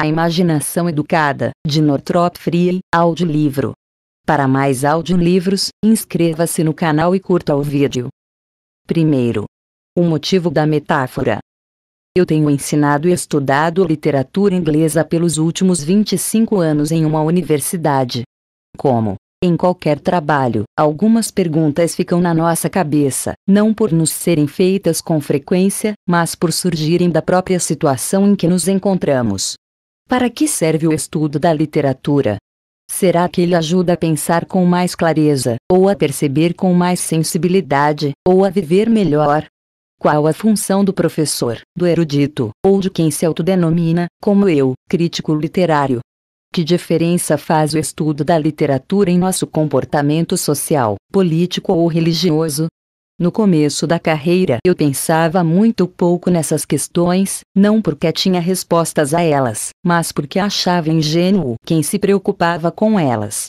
A Imaginação Educada, de Northrop Free, audiolivro. Para mais audiolivros, inscreva-se no canal e curta o vídeo. Primeiro. O motivo da metáfora. Eu tenho ensinado e estudado literatura inglesa pelos últimos 25 anos em uma universidade. Como, em qualquer trabalho, algumas perguntas ficam na nossa cabeça, não por nos serem feitas com frequência, mas por surgirem da própria situação em que nos encontramos. Para que serve o estudo da literatura? Será que ele ajuda a pensar com mais clareza, ou a perceber com mais sensibilidade, ou a viver melhor? Qual a função do professor, do erudito, ou de quem se autodenomina, como eu, crítico literário? Que diferença faz o estudo da literatura em nosso comportamento social, político ou religioso? No começo da carreira eu pensava muito pouco nessas questões, não porque tinha respostas a elas, mas porque achava ingênuo quem se preocupava com elas.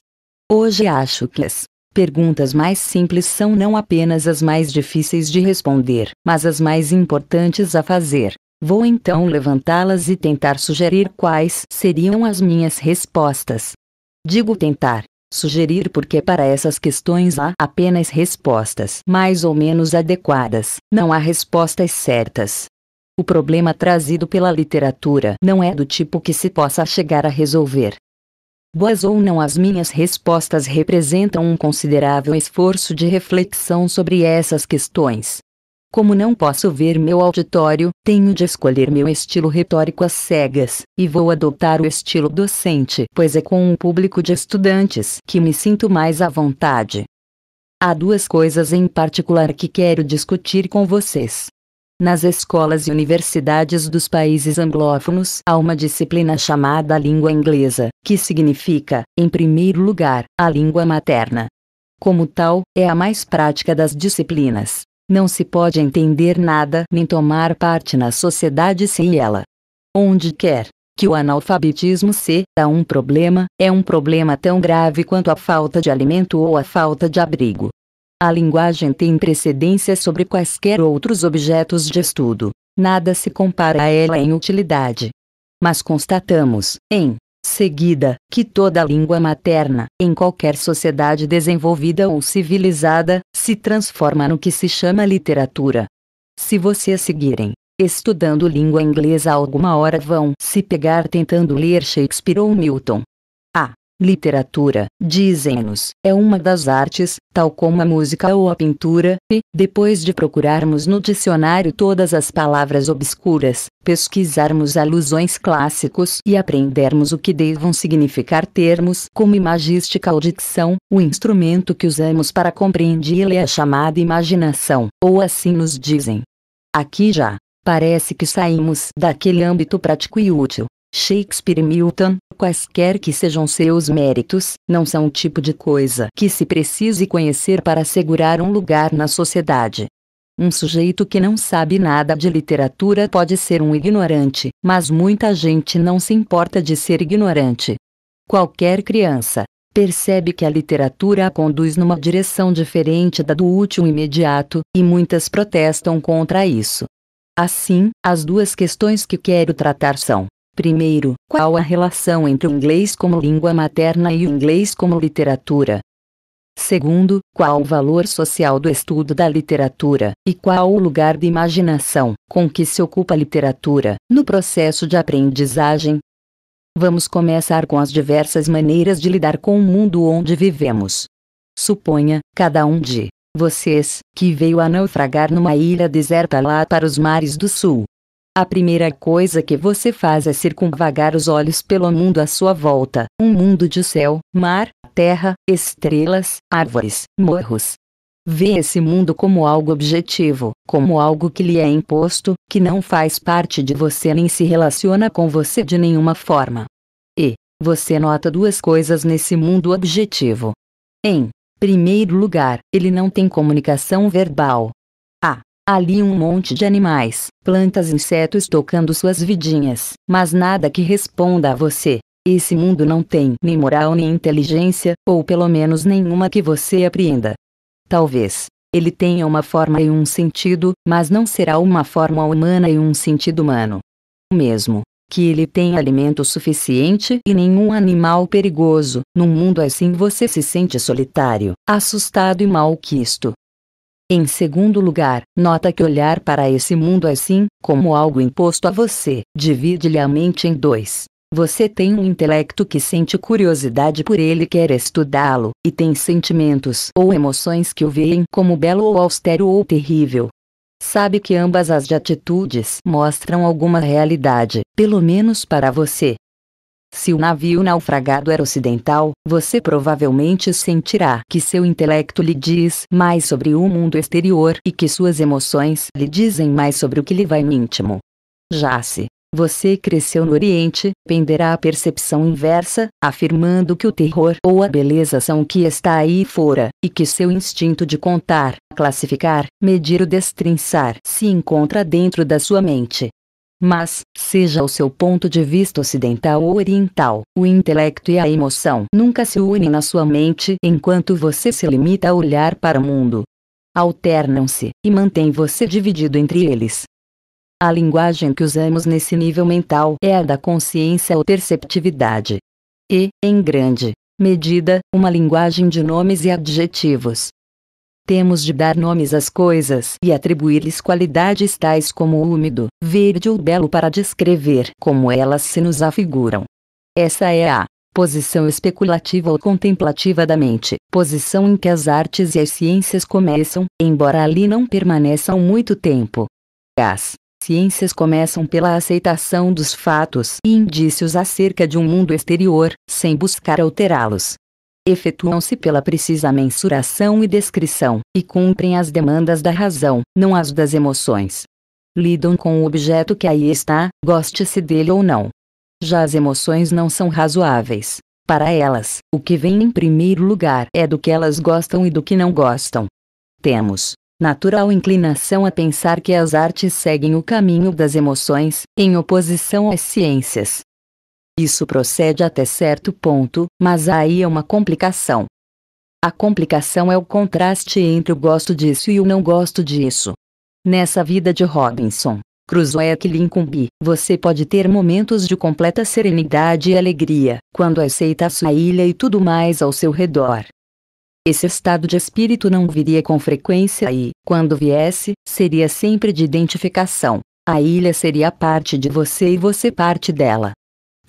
Hoje acho que as perguntas mais simples são não apenas as mais difíceis de responder, mas as mais importantes a fazer. Vou então levantá-las e tentar sugerir quais seriam as minhas respostas. Digo tentar, Sugerir porque para essas questões há apenas respostas mais ou menos adequadas, não há respostas certas. O problema trazido pela literatura não é do tipo que se possa chegar a resolver. Boas ou não as minhas respostas representam um considerável esforço de reflexão sobre essas questões. Como não posso ver meu auditório, tenho de escolher meu estilo retórico às cegas, e vou adotar o estilo docente, pois é com um público de estudantes que me sinto mais à vontade. Há duas coisas em particular que quero discutir com vocês. Nas escolas e universidades dos países anglófonos há uma disciplina chamada língua inglesa, que significa, em primeiro lugar, a língua materna. Como tal, é a mais prática das disciplinas não se pode entender nada nem tomar parte na sociedade sem ela. Onde quer que o analfabetismo seja um problema, é um problema tão grave quanto a falta de alimento ou a falta de abrigo. A linguagem tem precedência sobre quaisquer outros objetos de estudo, nada se compara a ela em utilidade. Mas constatamos, em seguida, que toda língua materna, em qualquer sociedade desenvolvida ou civilizada, se transforma no que se chama literatura. Se vocês seguirem estudando língua inglesa alguma hora vão se pegar tentando ler Shakespeare ou Milton, Literatura, dizem-nos, é uma das artes, tal como a música ou a pintura, e, depois de procurarmos no dicionário todas as palavras obscuras, pesquisarmos alusões clássicos e aprendermos o que devam significar termos como imagística ou dicção, o instrumento que usamos para compreendê-la é chamada imaginação, ou assim nos dizem. Aqui já, Parece que saímos daquele âmbito prático e útil, Shakespeare e Milton, quaisquer que sejam seus méritos, não são o tipo de coisa que se precise conhecer para assegurar um lugar na sociedade. Um sujeito que não sabe nada de literatura pode ser um ignorante, mas muita gente não se importa de ser ignorante. Qualquer criança percebe que a literatura a conduz numa direção diferente da do útil imediato, e muitas protestam contra isso. Assim, as duas questões que quero tratar são: Primeiro, qual a relação entre o inglês como língua materna e o inglês como literatura? Segundo, qual o valor social do estudo da literatura, e qual o lugar de imaginação com que se ocupa a literatura no processo de aprendizagem? Vamos começar com as diversas maneiras de lidar com o mundo onde vivemos. Suponha, cada um de vocês, que veio a naufragar numa ilha deserta lá para os mares do sul, a primeira coisa que você faz é circunvagar os olhos pelo mundo à sua volta um mundo de céu, mar, terra, estrelas, árvores, morros. Vê esse mundo como algo objetivo, como algo que lhe é imposto, que não faz parte de você nem se relaciona com você de nenhuma forma. E, você nota duas coisas nesse mundo objetivo. Em primeiro lugar, ele não tem comunicação verbal, ali um monte de animais, plantas, insetos tocando suas vidinhas, mas nada que responda a você. Esse mundo não tem nem moral nem inteligência, ou pelo menos nenhuma que você apreenda. Talvez ele tenha uma forma e um sentido, mas não será uma forma humana e um sentido humano. Mesmo que ele tenha alimento suficiente e nenhum animal perigoso, num mundo assim você se sente solitário, assustado e malquisto. Em segundo lugar, nota que olhar para esse mundo assim, como algo imposto a você, divide-lhe a mente em dois. Você tem um intelecto que sente curiosidade por ele e quer estudá-lo, e tem sentimentos ou emoções que o veem como belo ou austero ou terrível. Sabe que ambas as atitudes mostram alguma realidade, pelo menos para você, se o navio naufragado era ocidental, você provavelmente sentirá que seu intelecto lhe diz mais sobre o mundo exterior e que suas emoções lhe dizem mais sobre o que lhe vai no íntimo. Já se você cresceu no Oriente, penderá a percepção inversa, afirmando que o terror ou a beleza são o que está aí fora, e que seu instinto de contar, classificar, medir ou destrinçar se encontra dentro da sua mente. Mas, seja o seu ponto de vista ocidental ou oriental, o intelecto e a emoção nunca se unem na sua mente enquanto você se limita a olhar para o mundo. Alternam-se, e mantêm você dividido entre eles. A linguagem que usamos nesse nível mental é a da consciência ou perceptividade. E, em grande medida, uma linguagem de nomes e adjetivos, temos de dar nomes às coisas e atribuir-lhes qualidades tais como úmido, verde ou belo para descrever como elas se nos afiguram. Essa é a posição especulativa ou contemplativa da mente, posição em que as artes e as ciências começam, embora ali não permaneçam muito tempo. As ciências começam pela aceitação dos fatos e indícios acerca de um mundo exterior, sem buscar alterá-los, efetuam-se pela precisa mensuração e descrição, e cumprem as demandas da razão, não as das emoções. Lidam com o objeto que aí está, goste-se dele ou não. Já as emoções não são razoáveis. Para elas, o que vem em primeiro lugar é do que elas gostam e do que não gostam. Temos, natural inclinação a pensar que as artes seguem o caminho das emoções, em oposição às ciências, isso procede até certo ponto, mas aí é uma complicação. A complicação é o contraste entre o gosto disso e o não gosto disso. Nessa vida de Robinson, Crusoe é que lhe incumbi, você pode ter momentos de completa serenidade e alegria, quando aceita a sua ilha e tudo mais ao seu redor. Esse estado de espírito não viria com frequência e, quando viesse, seria sempre de identificação. A ilha seria parte de você e você parte dela.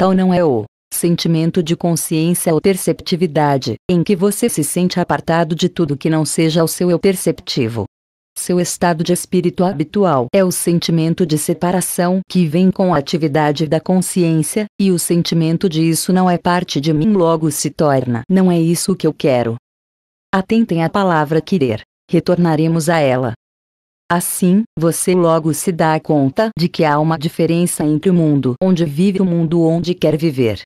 Tal então não é o sentimento de consciência é ou perceptividade, em que você se sente apartado de tudo que não seja o seu eu perceptivo. Seu estado de espírito habitual é o sentimento de separação que vem com a atividade da consciência, e o sentimento de isso não é parte de mim logo se torna não é isso que eu quero. Atentem à palavra querer. Retornaremos a ela. Assim, você logo se dá conta de que há uma diferença entre o mundo onde vive e o mundo onde quer viver.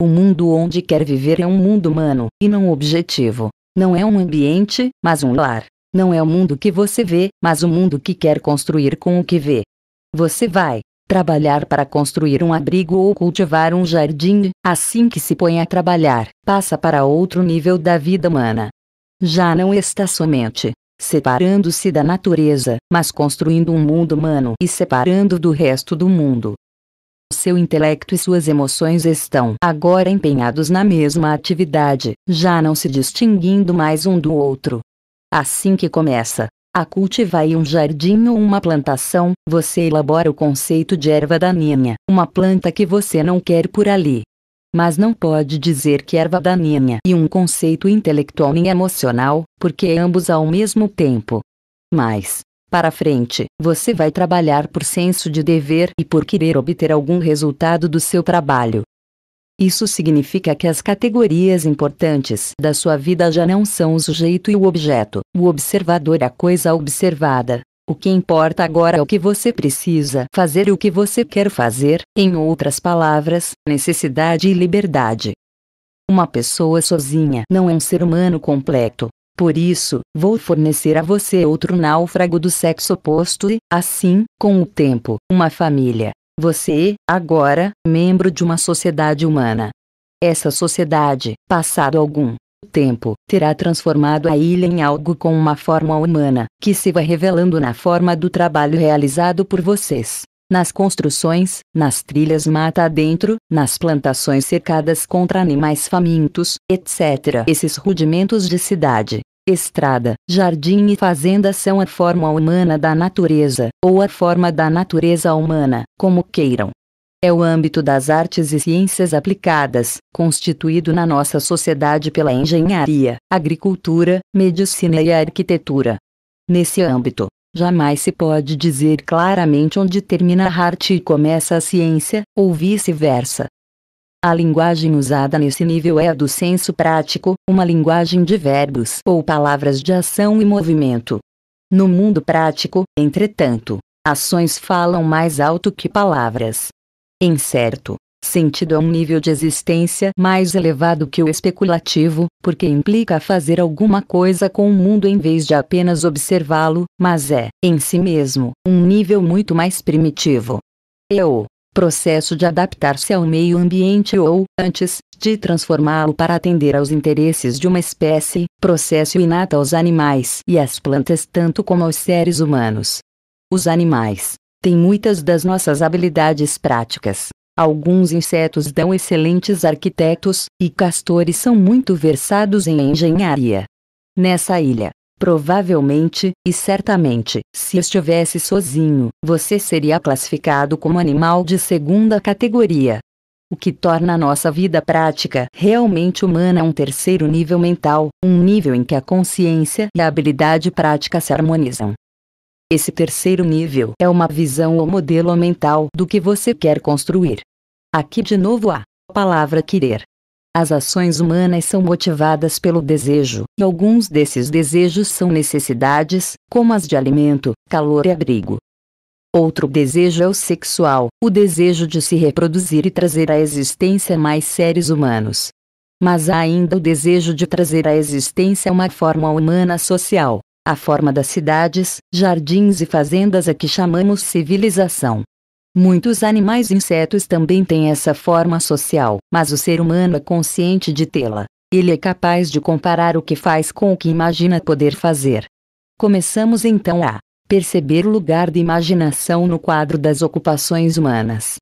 O mundo onde quer viver é um mundo humano, e não objetivo. Não é um ambiente, mas um lar. Não é o mundo que você vê, mas o mundo que quer construir com o que vê. Você vai trabalhar para construir um abrigo ou cultivar um jardim, assim que se põe a trabalhar, passa para outro nível da vida humana. Já não está somente separando-se da natureza, mas construindo um mundo humano e separando do resto do mundo. Seu intelecto e suas emoções estão agora empenhados na mesma atividade, já não se distinguindo mais um do outro. Assim que começa a cultivar um jardim ou uma plantação, você elabora o conceito de erva daninha, uma planta que você não quer por ali, mas não pode dizer que erva daninha e um conceito intelectual nem emocional, porque ambos ao mesmo tempo. Mas, para frente, você vai trabalhar por senso de dever e por querer obter algum resultado do seu trabalho. Isso significa que as categorias importantes da sua vida já não são o sujeito e o objeto, o observador, é a coisa observada, o que importa agora é o que você precisa fazer e o que você quer fazer, em outras palavras, necessidade e liberdade. Uma pessoa sozinha não é um ser humano completo. Por isso, vou fornecer a você outro náufrago do sexo oposto e, assim, com o tempo, uma família. Você, agora, membro de uma sociedade humana. Essa sociedade, passado algum tempo, terá transformado a ilha em algo com uma forma humana, que se vai revelando na forma do trabalho realizado por vocês. Nas construções, nas trilhas mata adentro, nas plantações cercadas contra animais famintos, etc. Esses rudimentos de cidade, estrada, jardim e fazenda são a forma humana da natureza, ou a forma da natureza humana, como queiram é o âmbito das artes e ciências aplicadas, constituído na nossa sociedade pela engenharia, agricultura, medicina e arquitetura. Nesse âmbito, jamais se pode dizer claramente onde termina a arte e começa a ciência, ou vice-versa. A linguagem usada nesse nível é a do senso prático, uma linguagem de verbos ou palavras de ação e movimento. No mundo prático, entretanto, ações falam mais alto que palavras, em certo sentido, é um nível de existência mais elevado que o especulativo, porque implica fazer alguma coisa com o mundo em vez de apenas observá-lo, mas é, em si mesmo, um nível muito mais primitivo. Eu é processo de adaptar-se ao meio ambiente ou, antes, de transformá-lo para atender aos interesses de uma espécie, processo inato aos animais e às plantas tanto como aos seres humanos. Os animais tem muitas das nossas habilidades práticas. Alguns insetos dão excelentes arquitetos, e castores são muito versados em engenharia. Nessa ilha, provavelmente, e certamente, se estivesse sozinho, você seria classificado como animal de segunda categoria. O que torna a nossa vida prática realmente humana um terceiro nível mental, um nível em que a consciência e a habilidade prática se harmonizam. Esse terceiro nível é uma visão ou modelo mental do que você quer construir. Aqui de novo a palavra querer. As ações humanas são motivadas pelo desejo, e alguns desses desejos são necessidades, como as de alimento, calor e abrigo. Outro desejo é o sexual, o desejo de se reproduzir e trazer à existência mais seres humanos. Mas há ainda o desejo de trazer à existência uma forma humana social a forma das cidades, jardins e fazendas a que chamamos civilização. Muitos animais e insetos também têm essa forma social, mas o ser humano é consciente de tê-la. Ele é capaz de comparar o que faz com o que imagina poder fazer. Começamos então a perceber o lugar da imaginação no quadro das ocupações humanas.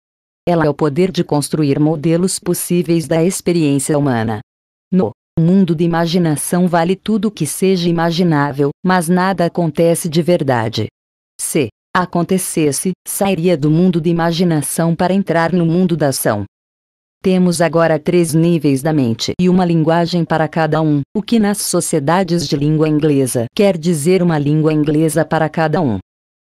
Ela é o poder de construir modelos possíveis da experiência humana. No o mundo de imaginação vale tudo o que seja imaginável, mas nada acontece de verdade. Se acontecesse, sairia do mundo de imaginação para entrar no mundo da ação. Temos agora três níveis da mente e uma linguagem para cada um, o que nas sociedades de língua inglesa quer dizer uma língua inglesa para cada um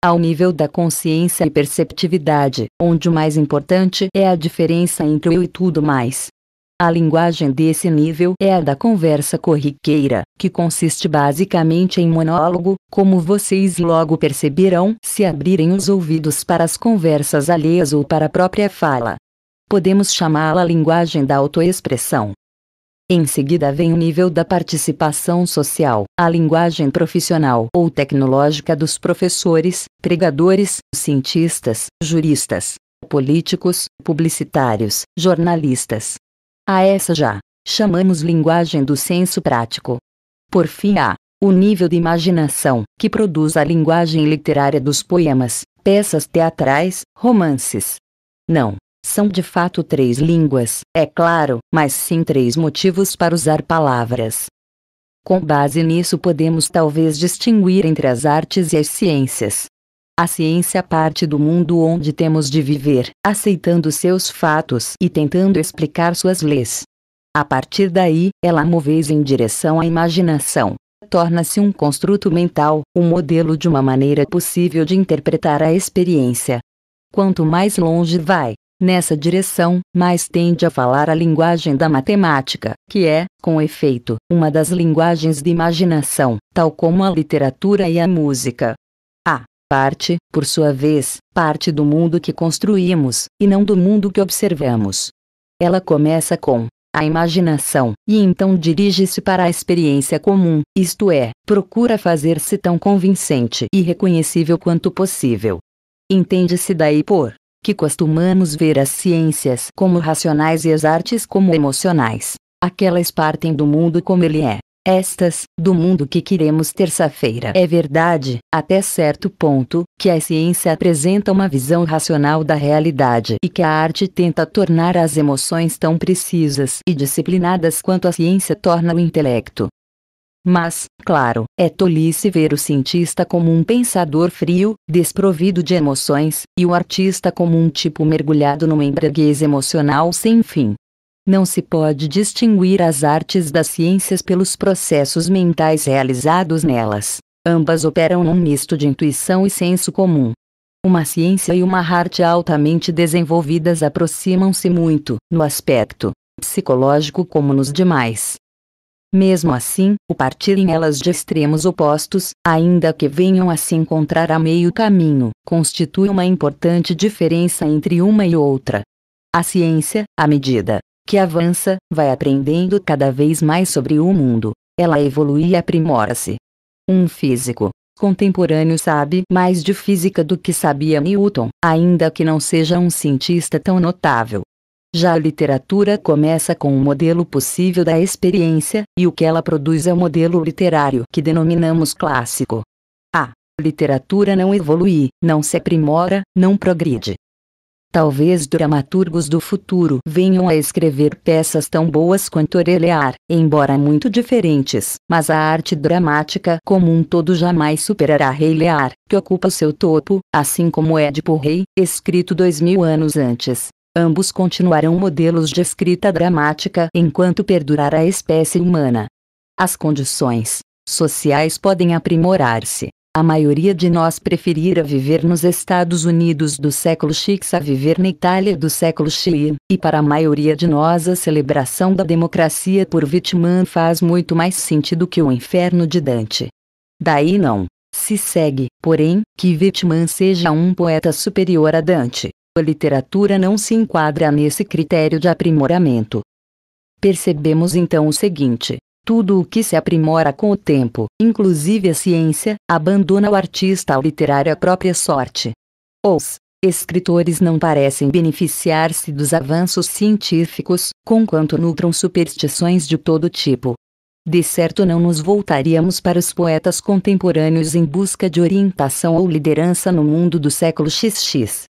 ao nível da consciência e perceptividade, onde o mais importante é a diferença entre eu e tudo mais. A linguagem desse nível é a da conversa corriqueira, que consiste basicamente em monólogo, como vocês logo perceberão se abrirem os ouvidos para as conversas alheias ou para a própria fala. Podemos chamá-la linguagem da autoexpressão. Em seguida vem o nível da participação social, a linguagem profissional ou tecnológica dos professores, pregadores, cientistas, juristas, políticos, publicitários, jornalistas, a essa já chamamos linguagem do senso prático. Por fim, há o nível de imaginação que produz a linguagem literária dos poemas, peças teatrais, romances. Não, são de fato três línguas, é claro, mas sim três motivos para usar palavras. Com base nisso, podemos talvez distinguir entre as artes e as ciências, a ciência parte do mundo onde temos de viver, aceitando seus fatos e tentando explicar suas leis. A partir daí, ela moves em direção à imaginação. Torna-se um construto mental, um modelo de uma maneira possível de interpretar a experiência. Quanto mais longe vai, nessa direção, mais tende a falar a linguagem da matemática, que é, com efeito, uma das linguagens de imaginação, tal como a literatura e a música. A parte, por sua vez, parte do mundo que construímos, e não do mundo que observamos. Ela começa com a imaginação, e então dirige-se para a experiência comum, isto é, procura fazer-se tão convincente e reconhecível quanto possível. Entende-se daí por que costumamos ver as ciências como racionais e as artes como emocionais. Aquelas partem do mundo como ele é, estas, do mundo que queremos terça-feira. É verdade, até certo ponto, que a ciência apresenta uma visão racional da realidade e que a arte tenta tornar as emoções tão precisas e disciplinadas quanto a ciência torna o intelecto. Mas, claro, é tolice ver o cientista como um pensador frio, desprovido de emoções, e o artista como um tipo mergulhado numa embriaguez emocional sem fim. Não se pode distinguir as artes das ciências pelos processos mentais realizados nelas. Ambas operam num misto de intuição e senso comum. Uma ciência e uma arte altamente desenvolvidas aproximam-se muito, no aspecto psicológico como nos demais. Mesmo assim, o partirem elas de extremos opostos, ainda que venham a se encontrar a meio caminho, constitui uma importante diferença entre uma e outra. A ciência, à medida que avança, vai aprendendo cada vez mais sobre o mundo. Ela evolui e aprimora-se. Um físico contemporâneo sabe mais de física do que sabia Newton, ainda que não seja um cientista tão notável. Já a literatura começa com um modelo possível da experiência, e o que ela produz é o modelo literário que denominamos clássico. A literatura não evolui, não se aprimora, não progride. Talvez dramaturgos do futuro venham a escrever peças tão boas quanto Orelear, embora muito diferentes, mas a arte dramática como um todo jamais superará Rei Lear, que ocupa seu topo, assim como Édipo Rei, escrito dois mil anos antes. Ambos continuarão modelos de escrita dramática enquanto perdurar a espécie humana. As condições sociais podem aprimorar-se, a maioria de nós preferira viver nos Estados Unidos do século X a viver na Itália do século X. e para a maioria de nós a celebração da democracia por Wittmann faz muito mais sentido que o inferno de Dante. Daí não se segue, porém, que Wittmann seja um poeta superior a Dante. A literatura não se enquadra nesse critério de aprimoramento. Percebemos então o seguinte: tudo o que se aprimora com o tempo, inclusive a ciência, abandona o artista ao literário à própria sorte. Os escritores não parecem beneficiar-se dos avanços científicos, conquanto nutram superstições de todo tipo. De certo não nos voltaríamos para os poetas contemporâneos em busca de orientação ou liderança no mundo do século XX.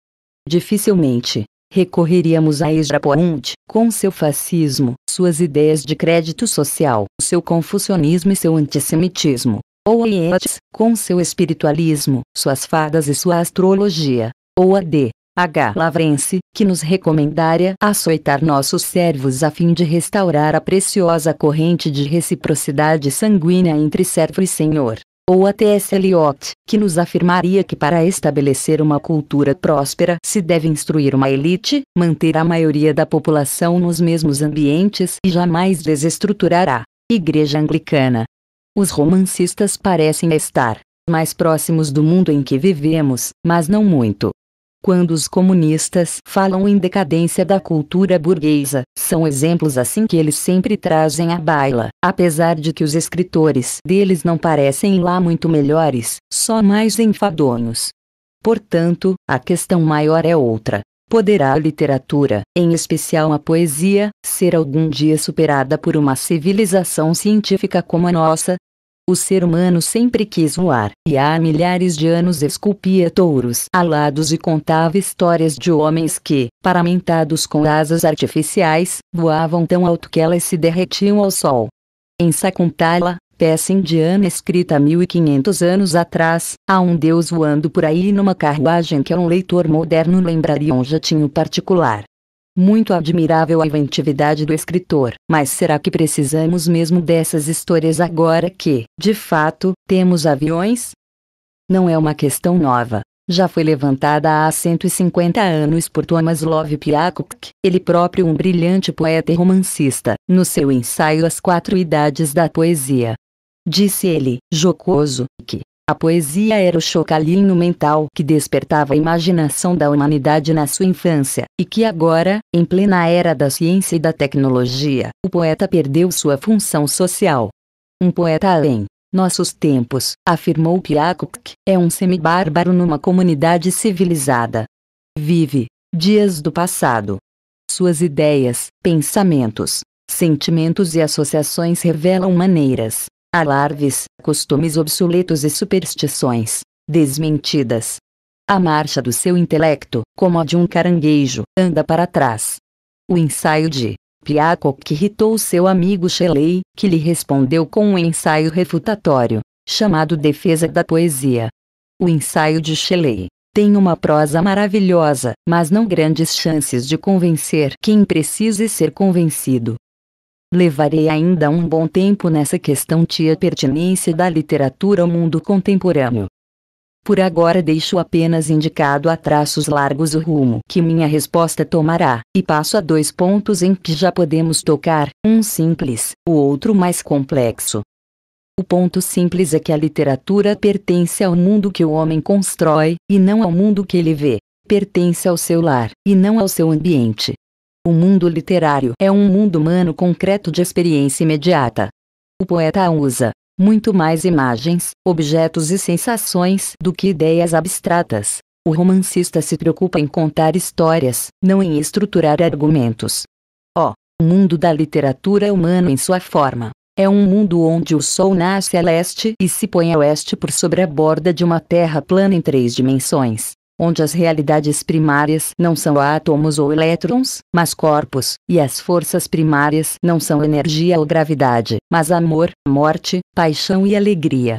Dificilmente recorreríamos a Pound com seu fascismo, suas ideias de crédito social, seu confucionismo e seu antissemitismo, ou a IETS, com seu espiritualismo, suas fadas e sua astrologia, ou a D. H. Lavrense, que nos recomendaria açoitar nossos servos a fim de restaurar a preciosa corrente de reciprocidade sanguínea entre servo e senhor ou até Eliot, que nos afirmaria que para estabelecer uma cultura próspera se deve instruir uma elite, manter a maioria da população nos mesmos ambientes e jamais desestruturar a Igreja Anglicana. Os romancistas parecem estar mais próximos do mundo em que vivemos, mas não muito quando os comunistas falam em decadência da cultura burguesa, são exemplos assim que eles sempre trazem à baila, apesar de que os escritores deles não parecem lá muito melhores, só mais enfadonhos. Portanto, a questão maior é outra. Poderá a literatura, em especial a poesia, ser algum dia superada por uma civilização científica como a nossa? O ser humano sempre quis voar, e há milhares de anos esculpia touros alados e contava histórias de homens que, paramentados com asas artificiais, voavam tão alto que elas se derretiam ao sol. Em Sakuntala, peça indiana escrita 1500 anos atrás, há um deus voando por aí numa carruagem que um leitor moderno lembraria um jatinho particular. Muito admirável a inventividade do escritor, mas será que precisamos mesmo dessas histórias agora que, de fato, temos aviões? Não é uma questão nova. Já foi levantada há 150 anos por Thomas Love Piackuk, ele próprio um brilhante poeta e romancista, no seu ensaio As Quatro Idades da Poesia. Disse ele, jocoso, que a poesia era o chocalhinho mental que despertava a imaginação da humanidade na sua infância, e que agora, em plena era da ciência e da tecnologia, o poeta perdeu sua função social. Um poeta além nossos tempos, afirmou Piakuk, é um semibárbaro numa comunidade civilizada. Vive dias do passado. Suas ideias, pensamentos, sentimentos e associações revelam maneiras alarves costumes obsoletos e superstições desmentidas. A marcha do seu intelecto, como a de um caranguejo, anda para trás. O ensaio de Piaco que irritou seu amigo Shelley, que lhe respondeu com um ensaio refutatório, chamado Defesa da Poesia. O ensaio de Shelley tem uma prosa maravilhosa, mas não grandes chances de convencer quem precise ser convencido. Levarei ainda um bom tempo nessa questão tia pertinência da literatura ao mundo contemporâneo. Por agora deixo apenas indicado a traços largos o rumo que minha resposta tomará, e passo a dois pontos em que já podemos tocar, um simples, o outro mais complexo. O ponto simples é que a literatura pertence ao mundo que o homem constrói, e não ao mundo que ele vê. Pertence ao seu lar, e não ao seu ambiente. O mundo literário é um mundo humano concreto de experiência imediata. O poeta usa muito mais imagens, objetos e sensações do que ideias abstratas. O romancista se preocupa em contar histórias, não em estruturar argumentos. O oh, mundo da literatura humana humano em sua forma. É um mundo onde o sol nasce a leste e se põe a oeste por sobre a borda de uma terra plana em três dimensões onde as realidades primárias não são átomos ou elétrons, mas corpos, e as forças primárias não são energia ou gravidade, mas amor, morte, paixão e alegria.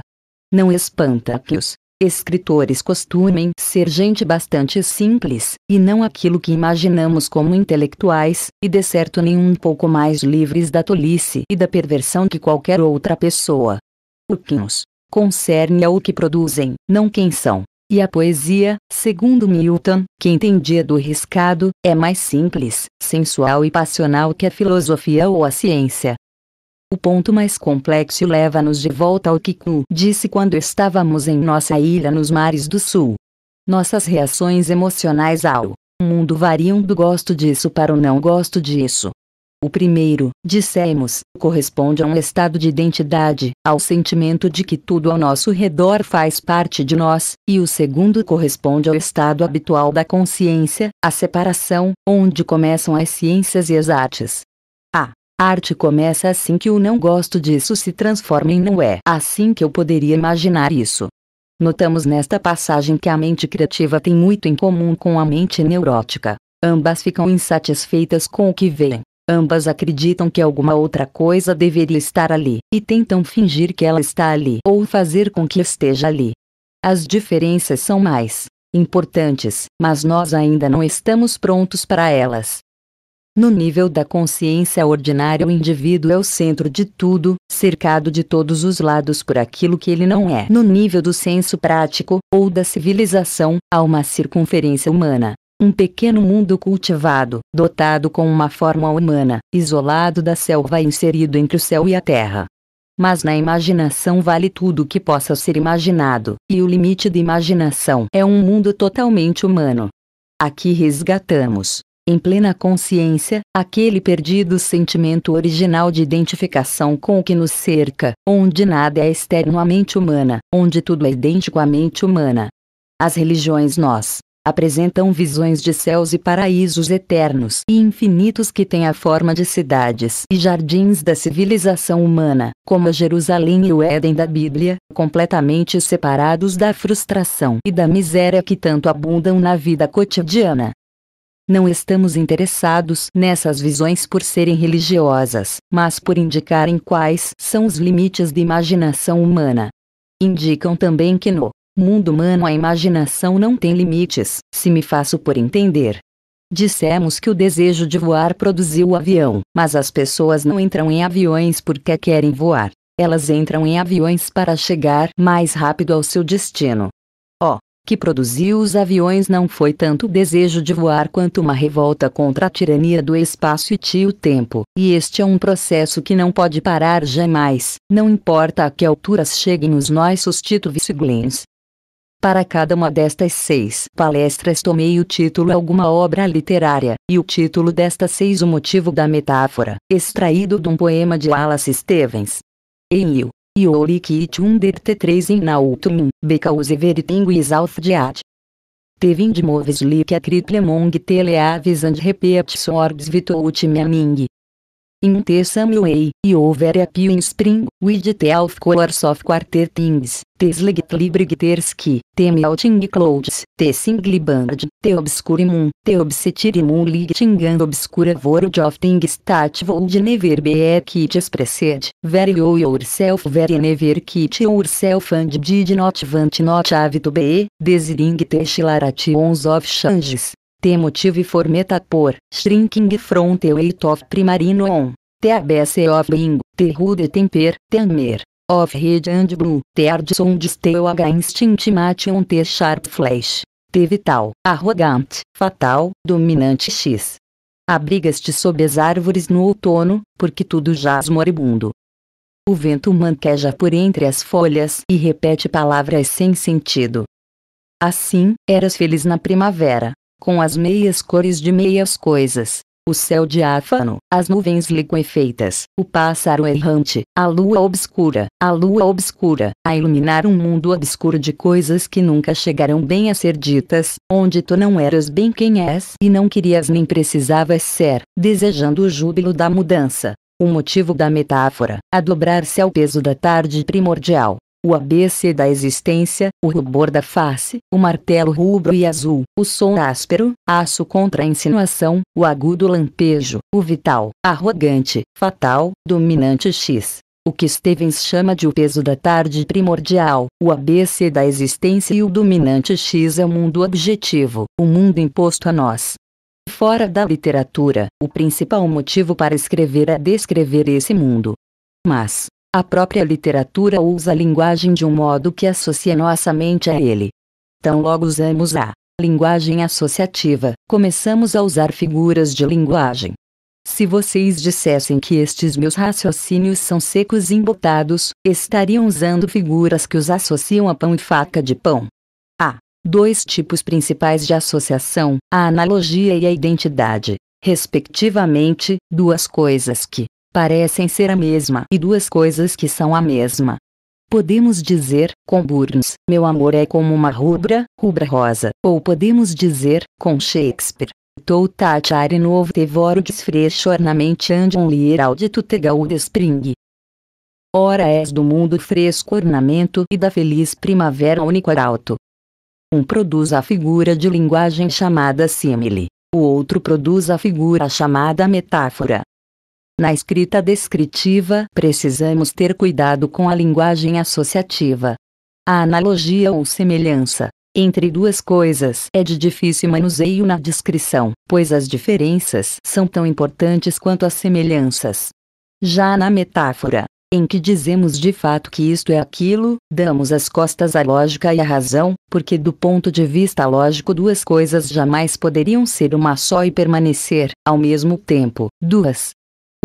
Não espanta que os escritores costumem ser gente bastante simples, e não aquilo que imaginamos como intelectuais, e de certo nem um pouco mais livres da tolice e da perversão que qualquer outra pessoa. O que nos concerne é o que produzem, não quem são. E a poesia, segundo Milton, que entendia do riscado, é mais simples, sensual e passional que a filosofia ou a ciência. O ponto mais complexo leva-nos de volta ao que Kuhn disse quando estávamos em nossa ilha nos mares do sul. Nossas reações emocionais ao mundo variam do gosto disso para o não gosto disso, o primeiro, dissemos, corresponde a um estado de identidade, ao sentimento de que tudo ao nosso redor faz parte de nós, e o segundo corresponde ao estado habitual da consciência, a separação, onde começam as ciências e as artes. A arte começa assim que o não gosto disso se transforma em não é assim que eu poderia imaginar isso. Notamos nesta passagem que a mente criativa tem muito em comum com a mente neurótica. Ambas ficam insatisfeitas com o que veem Ambas acreditam que alguma outra coisa deveria estar ali e tentam fingir que ela está ali ou fazer com que esteja ali. As diferenças são mais importantes, mas nós ainda não estamos prontos para elas. No nível da consciência ordinária, o indivíduo é o centro de tudo, cercado de todos os lados por aquilo que ele não é. No nível do senso prático, ou da civilização, há uma circunferência humana, um pequeno mundo cultivado, dotado com uma forma humana, isolado da selva e inserido entre o céu e a terra. Mas na imaginação vale tudo o que possa ser imaginado, e o limite da imaginação é um mundo totalmente humano. Aqui resgatamos, em plena consciência, aquele perdido sentimento original de identificação com o que nos cerca, onde nada é externo à mente humana, onde tudo é idêntico à mente humana. As religiões nós apresentam visões de céus e paraísos eternos e infinitos que têm a forma de cidades e jardins da civilização humana, como Jerusalém e o Éden da Bíblia, completamente separados da frustração e da miséria que tanto abundam na vida cotidiana. Não estamos interessados nessas visões por serem religiosas, mas por indicarem quais são os limites da imaginação humana. Indicam também que no Mundo humano a imaginação não tem limites, se me faço por entender. Dissemos que o desejo de voar produziu o avião, mas as pessoas não entram em aviões porque querem voar. Elas entram em aviões para chegar mais rápido ao seu destino. Oh, que produziu os aviões não foi tanto o desejo de voar quanto uma revolta contra a tirania do espaço e tio tempo, e este é um processo que não pode parar jamais, não importa a que alturas cheguem os nossos e Glens, para cada uma destas seis palestras tomei o título Alguma obra literária, e o título destas seis O Motivo da Metáfora, extraído de um poema de Wallace Stevens. Em eu, Iolikit under T3 in Nautum, Because Everything Alf de Ad. Tevin de Moves Lik a Criplemong Teleavis and Repeat Swords Vitoutimaming, In the same way, over a in spring, with the of course of quarter things, tes librigterski, te melting clouds, te singliband, te obscurimum, te obsetirimum lighting and obscura world of things that would never be kit expressed, very yourself very never kit yourself and did not want not have to be, desiring te shlarations of changes, Temotive for metapor por shrinking front the weight of primarino on the abyss of being the rude temper temer of red and blue the ardson steel against on the sharp flash the vital arrogante fatal dominante x Abrigas-te sob as árvores no outono, porque tudo jaz moribundo. O vento manqueja por entre as folhas e repete palavras sem sentido. Assim, eras feliz na primavera, com as meias cores de meias coisas, o céu diáfano, as nuvens liquefeitas, o pássaro errante, a lua obscura, a lua obscura, a iluminar um mundo obscuro de coisas que nunca chegaram bem a ser ditas, onde tu não eras bem quem és e não querias nem precisavas ser, desejando o júbilo da mudança. O motivo da metáfora, a dobrar-se ao peso da tarde primordial, o ABC da existência, o rubor da face, o martelo rubro e azul, o som áspero, aço contra a insinuação, o agudo lampejo, o vital, arrogante, fatal, dominante X. O que Stevens chama de o peso da tarde primordial, o ABC da existência e o dominante X é o mundo objetivo, o mundo imposto a nós. Fora da literatura, o principal motivo para escrever é descrever esse mundo. Mas, a própria literatura usa a linguagem de um modo que associa nossa mente a ele. Tão logo usamos a linguagem associativa, começamos a usar figuras de linguagem. Se vocês dissessem que estes meus raciocínios são secos e embotados, estariam usando figuras que os associam a pão e faca de pão. Há dois tipos principais de associação: a analogia e a identidade, respectivamente, duas coisas que parecem ser a mesma e duas coisas que são a mesma. Podemos dizer, com Burns, meu amor é como uma rubra, rubra rosa, ou podemos dizer, com Shakespeare, Tou tatare novo tevoro desfrechornamente andam liral de tutegaú spring. Ora és do mundo fresco ornamento e da feliz primavera único arauto. Um produz a figura de linguagem chamada símile, o outro produz a figura chamada metáfora, na escrita descritiva, precisamos ter cuidado com a linguagem associativa. A analogia ou semelhança entre duas coisas é de difícil manuseio na descrição, pois as diferenças são tão importantes quanto as semelhanças. Já na metáfora, em que dizemos de fato que isto é aquilo, damos as costas à lógica e à razão, porque do ponto de vista lógico duas coisas jamais poderiam ser uma só e permanecer, ao mesmo tempo, duas,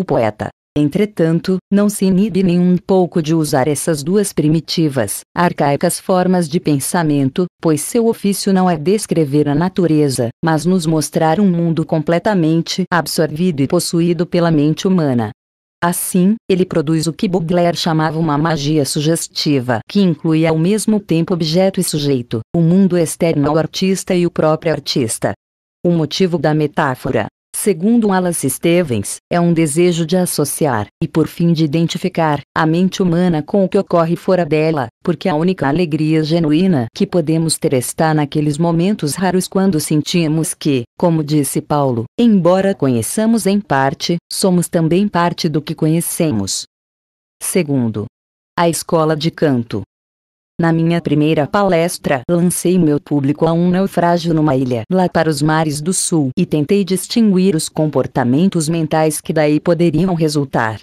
o poeta, entretanto, não se inibe nem um pouco de usar essas duas primitivas, arcaicas formas de pensamento, pois seu ofício não é descrever a natureza, mas nos mostrar um mundo completamente absorvido e possuído pela mente humana. Assim, ele produz o que Baudelaire chamava uma magia sugestiva, que inclui ao mesmo tempo objeto e sujeito, o mundo externo ao artista e o próprio artista. O motivo da metáfora, segundo Alas Stevens, é um desejo de associar, e por fim de identificar, a mente humana com o que ocorre fora dela, porque a única alegria genuína que podemos ter está naqueles momentos raros quando sentimos que, como disse Paulo, embora conheçamos em parte, somos também parte do que conhecemos. Segundo, a escola de canto na minha primeira palestra, lancei meu público a um naufrágio numa ilha lá para os mares do sul e tentei distinguir os comportamentos mentais que daí poderiam resultar.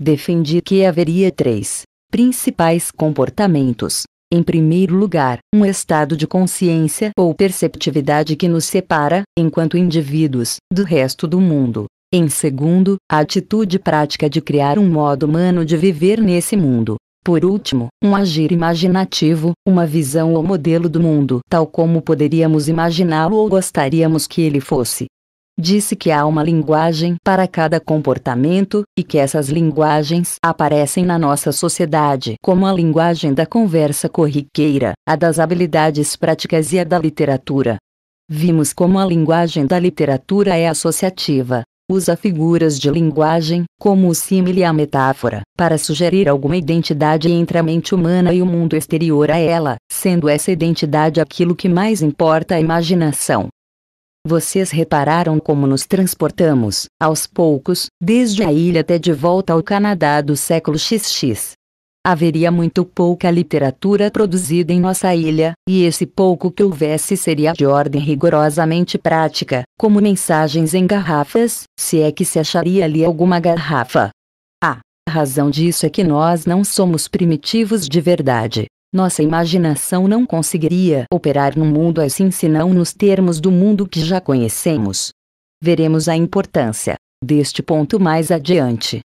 Defendi que haveria três principais comportamentos. Em primeiro lugar, um estado de consciência ou perceptividade que nos separa, enquanto indivíduos, do resto do mundo. Em segundo, a atitude prática de criar um modo humano de viver nesse mundo, por último, um agir imaginativo, uma visão ou modelo do mundo, tal como poderíamos imaginá-lo ou gostaríamos que ele fosse. Disse que há uma linguagem para cada comportamento, e que essas linguagens aparecem na nossa sociedade, como a linguagem da conversa corriqueira, a das habilidades práticas e a da literatura. Vimos como a linguagem da literatura é associativa, usa figuras de linguagem, como o símile e a metáfora, para sugerir alguma identidade entre a mente humana e o mundo exterior a ela, sendo essa identidade aquilo que mais importa à imaginação. Vocês repararam como nos transportamos, aos poucos, desde a ilha até de volta ao Canadá do século XX haveria muito pouca literatura produzida em nossa ilha, e esse pouco que houvesse seria de ordem rigorosamente prática, como mensagens em garrafas, se é que se acharia ali alguma garrafa. Ah, a razão disso é que nós não somos primitivos de verdade. Nossa imaginação não conseguiria operar num mundo assim senão nos termos do mundo que já conhecemos. Veremos a importância deste ponto mais adiante.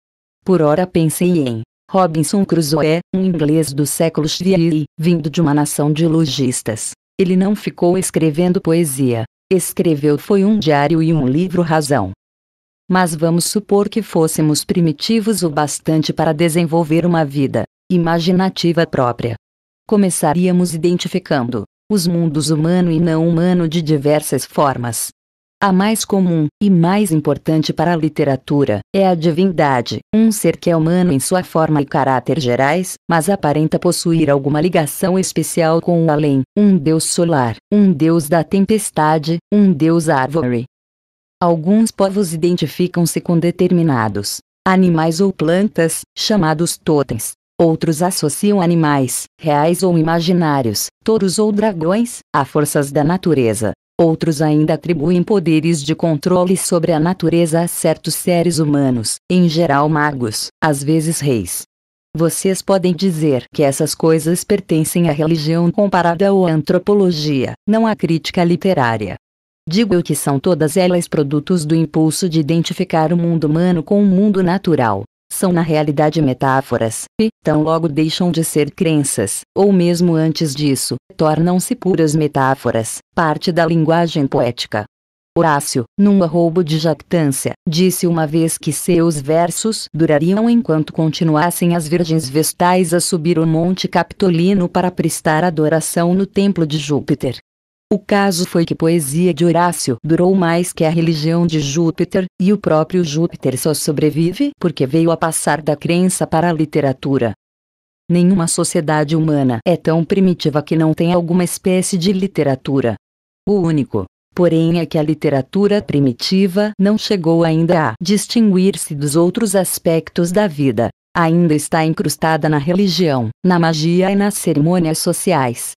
Por ora pensei em Robinson Crusoe, um inglês do século XVII, vindo de uma nação de logistas. Ele não ficou escrevendo poesia. Escreveu foi um diário e um livro razão. Mas vamos supor que fôssemos primitivos o bastante para desenvolver uma vida imaginativa própria. Começaríamos identificando os mundos humano e não humano de diversas formas, a mais comum, e mais importante para a literatura, é a divindade, um ser que é humano em sua forma e caráter gerais, mas aparenta possuir alguma ligação especial com o além, um deus solar, um deus da tempestade, um deus árvore. Alguns povos identificam-se com determinados animais ou plantas, chamados totens. Outros associam animais, reais ou imaginários, touros ou dragões, a forças da natureza, Outros ainda atribuem poderes de controle sobre a natureza a certos seres humanos, em geral magos, às vezes reis. Vocês podem dizer que essas coisas pertencem à religião comparada ou à antropologia, não à crítica literária. Digo eu que são todas elas produtos do impulso de identificar o mundo humano com o mundo natural, são na realidade metáforas, e, tão logo deixam de ser crenças, ou mesmo antes disso, tornam-se puras metáforas, parte da linguagem poética. Horácio, num arroubo de jactância, disse uma vez que seus versos durariam enquanto continuassem as virgens vestais a subir o Monte Capitolino para prestar adoração no templo de Júpiter. O caso foi que poesia de Horácio durou mais que a religião de Júpiter, e o próprio Júpiter só sobrevive porque veio a passar da crença para a literatura. Nenhuma sociedade humana é tão primitiva que não tenha alguma espécie de literatura. O único, porém, é que a literatura primitiva não chegou ainda a distinguir-se dos outros aspectos da vida. Ainda está incrustada na religião, na magia e nas cerimônias sociais.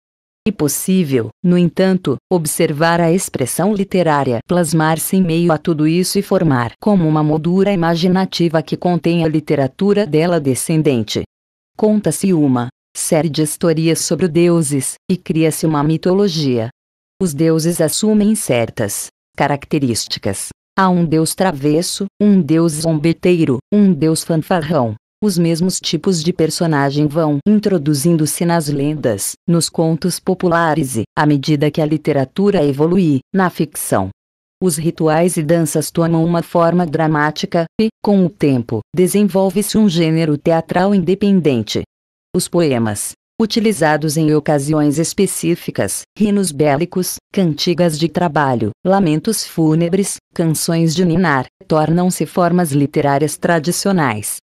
É possível, no entanto, observar a expressão literária plasmar-se em meio a tudo isso e formar como uma moldura imaginativa que contém a literatura dela descendente. Conta-se uma série de historias sobre deuses, e cria-se uma mitologia. Os deuses assumem certas características. Há um deus travesso, um deus zombeteiro, um deus fanfarrão, os mesmos tipos de personagem vão introduzindo-se nas lendas, nos contos populares e, à medida que a literatura evolui, na ficção. Os rituais e danças tomam uma forma dramática e, com o tempo, desenvolve-se um gênero teatral independente. Os poemas, utilizados em ocasiões específicas, rinos bélicos, cantigas de trabalho, lamentos fúnebres, canções de ninar, tornam-se formas literárias tradicionais.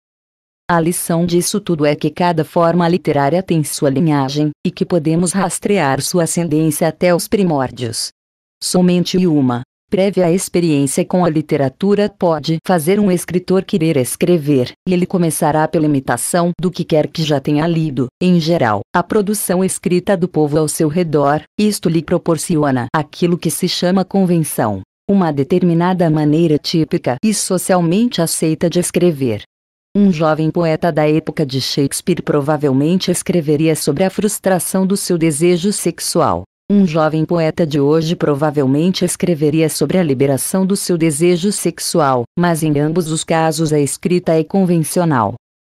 A lição disso tudo é que cada forma literária tem sua linhagem, e que podemos rastrear sua ascendência até os primórdios. Somente uma prévia experiência com a literatura pode fazer um escritor querer escrever, e ele começará pela imitação do que quer que já tenha lido, em geral, a produção escrita do povo ao seu redor, isto lhe proporciona aquilo que se chama convenção, uma determinada maneira típica e socialmente aceita de escrever. Um jovem poeta da época de Shakespeare provavelmente escreveria sobre a frustração do seu desejo sexual. Um jovem poeta de hoje provavelmente escreveria sobre a liberação do seu desejo sexual, mas em ambos os casos a escrita é convencional.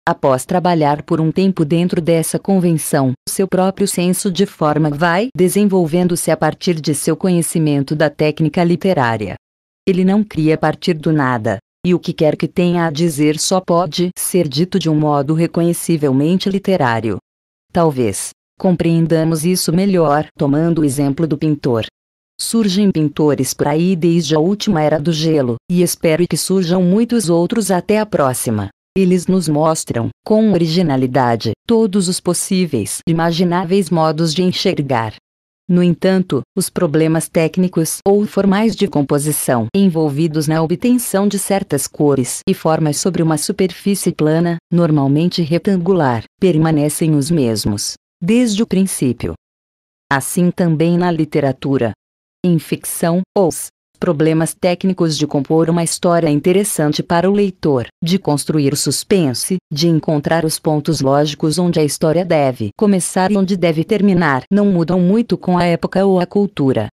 Após trabalhar por um tempo dentro dessa convenção, seu próprio senso de forma vai desenvolvendo-se a partir de seu conhecimento da técnica literária. Ele não cria a partir do nada, e o que quer que tenha a dizer só pode ser dito de um modo reconhecivelmente literário. Talvez compreendamos isso melhor tomando o exemplo do pintor. Surgem pintores por aí desde a última era do gelo, e espero que surjam muitos outros até a próxima. Eles nos mostram, com originalidade, todos os possíveis, imagináveis modos de enxergar, no entanto, os problemas técnicos ou formais de composição envolvidos na obtenção de certas cores e formas sobre uma superfície plana, normalmente retangular, permanecem os mesmos, desde o princípio. Assim também na literatura. Em ficção, os problemas técnicos de compor uma história interessante para o leitor, de construir o suspense, de encontrar os pontos lógicos onde a história deve começar e onde deve terminar, não mudam muito com a época ou a cultura.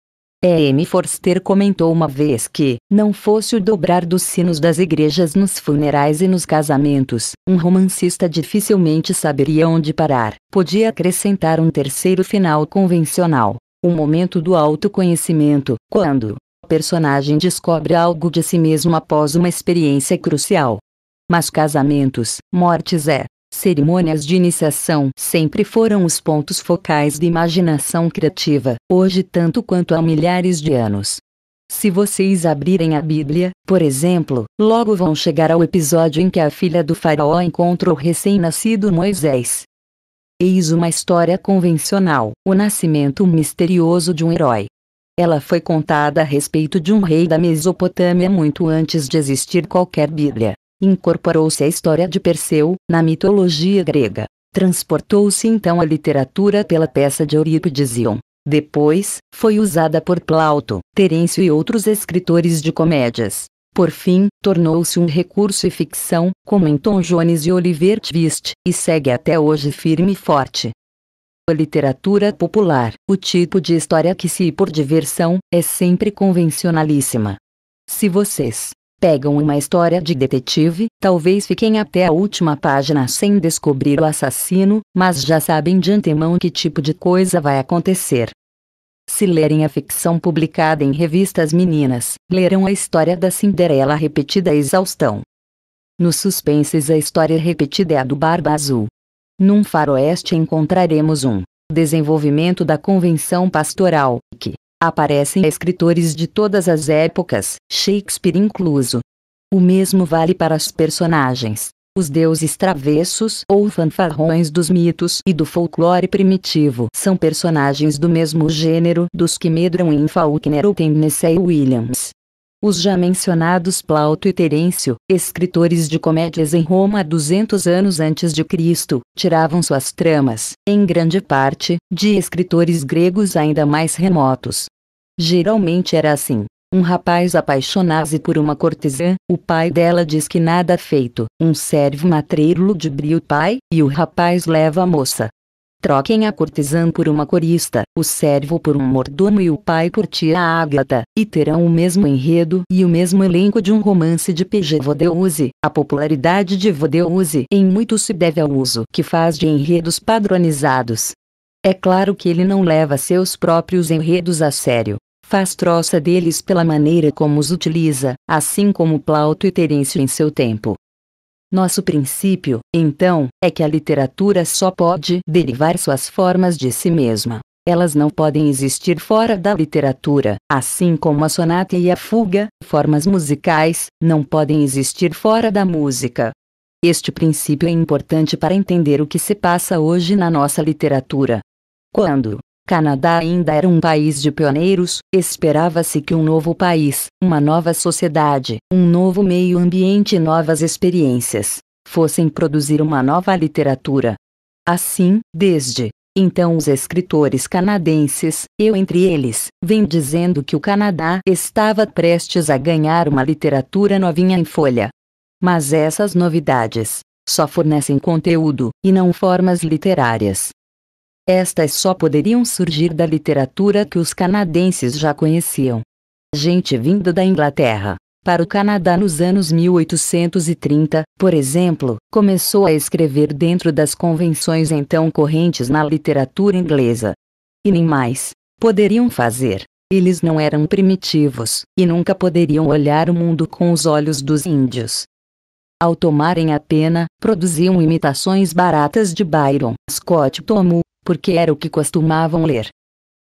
E. M. Forster comentou uma vez que, não fosse o dobrar dos sinos das igrejas nos funerais e nos casamentos, um romancista dificilmente saberia onde parar. Podia acrescentar um terceiro final convencional, o um momento do autoconhecimento, quando, personagem descobre algo de si mesmo após uma experiência crucial. Mas casamentos, mortes é, cerimônias de iniciação sempre foram os pontos focais de imaginação criativa, hoje tanto quanto há milhares de anos. Se vocês abrirem a Bíblia, por exemplo, logo vão chegar ao episódio em que a filha do faraó encontra o recém-nascido Moisés. Eis uma história convencional, o nascimento misterioso de um herói. Ela foi contada a respeito de um rei da Mesopotâmia muito antes de existir qualquer Bíblia. Incorporou-se à história de Perseu, na mitologia grega. Transportou-se então à literatura pela peça de Eurípides Ion. Depois, foi usada por Plauto, Terêncio e outros escritores de comédias. Por fim, tornou-se um recurso e ficção, como em Tom Jones e Oliver Twist, e segue até hoje firme e forte. A literatura popular, o tipo de história que se por diversão, é sempre convencionalíssima. Se vocês pegam uma história de detetive, talvez fiquem até a última página sem descobrir o assassino, mas já sabem de antemão que tipo de coisa vai acontecer. Se lerem a ficção publicada em revistas meninas, lerão a história da Cinderela repetida a exaustão. Nos suspenses a história repetida é a do Barba Azul, num faroeste encontraremos um desenvolvimento da convenção pastoral, que aparecem escritores de todas as épocas, Shakespeare incluso. O mesmo vale para as personagens, os deuses travessos ou fanfarrões dos mitos e do folclore primitivo são personagens do mesmo gênero dos que medram em Faulkner ou Tennessee Williams. Os já mencionados Plauto e Terêncio, escritores de comédias em Roma 200 anos antes de Cristo, tiravam suas tramas, em grande parte, de escritores gregos ainda mais remotos. Geralmente era assim. Um rapaz apaixonase por uma cortesã, o pai dela diz que nada feito, um servo matreiro ludibria o pai, e o rapaz leva a moça, Troquem a cortesã por uma corista, o servo por um mordomo e o pai por tia Ágata, e terão o mesmo enredo e o mesmo elenco de um romance de P.G. Vodeuze. A popularidade de Vodeuze em muito se deve ao uso que faz de enredos padronizados. É claro que ele não leva seus próprios enredos a sério. Faz troça deles pela maneira como os utiliza, assim como Plauto e Terêncio em seu tempo. Nosso princípio, então, é que a literatura só pode derivar suas formas de si mesma. Elas não podem existir fora da literatura, assim como a sonata e a fuga, formas musicais, não podem existir fora da música. Este princípio é importante para entender o que se passa hoje na nossa literatura. Quando, Canadá ainda era um país de pioneiros, esperava-se que um novo país, uma nova sociedade, um novo meio ambiente e novas experiências fossem produzir uma nova literatura. Assim, desde então os escritores canadenses, eu entre eles, vêm dizendo que o Canadá estava prestes a ganhar uma literatura novinha em folha. Mas essas novidades só fornecem conteúdo e não formas literárias. Estas só poderiam surgir da literatura que os canadenses já conheciam. Gente vinda da Inglaterra para o Canadá nos anos 1830, por exemplo, começou a escrever dentro das convenções então correntes na literatura inglesa. E nem mais poderiam fazer. Eles não eram primitivos, e nunca poderiam olhar o mundo com os olhos dos índios. Ao tomarem a pena, produziam imitações baratas de Byron, Scott Tomu, porque era o que costumavam ler.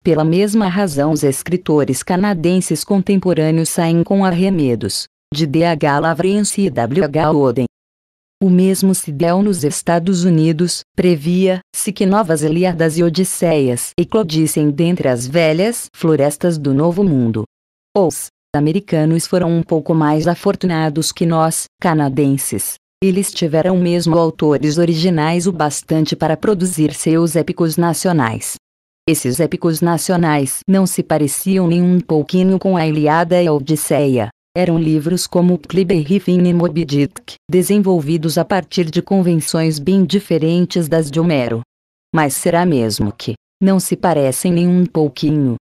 Pela mesma razão, os escritores canadenses contemporâneos saem com arremedos, de D.H. Lawrence e W.H. Oden. O mesmo se deu nos Estados Unidos, previa-se que novas Ilíadas e Odisseias eclodissem dentre as velhas florestas do Novo Mundo. Os americanos foram um pouco mais afortunados que nós, canadenses, eles tiveram mesmo autores originais o bastante para produzir seus épicos nacionais. Esses épicos nacionais não se pareciam nem um pouquinho com a Iliada e a Odisseia. Eram livros como Clibe e Moby Dick, desenvolvidos a partir de convenções bem diferentes das de Homero. Mas será mesmo que não se parecem nem um pouquinho?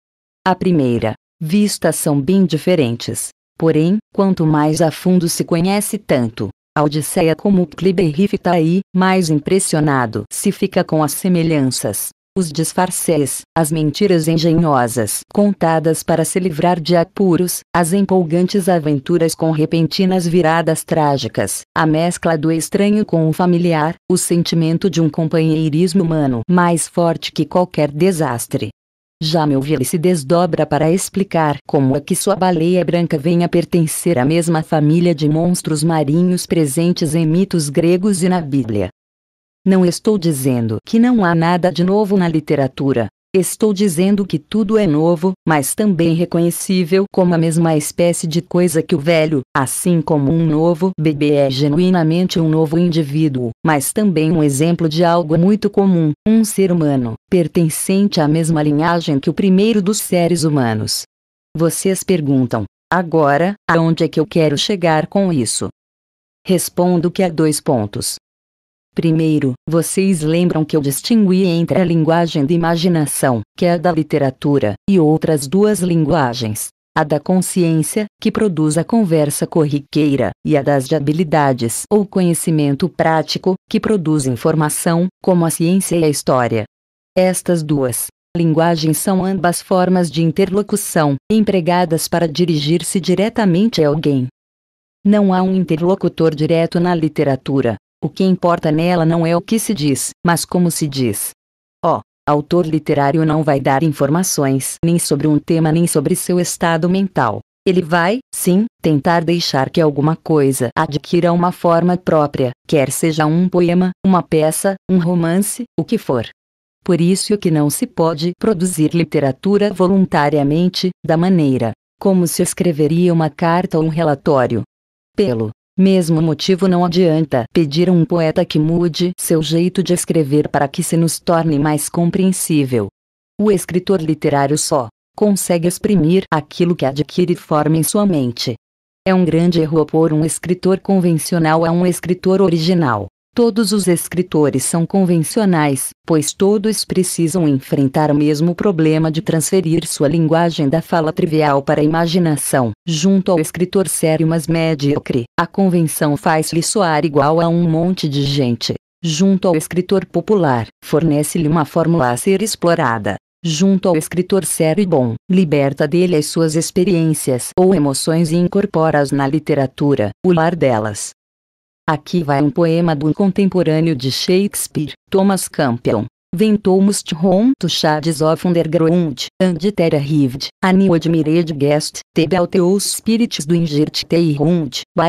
A primeira vista são bem diferentes. Porém, quanto mais a fundo se conhece tanto a Odisseia como Riff está aí, mais impressionado se fica com as semelhanças. Os disfarces, as mentiras engenhosas contadas para se livrar de apuros, as empolgantes aventuras com repentinas viradas trágicas, a mescla do estranho com o familiar, o sentimento de um companheirismo humano mais forte que qualquer desastre, já meu velho se desdobra para explicar como é que sua baleia branca vem a pertencer à mesma família de monstros marinhos presentes em mitos gregos e na Bíblia. Não estou dizendo que não há nada de novo na literatura, Estou dizendo que tudo é novo, mas também reconhecível como a mesma espécie de coisa que o velho, assim como um novo bebê é genuinamente um novo indivíduo, mas também um exemplo de algo muito comum, um ser humano, pertencente à mesma linhagem que o primeiro dos seres humanos. Vocês perguntam, agora, aonde é que eu quero chegar com isso? Respondo que há dois pontos. Primeiro, vocês lembram que eu distingui entre a linguagem de imaginação, que é da literatura, e outras duas linguagens. A da consciência, que produz a conversa corriqueira, e a das de habilidades ou conhecimento prático, que produz informação, como a ciência e a história. Estas duas linguagens são ambas formas de interlocução, empregadas para dirigir-se diretamente a alguém. Não há um interlocutor direto na literatura, o que importa nela não é o que se diz, mas como se diz. Ó, oh, autor literário não vai dar informações nem sobre um tema nem sobre seu estado mental. Ele vai, sim, tentar deixar que alguma coisa adquira uma forma própria, quer seja um poema, uma peça, um romance, o que for. Por isso que não se pode produzir literatura voluntariamente, da maneira como se escreveria uma carta ou um relatório. Pelo mesmo motivo não adianta pedir a um poeta que mude seu jeito de escrever para que se nos torne mais compreensível. O escritor literário só consegue exprimir aquilo que adquire forma em sua mente. É um grande erro opor um escritor convencional a um escritor original. Todos os escritores são convencionais, pois todos precisam enfrentar o mesmo problema de transferir sua linguagem da fala trivial para a imaginação. Junto ao escritor sério mas medíocre, a convenção faz-lhe soar igual a um monte de gente. Junto ao escritor popular, fornece-lhe uma fórmula a ser explorada. Junto ao escritor sério e bom, liberta dele as suas experiências ou emoções e incorpora-as na literatura, o lar delas. Aqui vai um poema do contemporâneo de Shakespeare, Thomas Campion. Ventomus to Tuchades of Underground, and Terra Rived, Ani Admired Guest, te belteus Spirits do Ingirt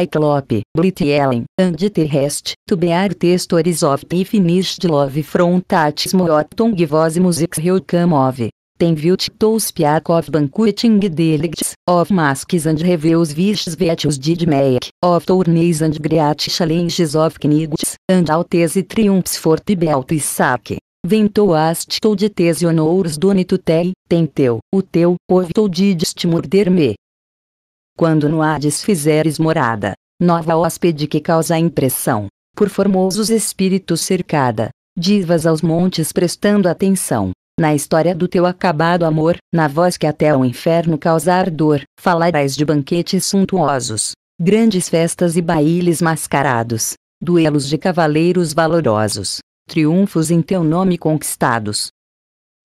clope, blit Blitielen, and Terrest, bear Textores of Tifinished Love Frontatis Moot Tongue Voz Musics Reukamov tem vilt tos piakov banqueting delegates, of masks and reviews vishes vetus did make, of tourneys and great challenges of knigts, and e triumphs for belt e saque. Ventoast ou de tese honores donito tei, tem teu, o teu, ou didst morder-me. Quando no Hades fizeres morada, nova hóspede que causa impressão, por formosos espíritos cercada, divas aos montes prestando atenção. Na história do teu acabado amor, na voz que até ao inferno causar dor, falarás de banquetes suntuosos, grandes festas e bailes mascarados, duelos de cavaleiros valorosos, triunfos em teu nome conquistados.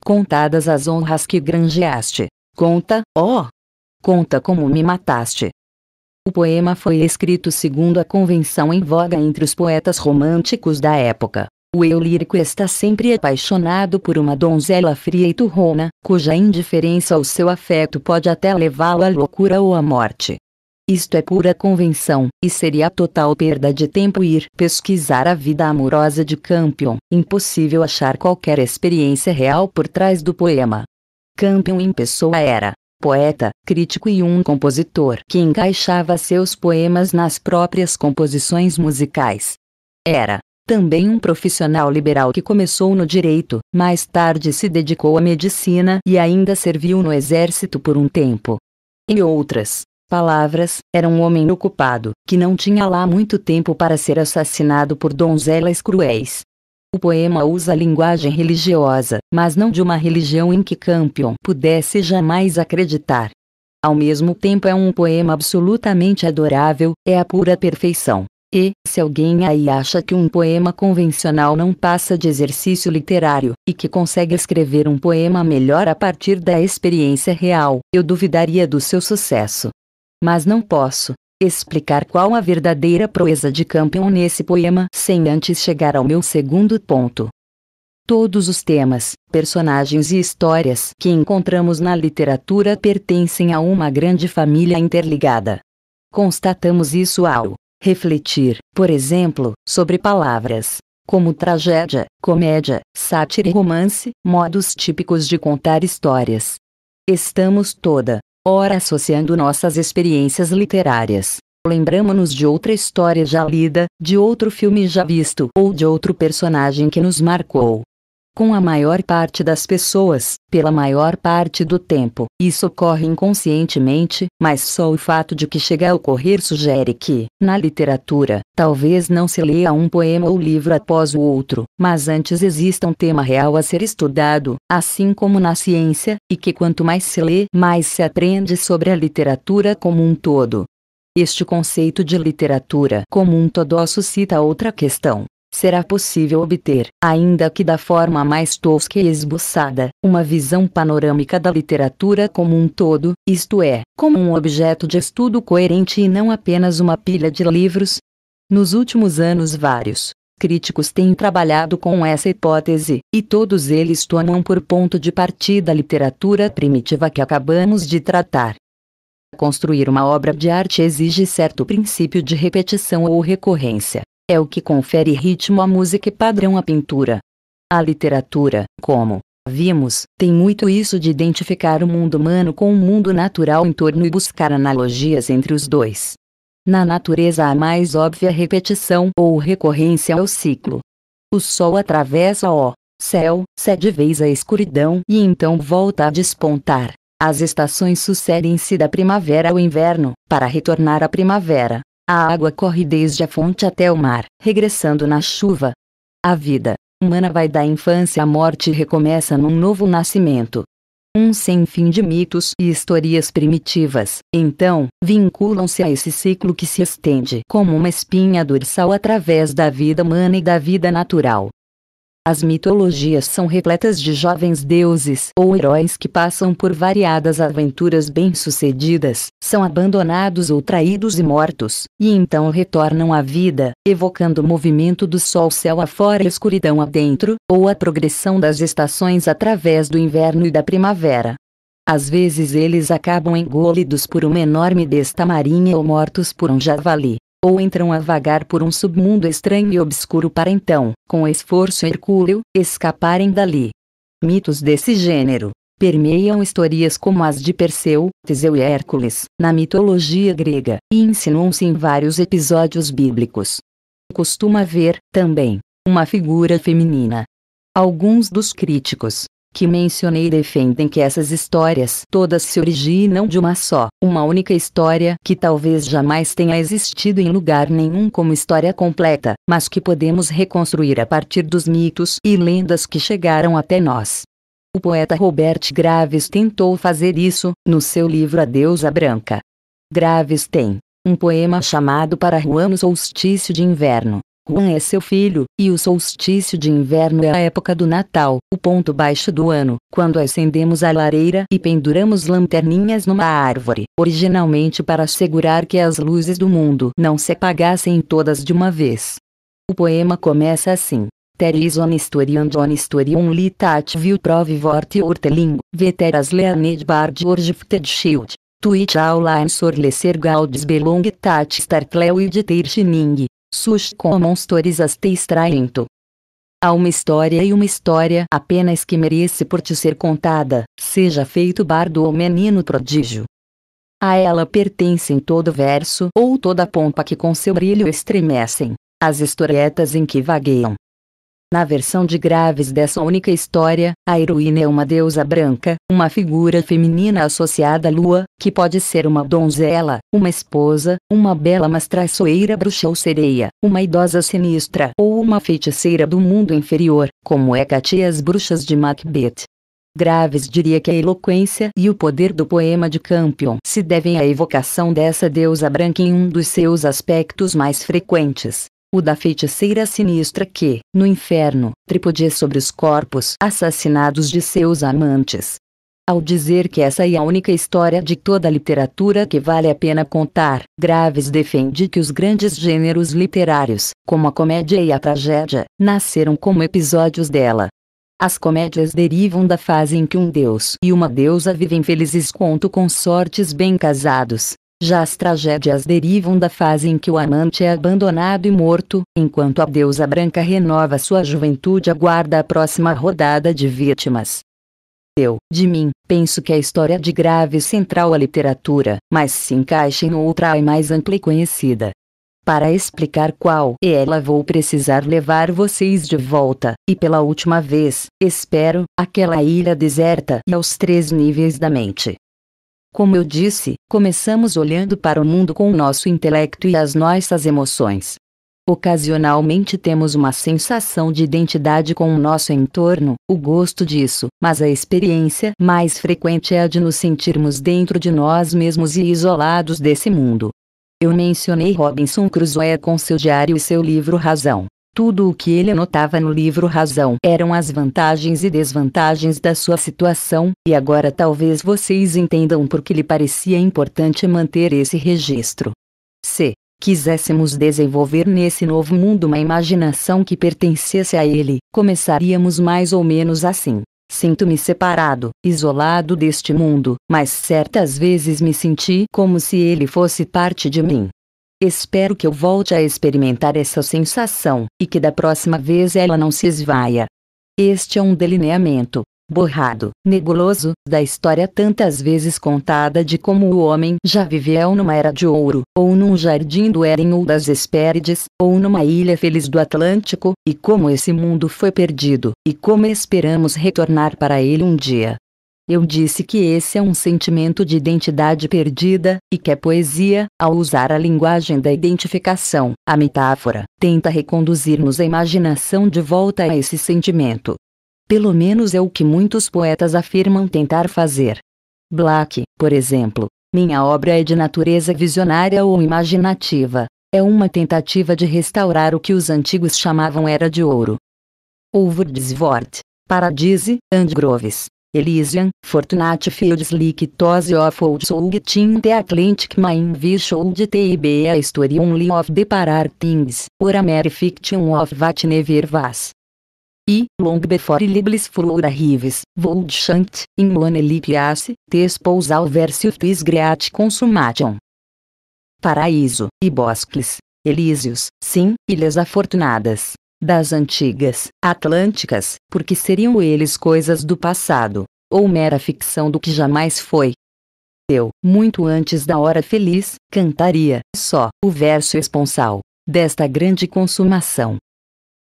Contadas as honras que granjeaste, conta, ó! Oh, conta como me mataste. O poema foi escrito segundo a convenção em voga entre os poetas românticos da época, o eu lírico está sempre apaixonado por uma donzela fria e turrona, cuja indiferença ao seu afeto pode até levá-lo à loucura ou à morte. Isto é pura convenção, e seria total perda de tempo ir pesquisar a vida amorosa de Campion, impossível achar qualquer experiência real por trás do poema. Campion em pessoa era poeta, crítico e um compositor que encaixava seus poemas nas próprias composições musicais. Era também um profissional liberal que começou no direito, mais tarde se dedicou à medicina e ainda serviu no exército por um tempo. Em outras palavras, era um homem ocupado, que não tinha lá muito tempo para ser assassinado por donzelas cruéis. O poema usa linguagem religiosa, mas não de uma religião em que Campion pudesse jamais acreditar. Ao mesmo tempo é um poema absolutamente adorável, é a pura perfeição. E, se alguém aí acha que um poema convencional não passa de exercício literário, e que consegue escrever um poema melhor a partir da experiência real, eu duvidaria do seu sucesso. Mas não posso explicar qual a verdadeira proeza de Campion nesse poema sem antes chegar ao meu segundo ponto. Todos os temas, personagens e histórias que encontramos na literatura pertencem a uma grande família interligada. Constatamos isso ao refletir, por exemplo, sobre palavras como tragédia, comédia, sátira e romance, modos típicos de contar histórias. Estamos toda hora associando nossas experiências literárias. Lembramos-nos de outra história já lida, de outro filme já visto ou de outro personagem que nos marcou com a maior parte das pessoas, pela maior parte do tempo. Isso ocorre inconscientemente, mas só o fato de que chega a ocorrer sugere que, na literatura, talvez não se leia um poema ou livro após o outro, mas antes exista um tema real a ser estudado, assim como na ciência, e que quanto mais se lê, mais se aprende sobre a literatura como um todo. Este conceito de literatura como um todo suscita outra questão será possível obter, ainda que da forma mais tosca e esboçada, uma visão panorâmica da literatura como um todo, isto é, como um objeto de estudo coerente e não apenas uma pilha de livros. Nos últimos anos, vários críticos têm trabalhado com essa hipótese, e todos eles tomam por ponto de partida a literatura primitiva que acabamos de tratar. Construir uma obra de arte exige certo princípio de repetição ou recorrência, é o que confere ritmo à música e padrão à pintura. A literatura, como vimos, tem muito isso de identificar o mundo humano com o mundo natural em torno e buscar analogias entre os dois. Na natureza há mais óbvia repetição ou recorrência ao ciclo. O sol atravessa o céu, cede vez a escuridão e então volta a despontar. As estações sucedem-se da primavera ao inverno, para retornar à primavera, a água corre desde a fonte até o mar, regressando na chuva. A vida humana vai da infância à morte e recomeça num novo nascimento. Um sem fim de mitos e histórias primitivas, então, vinculam-se a esse ciclo que se estende como uma espinha dorsal através da vida humana e da vida natural, as mitologias são repletas de jovens deuses ou heróis que passam por variadas aventuras bem-sucedidas, são abandonados ou traídos e mortos, e então retornam à vida, evocando o movimento do sol céu afora e escuridão adentro, ou a progressão das estações através do inverno e da primavera. Às vezes eles acabam engolidos por uma enorme besta marinha ou mortos por um javali ou entram a vagar por um submundo estranho e obscuro para então, com esforço hercúleo, escaparem dali. Mitos desse gênero permeiam histórias como as de Perseu, Teseu e Hércules, na mitologia grega, e insinuam-se em vários episódios bíblicos. Costuma haver, também, uma figura feminina. Alguns dos críticos, que mencionei defendem que essas histórias todas se originam de uma só, uma única história que talvez jamais tenha existido em lugar nenhum como história completa, mas que podemos reconstruir a partir dos mitos e lendas que chegaram até nós. O poeta Robert Graves tentou fazer isso, no seu livro A Deusa Branca. Graves tem um poema chamado Para Juan Solstício de Inverno, Juan é seu filho, e o solstício de inverno é a época do Natal, o ponto baixo do ano, quando acendemos a lareira e penduramos lanterninhas numa árvore, originalmente para assegurar que as luzes do mundo não se apagassem todas de uma vez. O poema começa assim. Teris historiando historion litat viu provi vorti orteling, veteras leaned bard orgifted shield, tuit aula ensorlecer gaudes belong tat starcleo e de terchining, sus monstores as Há uma história e uma história apenas que merece por te ser contada, seja feito bardo ou menino prodígio. A ela pertencem todo verso ou toda pompa que com seu brilho estremecem, as historietas em que vagueiam, na versão de graves dessa única história, a heroína é uma deusa branca, uma figura feminina associada à lua, que pode ser uma donzela, uma esposa, uma bela mas traiçoeira bruxa ou sereia, uma idosa sinistra ou uma feiticeira do mundo inferior, como é e as bruxas de Macbeth. Graves diria que a eloquência e o poder do poema de Campion se devem à evocação dessa deusa branca em um dos seus aspectos mais frequentes, o da feiticeira sinistra que, no inferno, tripudia sobre os corpos assassinados de seus amantes. Ao dizer que essa é a única história de toda a literatura que vale a pena contar, Graves defende que os grandes gêneros literários, como a comédia e a tragédia, nasceram como episódios dela. As comédias derivam da fase em que um deus e uma deusa vivem felizes conto com sortes bem casados, já as tragédias derivam da fase em que o amante é abandonado e morto, enquanto a deusa branca renova sua juventude e aguarda a próxima rodada de vítimas. Eu, de mim, penso que a história é de grave central à literatura, mas se encaixa em outra e mais ampla e conhecida. Para explicar qual é ela vou precisar levar vocês de volta, e pela última vez, espero, aquela ilha deserta e aos três níveis da mente. Como eu disse, começamos olhando para o mundo com o nosso intelecto e as nossas emoções. Ocasionalmente temos uma sensação de identidade com o nosso entorno, o gosto disso, mas a experiência mais frequente é a de nos sentirmos dentro de nós mesmos e isolados desse mundo. Eu mencionei Robinson Crusoe com seu diário e seu livro Razão. Tudo o que ele anotava no livro Razão eram as vantagens e desvantagens da sua situação, e agora talvez vocês entendam por que lhe parecia importante manter esse registro. Se quiséssemos desenvolver nesse novo mundo uma imaginação que pertencesse a ele, começaríamos mais ou menos assim. Sinto-me separado, isolado deste mundo, mas certas vezes me senti como se ele fosse parte de mim. Espero que eu volte a experimentar essa sensação, e que da próxima vez ela não se esvaia. Este é um delineamento, borrado, nebuloso, da história tantas vezes contada de como o homem já viveu numa era de ouro, ou num jardim do Éden ou das Hespérides, ou numa ilha feliz do Atlântico, e como esse mundo foi perdido, e como esperamos retornar para ele um dia. Eu disse que esse é um sentimento de identidade perdida, e que a poesia, ao usar a linguagem da identificação, a metáfora, tenta reconduzir-nos a imaginação de volta a esse sentimento. Pelo menos é o que muitos poetas afirmam tentar fazer. Black, por exemplo, minha obra é de natureza visionária ou imaginativa. É uma tentativa de restaurar o que os antigos chamavam era de ouro. Ulvurdisvort, Paradise, Andgroves, Elysian, Fortunate Fields Lictose of Old Soul in the Atlantic Main Visual TIB A Story Only of the Parar Things, or a fiction of What Never Was. E, long before liblis flora rives, vold chant, in one lipiace, expousal versus tis great consumation. Paraíso, e bosques, Elísios, sim, ilhas afortunadas, das antigas atlânticas, porque seriam eles coisas do passado, ou mera ficção do que jamais foi. Eu, muito antes da hora feliz, cantaria só o verso esponsal desta grande consumação.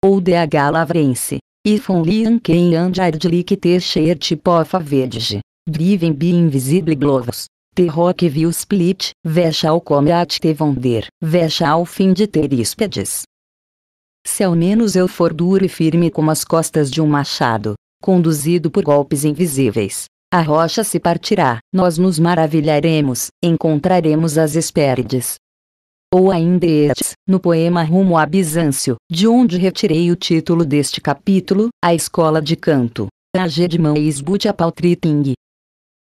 Ou DH Galavrense, Ifon Lian Ken Andardlik T-shirt Pofa Verde, Driven bi Invisible Glovos. rock viu split, vecha ao at te vonder, vexa ao fim de ter ispedes se ao menos eu for duro e firme como as costas de um machado, conduzido por golpes invisíveis. A rocha se partirá, nós nos maravilharemos, encontraremos as Hespérides. Ou ainda estes, no poema Rumo a Bizâncio, de onde retirei o título deste capítulo, A Escola de Canto, A Gedmão e Sbutia Paltriting,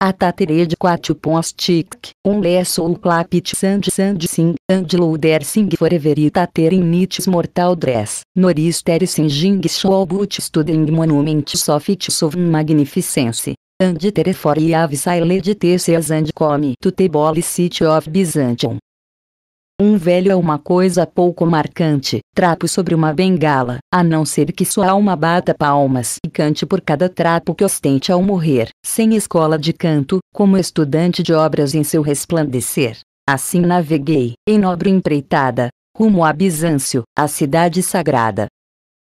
a taterede quatupostic, um lesso ou clapit sand sand sing, and loader sing forever e in nits mortal dress, norister sing jing show but studing monument sofit of magnificence. And terefore e avisile de Tessias and come to the city of Byzantium. Um velho é uma coisa pouco marcante, trapo sobre uma bengala, a não ser que sua alma bata palmas e cante por cada trapo que ostente ao morrer, sem escola de canto, como estudante de obras em seu resplandecer. Assim naveguei, em nobre empreitada, rumo a Bizâncio, a cidade sagrada.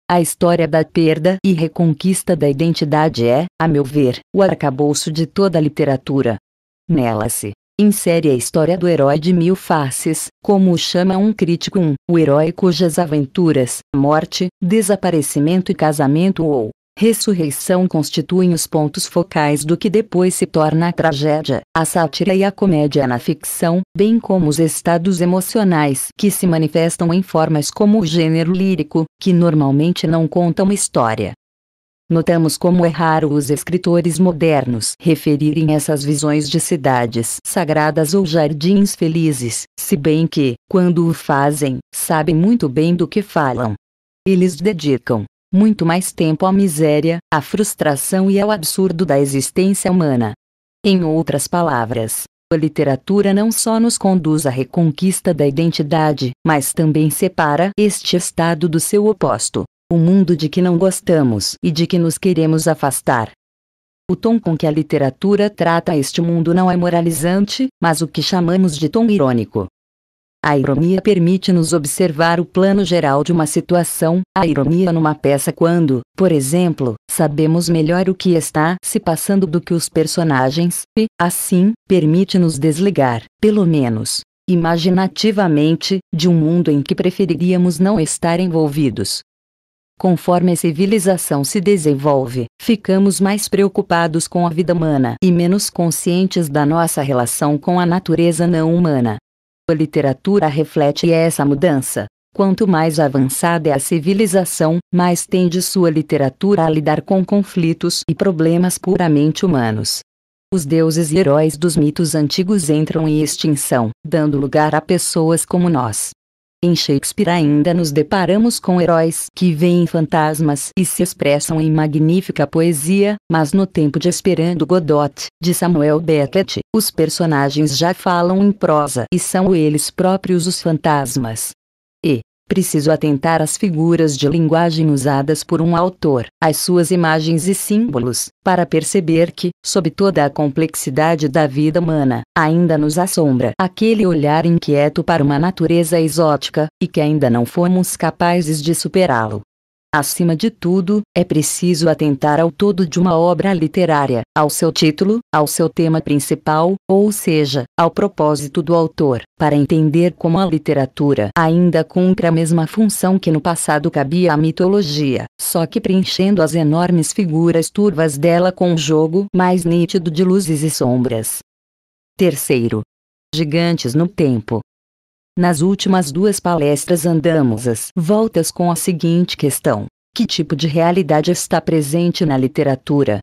A história da perda e reconquista da identidade é, a meu ver, o arcabouço de toda a literatura. Nela se Insere a história do herói de mil faces, como o chama um crítico um, o herói cujas aventuras, morte, desaparecimento e casamento ou ressurreição constituem os pontos focais do que depois se torna a tragédia, a sátira e a comédia na ficção, bem como os estados emocionais que se manifestam em formas como o gênero lírico, que normalmente não conta uma história Notamos como é raro os escritores modernos referirem essas visões de cidades sagradas ou jardins felizes, se bem que, quando o fazem, sabem muito bem do que falam. Eles dedicam muito mais tempo à miséria, à frustração e ao absurdo da existência humana. Em outras palavras, a literatura não só nos conduz à reconquista da identidade, mas também separa este estado do seu oposto, o mundo de que não gostamos e de que nos queremos afastar. O tom com que a literatura trata este mundo não é moralizante, mas o que chamamos de tom irônico. A ironia permite-nos observar o plano geral de uma situação, a ironia numa peça quando, por exemplo, sabemos melhor o que está se passando do que os personagens, e, assim, permite-nos desligar, pelo menos, imaginativamente, de um mundo em que preferiríamos não estar envolvidos. Conforme a civilização se desenvolve, ficamos mais preocupados com a vida humana e menos conscientes da nossa relação com a natureza não humana. A literatura reflete essa mudança. Quanto mais avançada é a civilização, mais tende sua literatura a lidar com conflitos e problemas puramente humanos. Os deuses e heróis dos mitos antigos entram em extinção, dando lugar a pessoas como nós. Em Shakespeare ainda nos deparamos com heróis que veem fantasmas e se expressam em magnífica poesia, mas no tempo de Esperando Godot, de Samuel Beckett, os personagens já falam em prosa e são eles próprios os fantasmas preciso atentar às figuras de linguagem usadas por um autor, às suas imagens e símbolos, para perceber que, sob toda a complexidade da vida humana, ainda nos assombra aquele olhar inquieto para uma natureza exótica, e que ainda não fomos capazes de superá-lo. Acima de tudo, é preciso atentar ao todo de uma obra literária, ao seu título, ao seu tema principal, ou seja, ao propósito do autor, para entender como a literatura ainda cumpre a mesma função que no passado cabia à mitologia, só que preenchendo as enormes figuras turvas dela com um jogo mais nítido de luzes e sombras. Terceiro, gigantes no tempo. Nas últimas duas palestras andamos as voltas com a seguinte questão: que tipo de realidade está presente na literatura?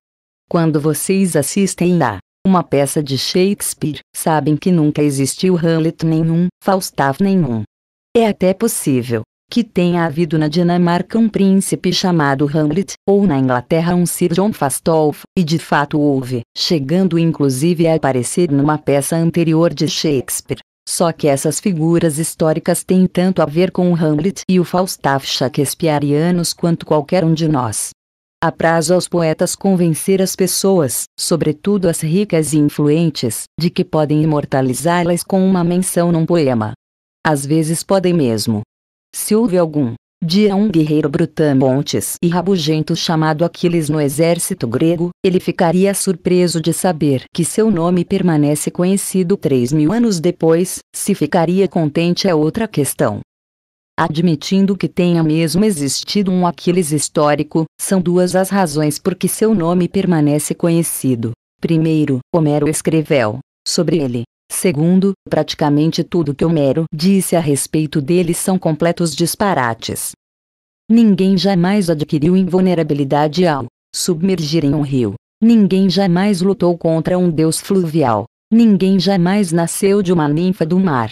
Quando vocês assistem a uma peça de Shakespeare, sabem que nunca existiu Hamlet nenhum, Falstaff nenhum. É até possível que tenha havido na Dinamarca um príncipe chamado Hamlet, ou na Inglaterra um Sir John Fastolf, e de fato houve, chegando inclusive a aparecer numa peça anterior de Shakespeare. Só que essas figuras históricas têm tanto a ver com o Hamlet e o Falstaff shakespearianos quanto qualquer um de nós. Apraz aos poetas convencer as pessoas, sobretudo as ricas e influentes, de que podem imortalizá-las com uma menção num poema. Às vezes podem mesmo. Se houve algum Dia um guerreiro brutamontes e rabugento chamado Aquiles no exército grego, ele ficaria surpreso de saber que seu nome permanece conhecido três mil anos depois, se ficaria contente é outra questão. Admitindo que tenha mesmo existido um Aquiles histórico, são duas as razões por que seu nome permanece conhecido. Primeiro, Homero escreveu sobre ele, Segundo, praticamente tudo que Homero disse a respeito deles são completos disparates. Ninguém jamais adquiriu invulnerabilidade ao submergir em um rio. Ninguém jamais lutou contra um deus fluvial. Ninguém jamais nasceu de uma ninfa do mar.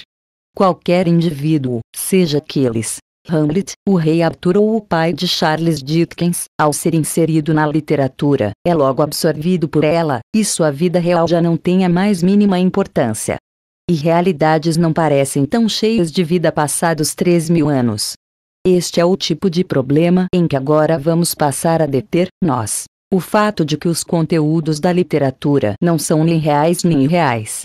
Qualquer indivíduo, seja aqueles Hamlet, o rei Arthur ou o pai de Charles Dickens, ao ser inserido na literatura, é logo absorvido por ela, e sua vida real já não tem a mais mínima importância. E realidades não parecem tão cheias de vida passados 3 mil anos. Este é o tipo de problema em que agora vamos passar a deter, nós. O fato de que os conteúdos da literatura não são nem reais nem irreais.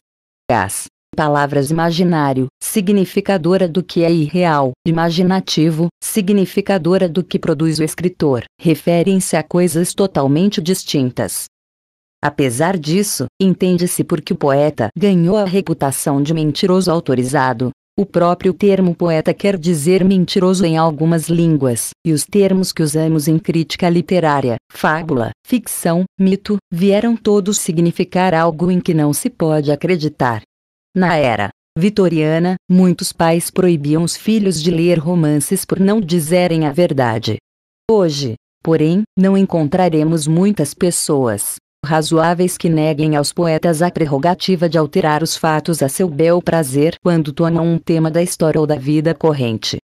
Gás. Palavras imaginário, significadora do que é irreal, imaginativo, significadora do que produz o escritor, referem-se a coisas totalmente distintas. Apesar disso, entende-se porque o poeta ganhou a reputação de mentiroso autorizado. O próprio termo poeta quer dizer mentiroso em algumas línguas, e os termos que usamos em crítica literária, fábula, ficção, mito, vieram todos significar algo em que não se pode acreditar. Na era vitoriana, muitos pais proibiam os filhos de ler romances por não dizerem a verdade. Hoje, porém, não encontraremos muitas pessoas razoáveis que neguem aos poetas a prerrogativa de alterar os fatos a seu bel prazer quando tomam um tema da história ou da vida corrente.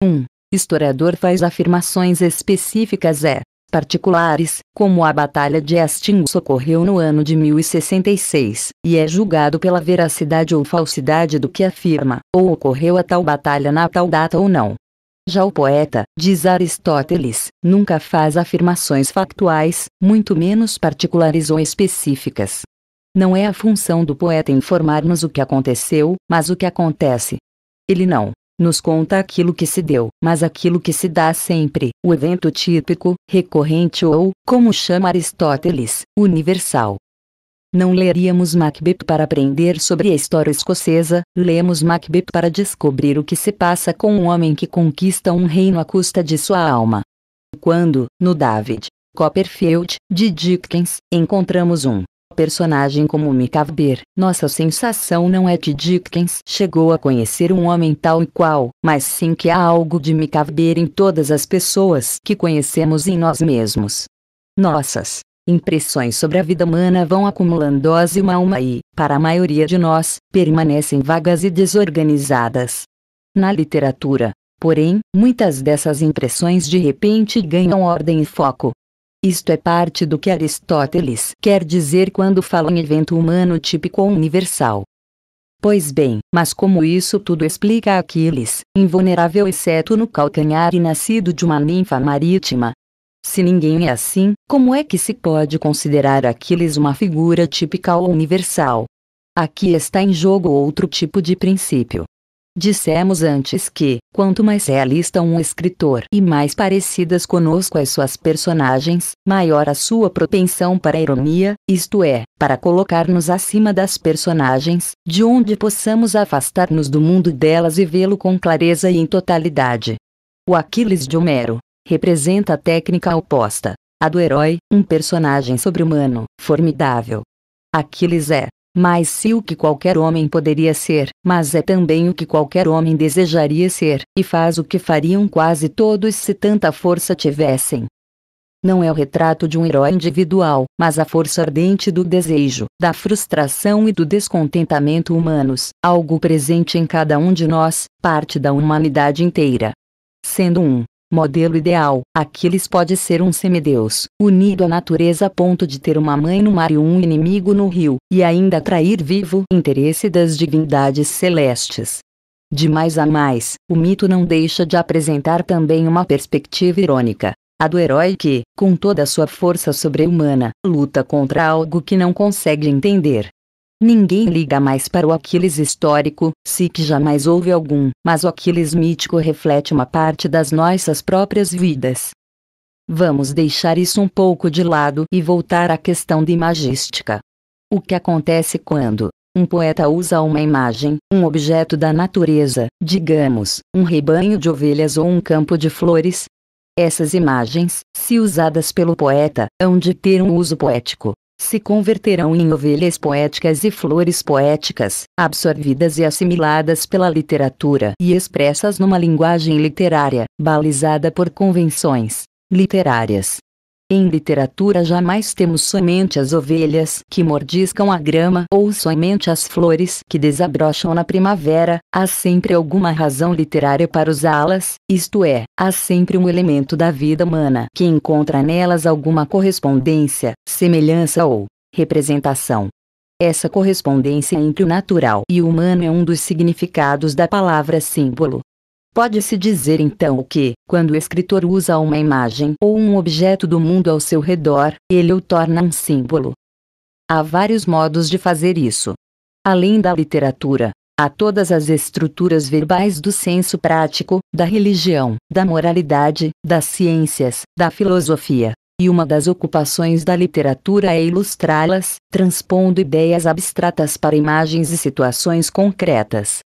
Um historiador faz afirmações específicas é particulares, como a Batalha de Hastings ocorreu no ano de 1066, e é julgado pela veracidade ou falsidade do que afirma, ou ocorreu a tal batalha na tal data ou não. Já o poeta, diz Aristóteles, nunca faz afirmações factuais, muito menos particulares ou específicas. Não é a função do poeta informar-nos o que aconteceu, mas o que acontece. Ele não nos conta aquilo que se deu, mas aquilo que se dá sempre, o evento típico, recorrente ou, como chama Aristóteles, universal. Não leríamos Macbeth para aprender sobre a história escocesa, lemos Macbeth para descobrir o que se passa com um homem que conquista um reino à custa de sua alma. Quando, no David Copperfield, de Dickens, encontramos um personagem como Mika Ber. Nossa sensação não é de Dickens chegou a conhecer um homem tal e qual, mas sim que há algo de Mika Ber em todas as pessoas que conhecemos em nós mesmos. Nossas impressões sobre a vida humana vão acumulando dose uma a uma e, para a maioria de nós, permanecem vagas e desorganizadas. Na literatura, porém, muitas dessas impressões de repente ganham ordem e foco, isto é parte do que Aristóteles quer dizer quando fala em evento humano típico ou universal. Pois bem, mas como isso tudo explica Aquiles, invulnerável exceto no calcanhar e nascido de uma ninfa marítima? Se ninguém é assim, como é que se pode considerar Aquiles uma figura típica ou universal? Aqui está em jogo outro tipo de princípio. Dissemos antes que, quanto mais realista um escritor e mais parecidas conosco as suas personagens, maior a sua propensão para a ironia, isto é, para colocar-nos acima das personagens, de onde possamos afastar-nos do mundo delas e vê-lo com clareza e em totalidade. O Aquiles de Homero representa a técnica oposta, a do herói, um personagem sobre-humano, formidável. Aquiles é, mais se o que qualquer homem poderia ser, mas é também o que qualquer homem desejaria ser, e faz o que fariam quase todos se tanta força tivessem. Não é o retrato de um herói individual, mas a força ardente do desejo, da frustração e do descontentamento humanos, algo presente em cada um de nós, parte da humanidade inteira. Sendo um modelo ideal, Aquiles pode ser um semideus, unido à natureza a ponto de ter uma mãe no mar e um inimigo no rio, e ainda atrair vivo interesse das divindades celestes. De mais a mais, o mito não deixa de apresentar também uma perspectiva irônica. A do herói que, com toda a sua força sobre-humana, luta contra algo que não consegue entender, Ninguém liga mais para o Aquiles histórico, se que jamais houve algum, mas o Aquiles mítico reflete uma parte das nossas próprias vidas. Vamos deixar isso um pouco de lado e voltar à questão de imagística. O que acontece quando um poeta usa uma imagem, um objeto da natureza, digamos, um rebanho de ovelhas ou um campo de flores? Essas imagens, se usadas pelo poeta, hão de ter um uso poético, se converterão em ovelhas poéticas e flores poéticas, absorvidas e assimiladas pela literatura e expressas numa linguagem literária, balizada por convenções literárias, em literatura jamais temos somente as ovelhas que mordiscam a grama ou somente as flores que desabrocham na primavera, há sempre alguma razão literária para usá-las, isto é, há sempre um elemento da vida humana que encontra nelas alguma correspondência, semelhança ou representação. Essa correspondência entre o natural e o humano é um dos significados da palavra símbolo. Pode-se dizer então que, quando o escritor usa uma imagem ou um objeto do mundo ao seu redor, ele o torna um símbolo. Há vários modos de fazer isso. Além da literatura, há todas as estruturas verbais do senso prático, da religião, da moralidade, das ciências, da filosofia. E uma das ocupações da literatura é ilustrá-las, transpondo ideias abstratas para imagens e situações concretas.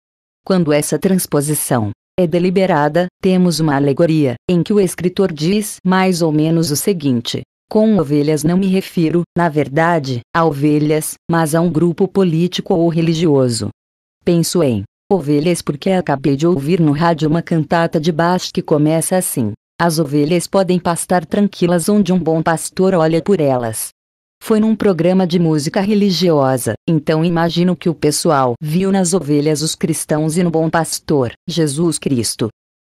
Quando essa transposição é deliberada, temos uma alegoria, em que o escritor diz mais ou menos o seguinte: com ovelhas não me refiro, na verdade, a ovelhas, mas a um grupo político ou religioso. Penso em ovelhas porque acabei de ouvir no rádio uma cantata de Bach que começa assim: As ovelhas podem pastar tranquilas onde um bom pastor olha por elas. Foi num programa de música religiosa. Então imagino que o pessoal viu nas ovelhas os cristãos e no bom pastor, Jesus Cristo.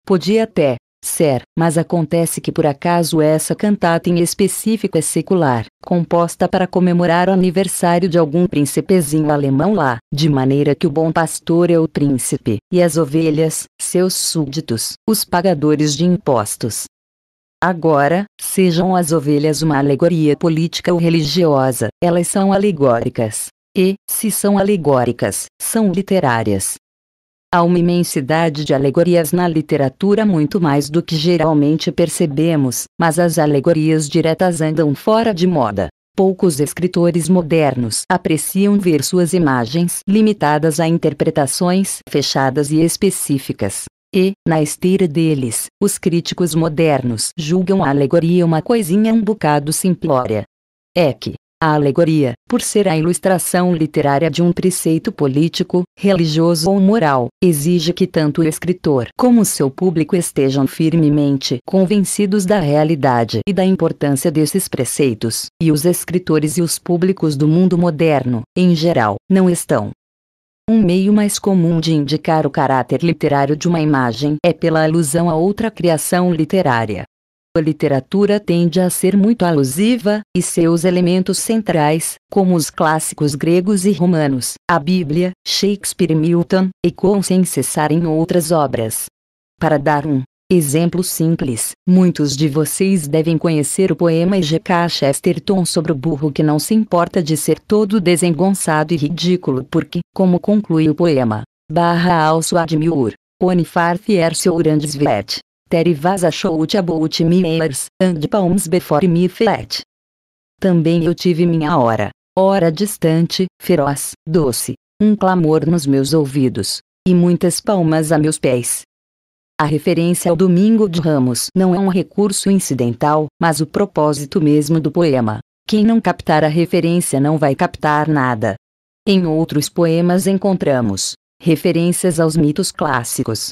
Podia até ser, mas acontece que por acaso essa cantata em específico é secular, composta para comemorar o aniversário de algum príncipezinho alemão lá, de maneira que o bom pastor é o príncipe, e as ovelhas, seus súditos, os pagadores de impostos. Agora, sejam as ovelhas uma alegoria política ou religiosa, elas são alegóricas. E, se são alegóricas, são literárias. Há uma imensidade de alegorias na literatura muito mais do que geralmente percebemos, mas as alegorias diretas andam fora de moda. Poucos escritores modernos apreciam ver suas imagens limitadas a interpretações fechadas e específicas. E, na esteira deles, os críticos modernos julgam a alegoria uma coisinha um bocado simplória. É que, a alegoria, por ser a ilustração literária de um preceito político, religioso ou moral, exige que tanto o escritor como seu público estejam firmemente convencidos da realidade e da importância desses preceitos, e os escritores e os públicos do mundo moderno, em geral, não estão. Um meio mais comum de indicar o caráter literário de uma imagem é pela alusão a outra criação literária. A literatura tende a ser muito alusiva, e seus elementos centrais, como os clássicos gregos e romanos, a Bíblia, Shakespeare e Milton, ecoam sem cessar em outras obras. Para dar um Exemplo simples. Muitos de vocês devem conhecer o poema G.K. Chesterton sobre o burro que não se importa de ser todo desengonçado e ridículo porque, como conclui o poema, barra ao Suadmiur, Onifar Fiersourandes Vet, teri Vaza Shout About Me Airs, and Palms Before Me Flat. Também eu tive minha hora, hora distante, feroz, doce, um clamor nos meus ouvidos, e muitas palmas a meus pés a referência ao Domingo de Ramos não é um recurso incidental, mas o propósito mesmo do poema. Quem não captar a referência não vai captar nada. Em outros poemas encontramos referências aos mitos clássicos.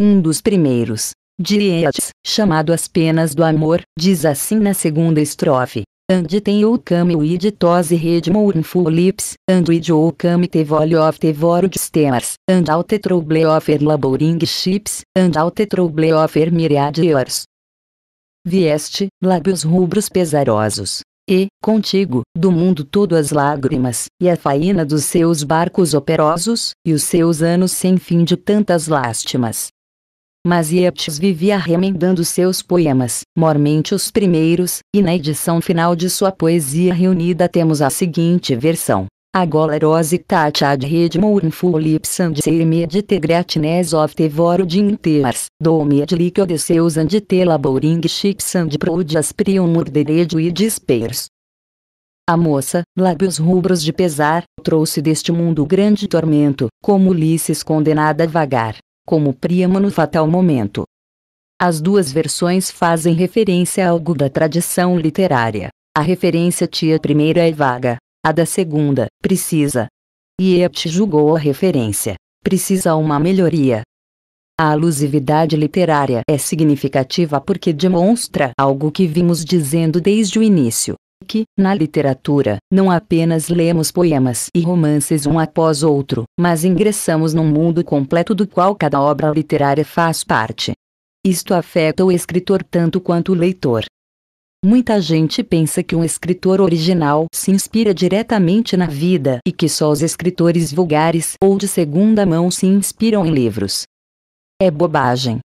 Um dos primeiros, de Yeats, chamado As Penas do Amor, diz assim na segunda estrofe: Anditem Okami Uiditose Red Mournfullips, Anduid Okami Tevoli of Tevorod Stairs, Andalte Trouble of Erlaboring Ships, Andalte Trouble of Ermiriad Eors. Vieste, lábios rubros pesarosos. E, contigo, do mundo todo as lágrimas, e a faína dos seus barcos operosos, e os seus anos sem fim de tantas lástimas mas Yeats vivia remendando seus poemas, mormente os primeiros, e na edição final de sua poesia reunida temos a seguinte versão. A Agora erose tachad redmourn fulipsand sermed tegratnes of tevoro dinters, domed liquiodeseus and telaboring chipsand prodias priumur deredo e dispers. A moça, lábios rubros de pesar, trouxe deste mundo grande tormento, como Ulisses condenada a vagar, como Priamo no fatal momento. As duas versões fazem referência a algo da tradição literária. A referência tia primeira é vaga, a da segunda, precisa. Yeats julgou a referência, precisa uma melhoria. A alusividade literária é significativa porque demonstra algo que vimos dizendo desde o início que, na literatura, não apenas lemos poemas e romances um após outro, mas ingressamos num mundo completo do qual cada obra literária faz parte. Isto afeta o escritor tanto quanto o leitor. Muita gente pensa que um escritor original se inspira diretamente na vida e que só os escritores vulgares ou de segunda mão se inspiram em livros. É bobagem.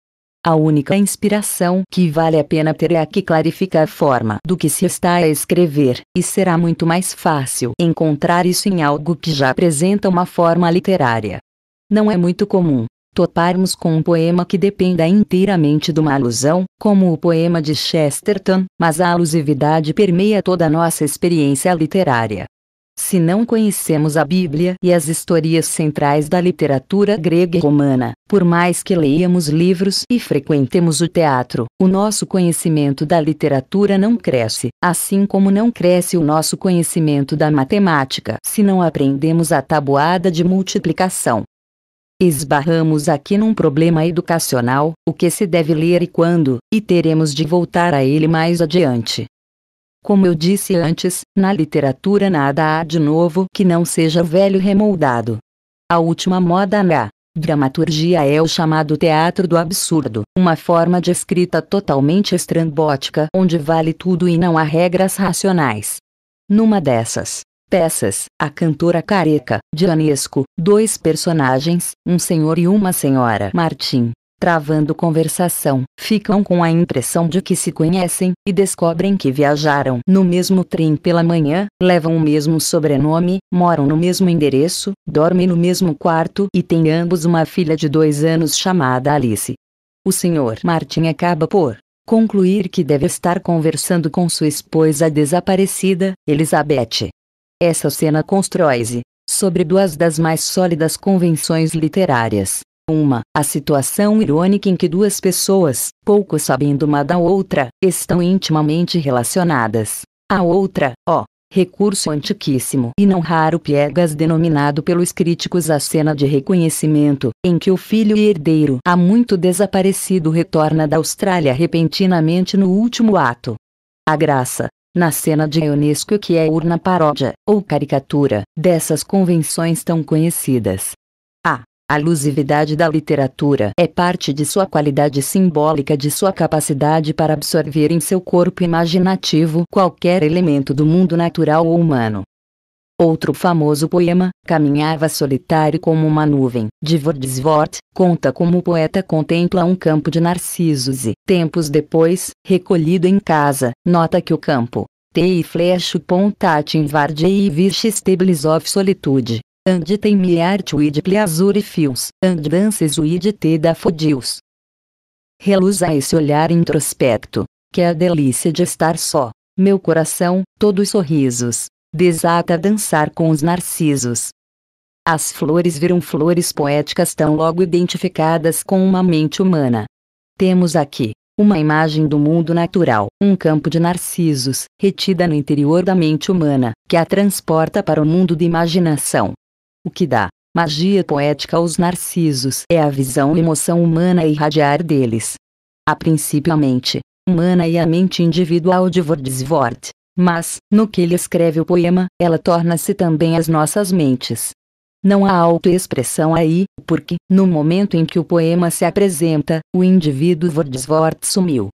A única inspiração que vale a pena ter é a que clarifica a forma do que se está a escrever, e será muito mais fácil encontrar isso em algo que já apresenta uma forma literária. Não é muito comum toparmos com um poema que dependa inteiramente de uma alusão, como o poema de Chesterton, mas a alusividade permeia toda a nossa experiência literária. Se não conhecemos a Bíblia e as historias centrais da literatura grega e romana, por mais que leiamos livros e frequentemos o teatro, o nosso conhecimento da literatura não cresce, assim como não cresce o nosso conhecimento da matemática se não aprendemos a tabuada de multiplicação. Esbarramos aqui num problema educacional, o que se deve ler e quando, e teremos de voltar a ele mais adiante. Como eu disse antes, na literatura nada há de novo que não seja velho remoldado. A última moda na dramaturgia é o chamado teatro do absurdo, uma forma de escrita totalmente estrambótica onde vale tudo e não há regras racionais. Numa dessas, Peças, a cantora careca, de dois personagens, um senhor e uma senhora Martim, travando conversação, ficam com a impressão de que se conhecem e descobrem que viajaram no mesmo trem pela manhã, levam o mesmo sobrenome, moram no mesmo endereço, dormem no mesmo quarto e têm ambos uma filha de dois anos chamada Alice. O senhor Martin acaba por concluir que deve estar conversando com sua esposa desaparecida, Elizabeth. Essa cena constrói-se sobre duas das mais sólidas convenções literárias uma, a situação irônica em que duas pessoas, pouco sabendo uma da outra, estão intimamente relacionadas. A outra, ó, recurso antiquíssimo e não raro piegas denominado pelos críticos a cena de reconhecimento, em que o filho e herdeiro há muito desaparecido retorna da Austrália repentinamente no último ato. A graça, na cena de Ionesco que é urna paródia, ou caricatura, dessas convenções tão conhecidas, a alusividade da literatura é parte de sua qualidade simbólica de sua capacidade para absorver em seu corpo imaginativo qualquer elemento do mundo natural ou humano. Outro famoso poema, Caminhava Solitário como uma Nuvem, de Wordsworth, conta como o poeta contempla um campo de narcisos e, tempos depois, recolhido em casa, nota que o campo, Tei flecho pontat invardei e viste of solitude and tem me art with pleasure fios, and dances with te dafodils. Reluza esse olhar introspecto, que é a delícia de estar só. Meu coração, todo sorrisos, desata a dançar com os narcisos. As flores viram flores poéticas tão logo identificadas com uma mente humana. Temos aqui uma imagem do mundo natural, um campo de narcisos, retida no interior da mente humana, que a transporta para o mundo da imaginação, o que dá magia poética aos narcisos é a visão e emoção humana e irradiar deles. A princípio a mente humana e a mente individual de Wordsworth, mas, no que ele escreve o poema, ela torna-se também as nossas mentes. Não há autoexpressão aí, porque, no momento em que o poema se apresenta, o indivíduo Wordsworth sumiu.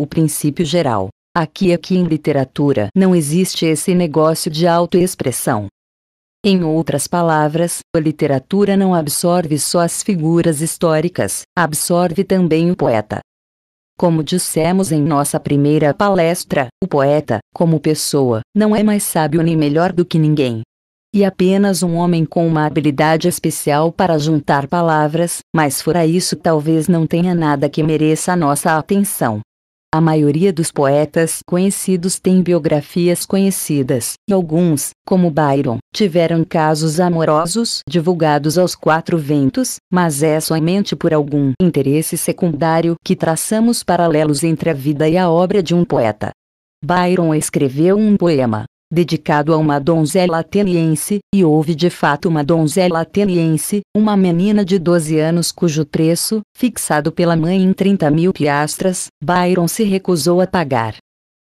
O princípio geral, aqui é que em literatura não existe esse negócio de autoexpressão. Em outras palavras, a literatura não absorve só as figuras históricas, absorve também o poeta. Como dissemos em nossa primeira palestra, o poeta, como pessoa, não é mais sábio nem melhor do que ninguém. E apenas um homem com uma habilidade especial para juntar palavras, mas fora isso talvez não tenha nada que mereça nossa atenção. A maioria dos poetas conhecidos tem biografias conhecidas, e alguns, como Byron, tiveram casos amorosos divulgados aos quatro ventos, mas é somente por algum interesse secundário que traçamos paralelos entre a vida e a obra de um poeta. Byron escreveu um poema, dedicado a uma donzela ateniense, e houve de fato uma donzela ateniense, uma menina de 12 anos cujo preço, fixado pela mãe em 30 mil piastras, Byron se recusou a pagar.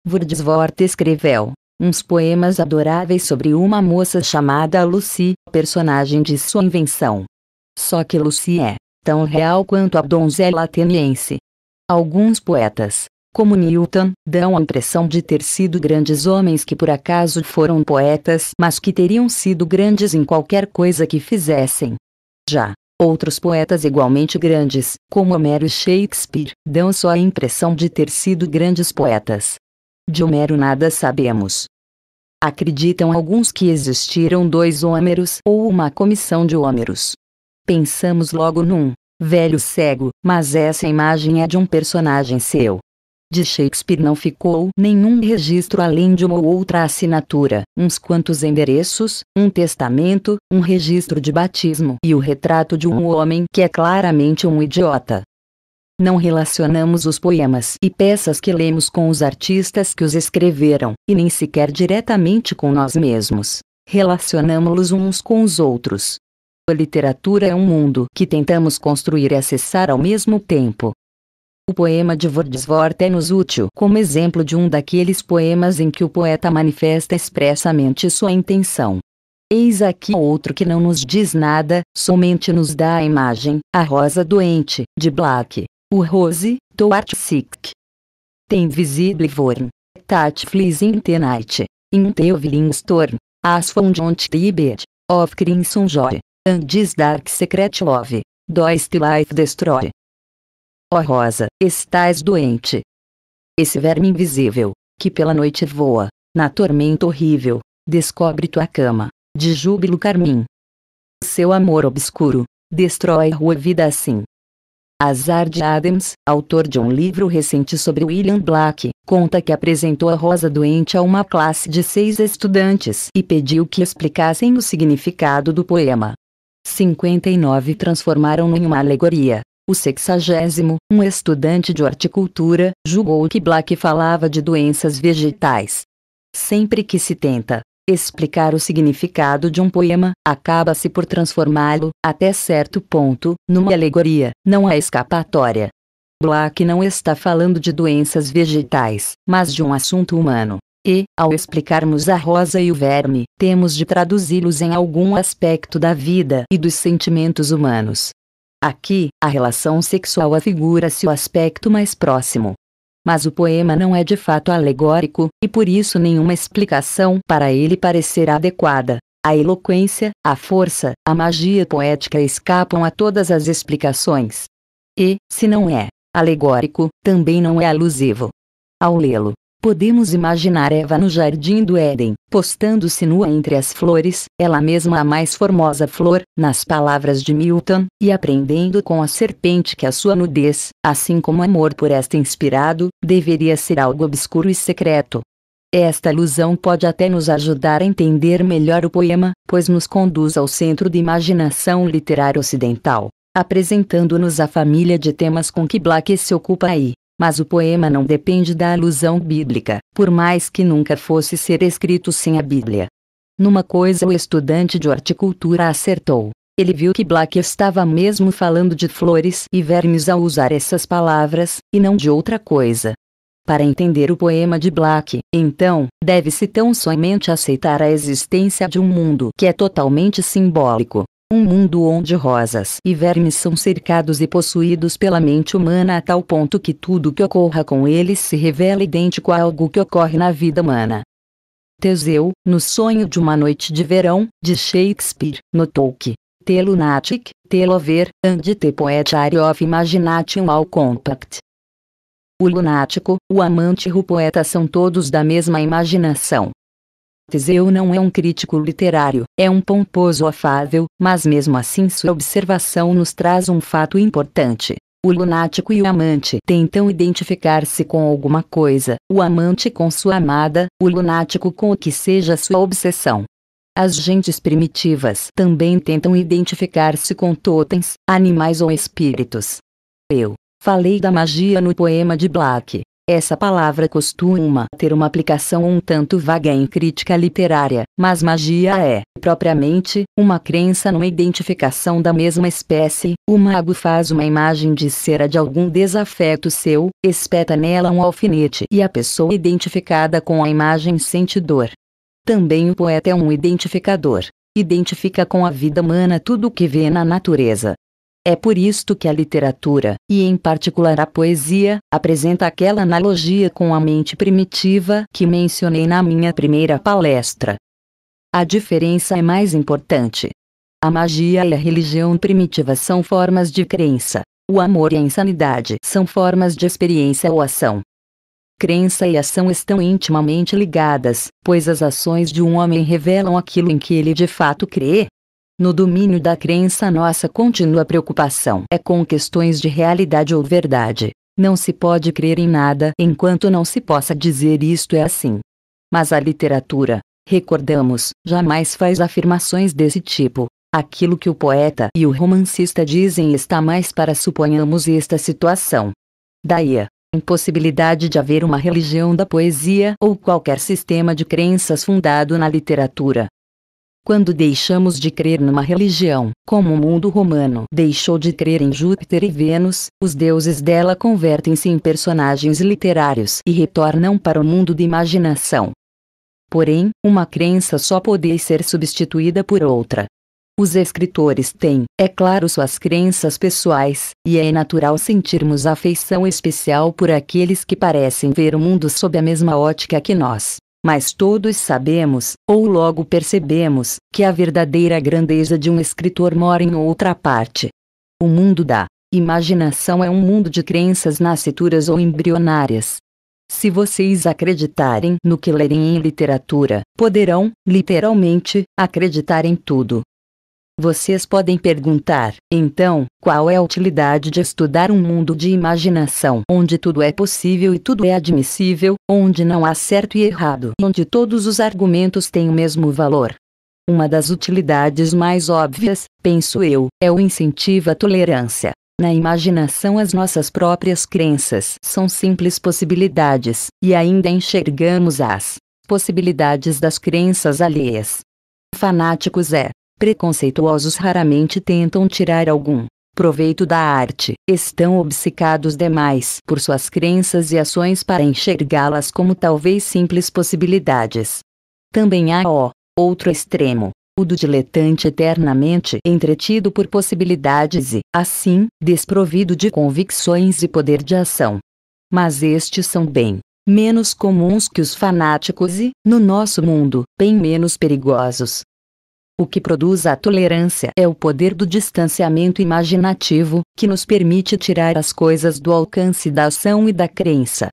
Wordsworth escreveu uns poemas adoráveis sobre uma moça chamada Lucy, personagem de sua invenção. Só que Lucy é tão real quanto a donzela ateniense. Alguns poetas, como Newton, dão a impressão de ter sido grandes homens que por acaso foram poetas, mas que teriam sido grandes em qualquer coisa que fizessem. Já outros poetas igualmente grandes, como Homero e Shakespeare, dão só a impressão de ter sido grandes poetas. De Homero nada sabemos. Acreditam alguns que existiram dois Homeros ou uma comissão de Homeros. Pensamos logo num velho cego, mas essa imagem é de um personagem seu. De Shakespeare não ficou nenhum registro além de uma ou outra assinatura, uns quantos endereços, um testamento, um registro de batismo e o retrato de um homem que é claramente um idiota. Não relacionamos os poemas e peças que lemos com os artistas que os escreveram, e nem sequer diretamente com nós mesmos. Relacionamos-los uns com os outros. A literatura é um mundo que tentamos construir e acessar ao mesmo tempo, o poema de Wordsworth é nos útil como exemplo de um daqueles poemas em que o poeta manifesta expressamente sua intenção. Eis aqui outro que não nos diz nada, somente nos dá a imagem, a rosa doente, de Black, o Rose, Toart Sick. Tem visible vorn, tat in the night, in the evening storm, as found on Tibet, of crimson joy, and this dark secret love, does life destroy. Ó oh rosa, estás doente. Esse verme invisível, que pela noite voa, na tormenta horrível, descobre tua cama, de júbilo carmim. Seu amor obscuro, destrói rua vida assim. Azar de Adams, autor de um livro recente sobre William Black, conta que apresentou a rosa doente a uma classe de seis estudantes e pediu que explicassem o significado do poema. 59 transformaram-no em uma alegoria, o sexagésimo, um estudante de horticultura, julgou que Black falava de doenças vegetais. Sempre que se tenta explicar o significado de um poema, acaba-se por transformá-lo, até certo ponto, numa alegoria, não há escapatória. Black não está falando de doenças vegetais, mas de um assunto humano. E, ao explicarmos a rosa e o verme, temos de traduzi-los em algum aspecto da vida e dos sentimentos humanos. Aqui, a relação sexual afigura-se o aspecto mais próximo. Mas o poema não é de fato alegórico, e por isso nenhuma explicação para ele parecerá adequada. A eloquência, a força, a magia poética escapam a todas as explicações. E, se não é alegórico, também não é alusivo. Ao lê-lo, Podemos imaginar Eva no jardim do Éden, postando-se nua entre as flores, ela mesma a mais formosa flor, nas palavras de Milton, e aprendendo com a serpente que a sua nudez, assim como amor por esta inspirado, deveria ser algo obscuro e secreto. Esta alusão pode até nos ajudar a entender melhor o poema, pois nos conduz ao centro da imaginação literária ocidental, apresentando-nos a família de temas com que Black se ocupa aí mas o poema não depende da alusão bíblica, por mais que nunca fosse ser escrito sem a Bíblia. Numa coisa o estudante de horticultura acertou. Ele viu que Black estava mesmo falando de flores e vermes ao usar essas palavras, e não de outra coisa. Para entender o poema de Black, então, deve-se tão somente aceitar a existência de um mundo que é totalmente simbólico, um mundo onde rosas e vermes são cercados e possuídos pela mente humana a tal ponto que tudo que ocorra com eles se revela idêntico a algo que ocorre na vida humana. Teseu, no sonho de uma noite de verão, de Shakespeare, notou que te lunatic, te lover, and te poetary of imagination all compact. O lunático, o amante e o poeta são todos da mesma imaginação. Teseu não é um crítico literário, é um pomposo afável, mas mesmo assim sua observação nos traz um fato importante. O lunático e o amante tentam identificar-se com alguma coisa, o amante com sua amada, o lunático com o que seja sua obsessão. As gentes primitivas também tentam identificar-se com totens, animais ou espíritos. Eu falei da magia no poema de Black. Essa palavra costuma ter uma aplicação um tanto vaga em crítica literária, mas magia é, propriamente, uma crença numa identificação da mesma espécie. O mago faz uma imagem de cera de algum desafeto seu, espeta nela um alfinete e a pessoa identificada com a imagem sente dor. Também o poeta é um identificador. Identifica com a vida humana tudo o que vê na natureza, é por isto que a literatura, e em particular a poesia, apresenta aquela analogia com a mente primitiva que mencionei na minha primeira palestra. A diferença é mais importante. A magia e a religião primitiva são formas de crença. O amor e a insanidade são formas de experiência ou ação. Crença e ação estão intimamente ligadas, pois as ações de um homem revelam aquilo em que ele de fato crê, no domínio da crença, nossa contínua preocupação é com questões de realidade ou verdade. Não se pode crer em nada enquanto não se possa dizer isto é assim. Mas a literatura, recordamos, jamais faz afirmações desse tipo. Aquilo que o poeta e o romancista dizem está mais para suponhamos esta situação. Daí a impossibilidade de haver uma religião da poesia ou qualquer sistema de crenças fundado na literatura, quando deixamos de crer numa religião, como o mundo romano deixou de crer em Júpiter e Vênus, os deuses dela convertem-se em personagens literários e retornam para o mundo da imaginação. Porém, uma crença só pode ser substituída por outra. Os escritores têm, é claro, suas crenças pessoais, e é natural sentirmos afeição especial por aqueles que parecem ver o mundo sob a mesma ótica que nós. Mas todos sabemos, ou logo percebemos, que a verdadeira grandeza de um escritor mora em outra parte. O mundo da imaginação é um mundo de crenças nascituras ou embrionárias. Se vocês acreditarem no que lerem em literatura, poderão, literalmente, acreditar em tudo. Vocês podem perguntar, então, qual é a utilidade de estudar um mundo de imaginação onde tudo é possível e tudo é admissível, onde não há certo e errado e onde todos os argumentos têm o mesmo valor? Uma das utilidades mais óbvias, penso eu, é o incentivo à tolerância. Na imaginação, as nossas próprias crenças são simples possibilidades, e ainda enxergamos as possibilidades das crenças alheias. Fanáticos é, preconceituosos raramente tentam tirar algum proveito da arte, estão obcecados demais por suas crenças e ações para enxergá-las como talvez simples possibilidades. Também há o outro extremo, o do diletante eternamente entretido por possibilidades e, assim, desprovido de convicções e poder de ação. Mas estes são bem menos comuns que os fanáticos e, no nosso mundo, bem menos perigosos. O que produz a tolerância é o poder do distanciamento imaginativo, que nos permite tirar as coisas do alcance da ação e da crença.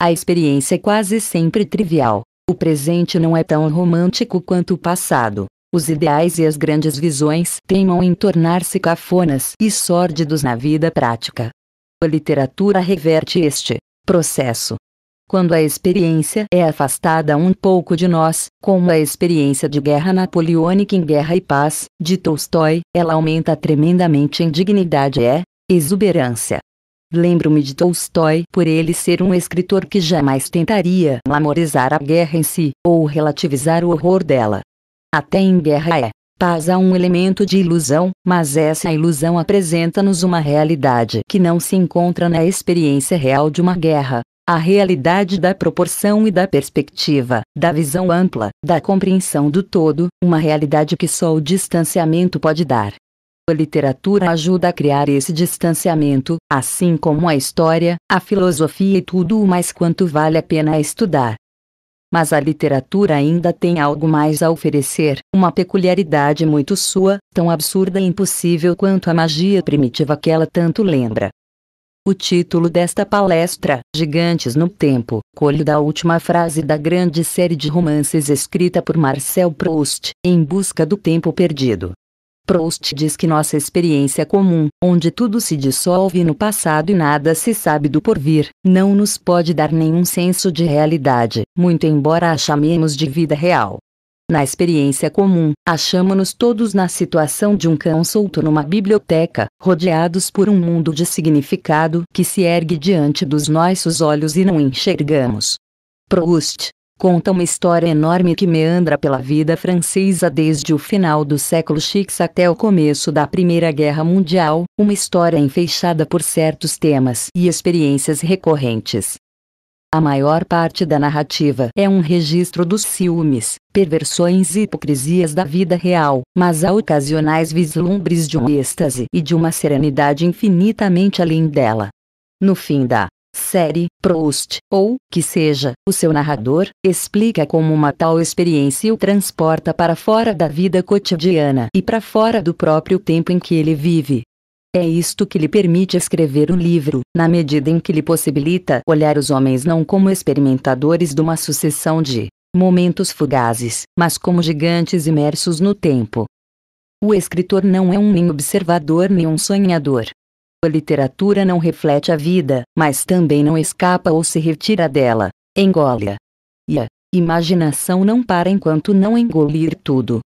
A experiência é quase sempre trivial. O presente não é tão romântico quanto o passado. Os ideais e as grandes visões teimam em tornar-se cafonas e sórdidos na vida prática. A literatura reverte este processo, quando a experiência é afastada um pouco de nós, como a experiência de guerra napoleônica em Guerra e Paz, de Tolstói, ela aumenta tremendamente em dignidade e exuberância. Lembro-me de Tolstói por ele ser um escritor que jamais tentaria glamorizar a guerra em si, ou relativizar o horror dela. Até em guerra é paz há um elemento de ilusão, mas essa ilusão apresenta-nos uma realidade que não se encontra na experiência real de uma guerra, a realidade da proporção e da perspectiva, da visão ampla, da compreensão do todo, uma realidade que só o distanciamento pode dar. A literatura ajuda a criar esse distanciamento, assim como a história, a filosofia e tudo o mais quanto vale a pena estudar. Mas a literatura ainda tem algo mais a oferecer, uma peculiaridade muito sua, tão absurda e impossível quanto a magia primitiva que ela tanto lembra. O título desta palestra, Gigantes no Tempo, colhe da última frase da grande série de romances escrita por Marcel Proust, Em Busca do Tempo Perdido. Proust diz que nossa experiência comum, onde tudo se dissolve no passado e nada se sabe do porvir, não nos pode dar nenhum senso de realidade, muito embora a chamemos de vida real. Na experiência comum, achamos-nos todos na situação de um cão solto numa biblioteca, rodeados por um mundo de significado que se ergue diante dos nossos olhos e não enxergamos. Proust conta uma história enorme que meandra pela vida francesa desde o final do século X até o começo da Primeira Guerra Mundial, uma história enfeixada por certos temas e experiências recorrentes. A maior parte da narrativa é um registro dos ciúmes, perversões e hipocrisias da vida real, mas há ocasionais vislumbres de um êxtase e de uma serenidade infinitamente além dela. No fim da série, Proust, ou, que seja, o seu narrador, explica como uma tal experiência o transporta para fora da vida cotidiana e para fora do próprio tempo em que ele vive. É isto que lhe permite escrever um livro, na medida em que lhe possibilita olhar os homens não como experimentadores de uma sucessão de momentos fugazes, mas como gigantes imersos no tempo. O escritor não é um nem observador nem um sonhador. A literatura não reflete a vida, mas também não escapa ou se retira dela, engole-a. E a imaginação não para enquanto não engolir tudo.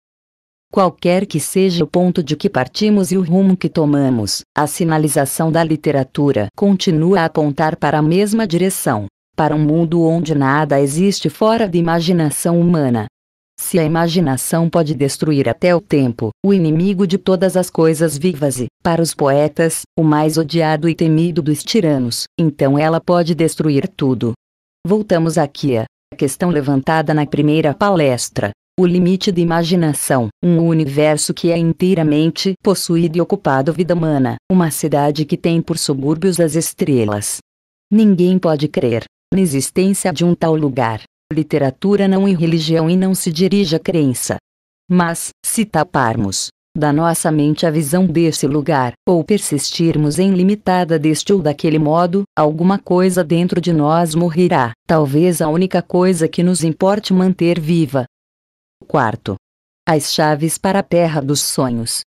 Qualquer que seja o ponto de que partimos e o rumo que tomamos, a sinalização da literatura continua a apontar para a mesma direção, para um mundo onde nada existe fora da imaginação humana. Se a imaginação pode destruir até o tempo, o inimigo de todas as coisas vivas e, para os poetas, o mais odiado e temido dos tiranos, então ela pode destruir tudo. Voltamos aqui à questão levantada na primeira palestra o limite da imaginação, um universo que é inteiramente possuído e ocupado vida humana, uma cidade que tem por subúrbios as estrelas. Ninguém pode crer na existência de um tal lugar. Literatura não é religião e não se dirige à crença. Mas, se taparmos da nossa mente a visão desse lugar, ou persistirmos em limitada deste ou daquele modo, alguma coisa dentro de nós morrerá, talvez a única coisa que nos importe manter viva, Quarto. As chaves para a terra dos sonhos.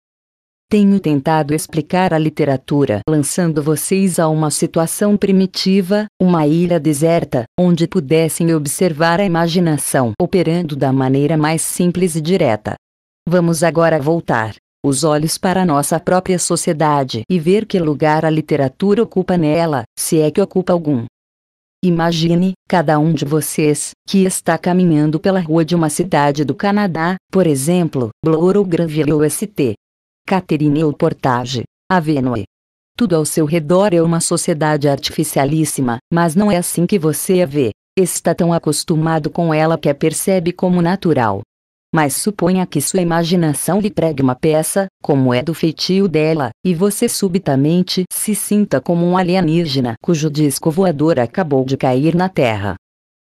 Tenho tentado explicar a literatura lançando vocês a uma situação primitiva, uma ilha deserta, onde pudessem observar a imaginação operando da maneira mais simples e direta. Vamos agora voltar os olhos para nossa própria sociedade e ver que lugar a literatura ocupa nela, se é que ocupa algum. Imagine, cada um de vocês, que está caminhando pela rua de uma cidade do Canadá, por exemplo, Bloor ou Granville ou St. Catherine ou Portage, Avenue. Tudo ao seu redor é uma sociedade artificialíssima, mas não é assim que você a vê. Está tão acostumado com ela que a percebe como natural mas suponha que sua imaginação lhe pregue uma peça, como é do feitio dela, e você subitamente se sinta como um alienígena cujo disco voador acabou de cair na Terra.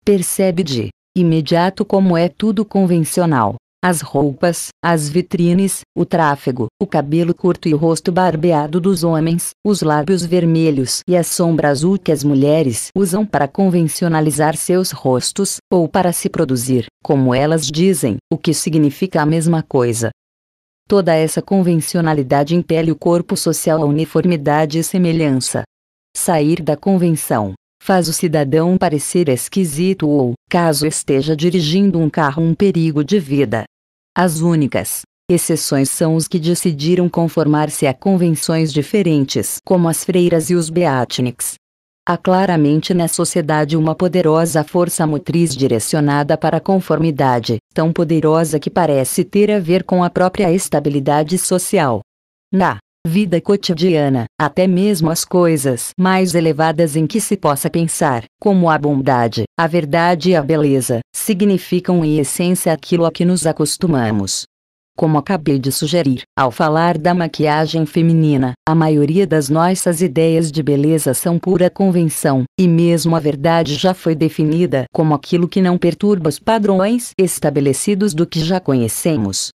Percebe de imediato como é tudo convencional, as roupas, as vitrines, o tráfego, o cabelo curto e o rosto barbeado dos homens, os lábios vermelhos e a sombra azul que as mulheres usam para convencionalizar seus rostos, ou para se produzir, como elas dizem, o que significa a mesma coisa. Toda essa convencionalidade impele o corpo social à uniformidade e semelhança. Sair da convenção faz o cidadão parecer esquisito ou, caso esteja dirigindo um carro, um perigo de vida. As únicas exceções são os que decidiram conformar-se a convenções diferentes, como as freiras e os beatniks. Há claramente na sociedade uma poderosa força motriz direcionada para a conformidade, tão poderosa que parece ter a ver com a própria estabilidade social. Na vida cotidiana, até mesmo as coisas mais elevadas em que se possa pensar, como a bondade, a verdade e a beleza, significam em essência aquilo a que nos acostumamos. Como acabei de sugerir, ao falar da maquiagem feminina, a maioria das nossas ideias de beleza são pura convenção, e mesmo a verdade já foi definida como aquilo que não perturba os padrões estabelecidos do que já conhecemos.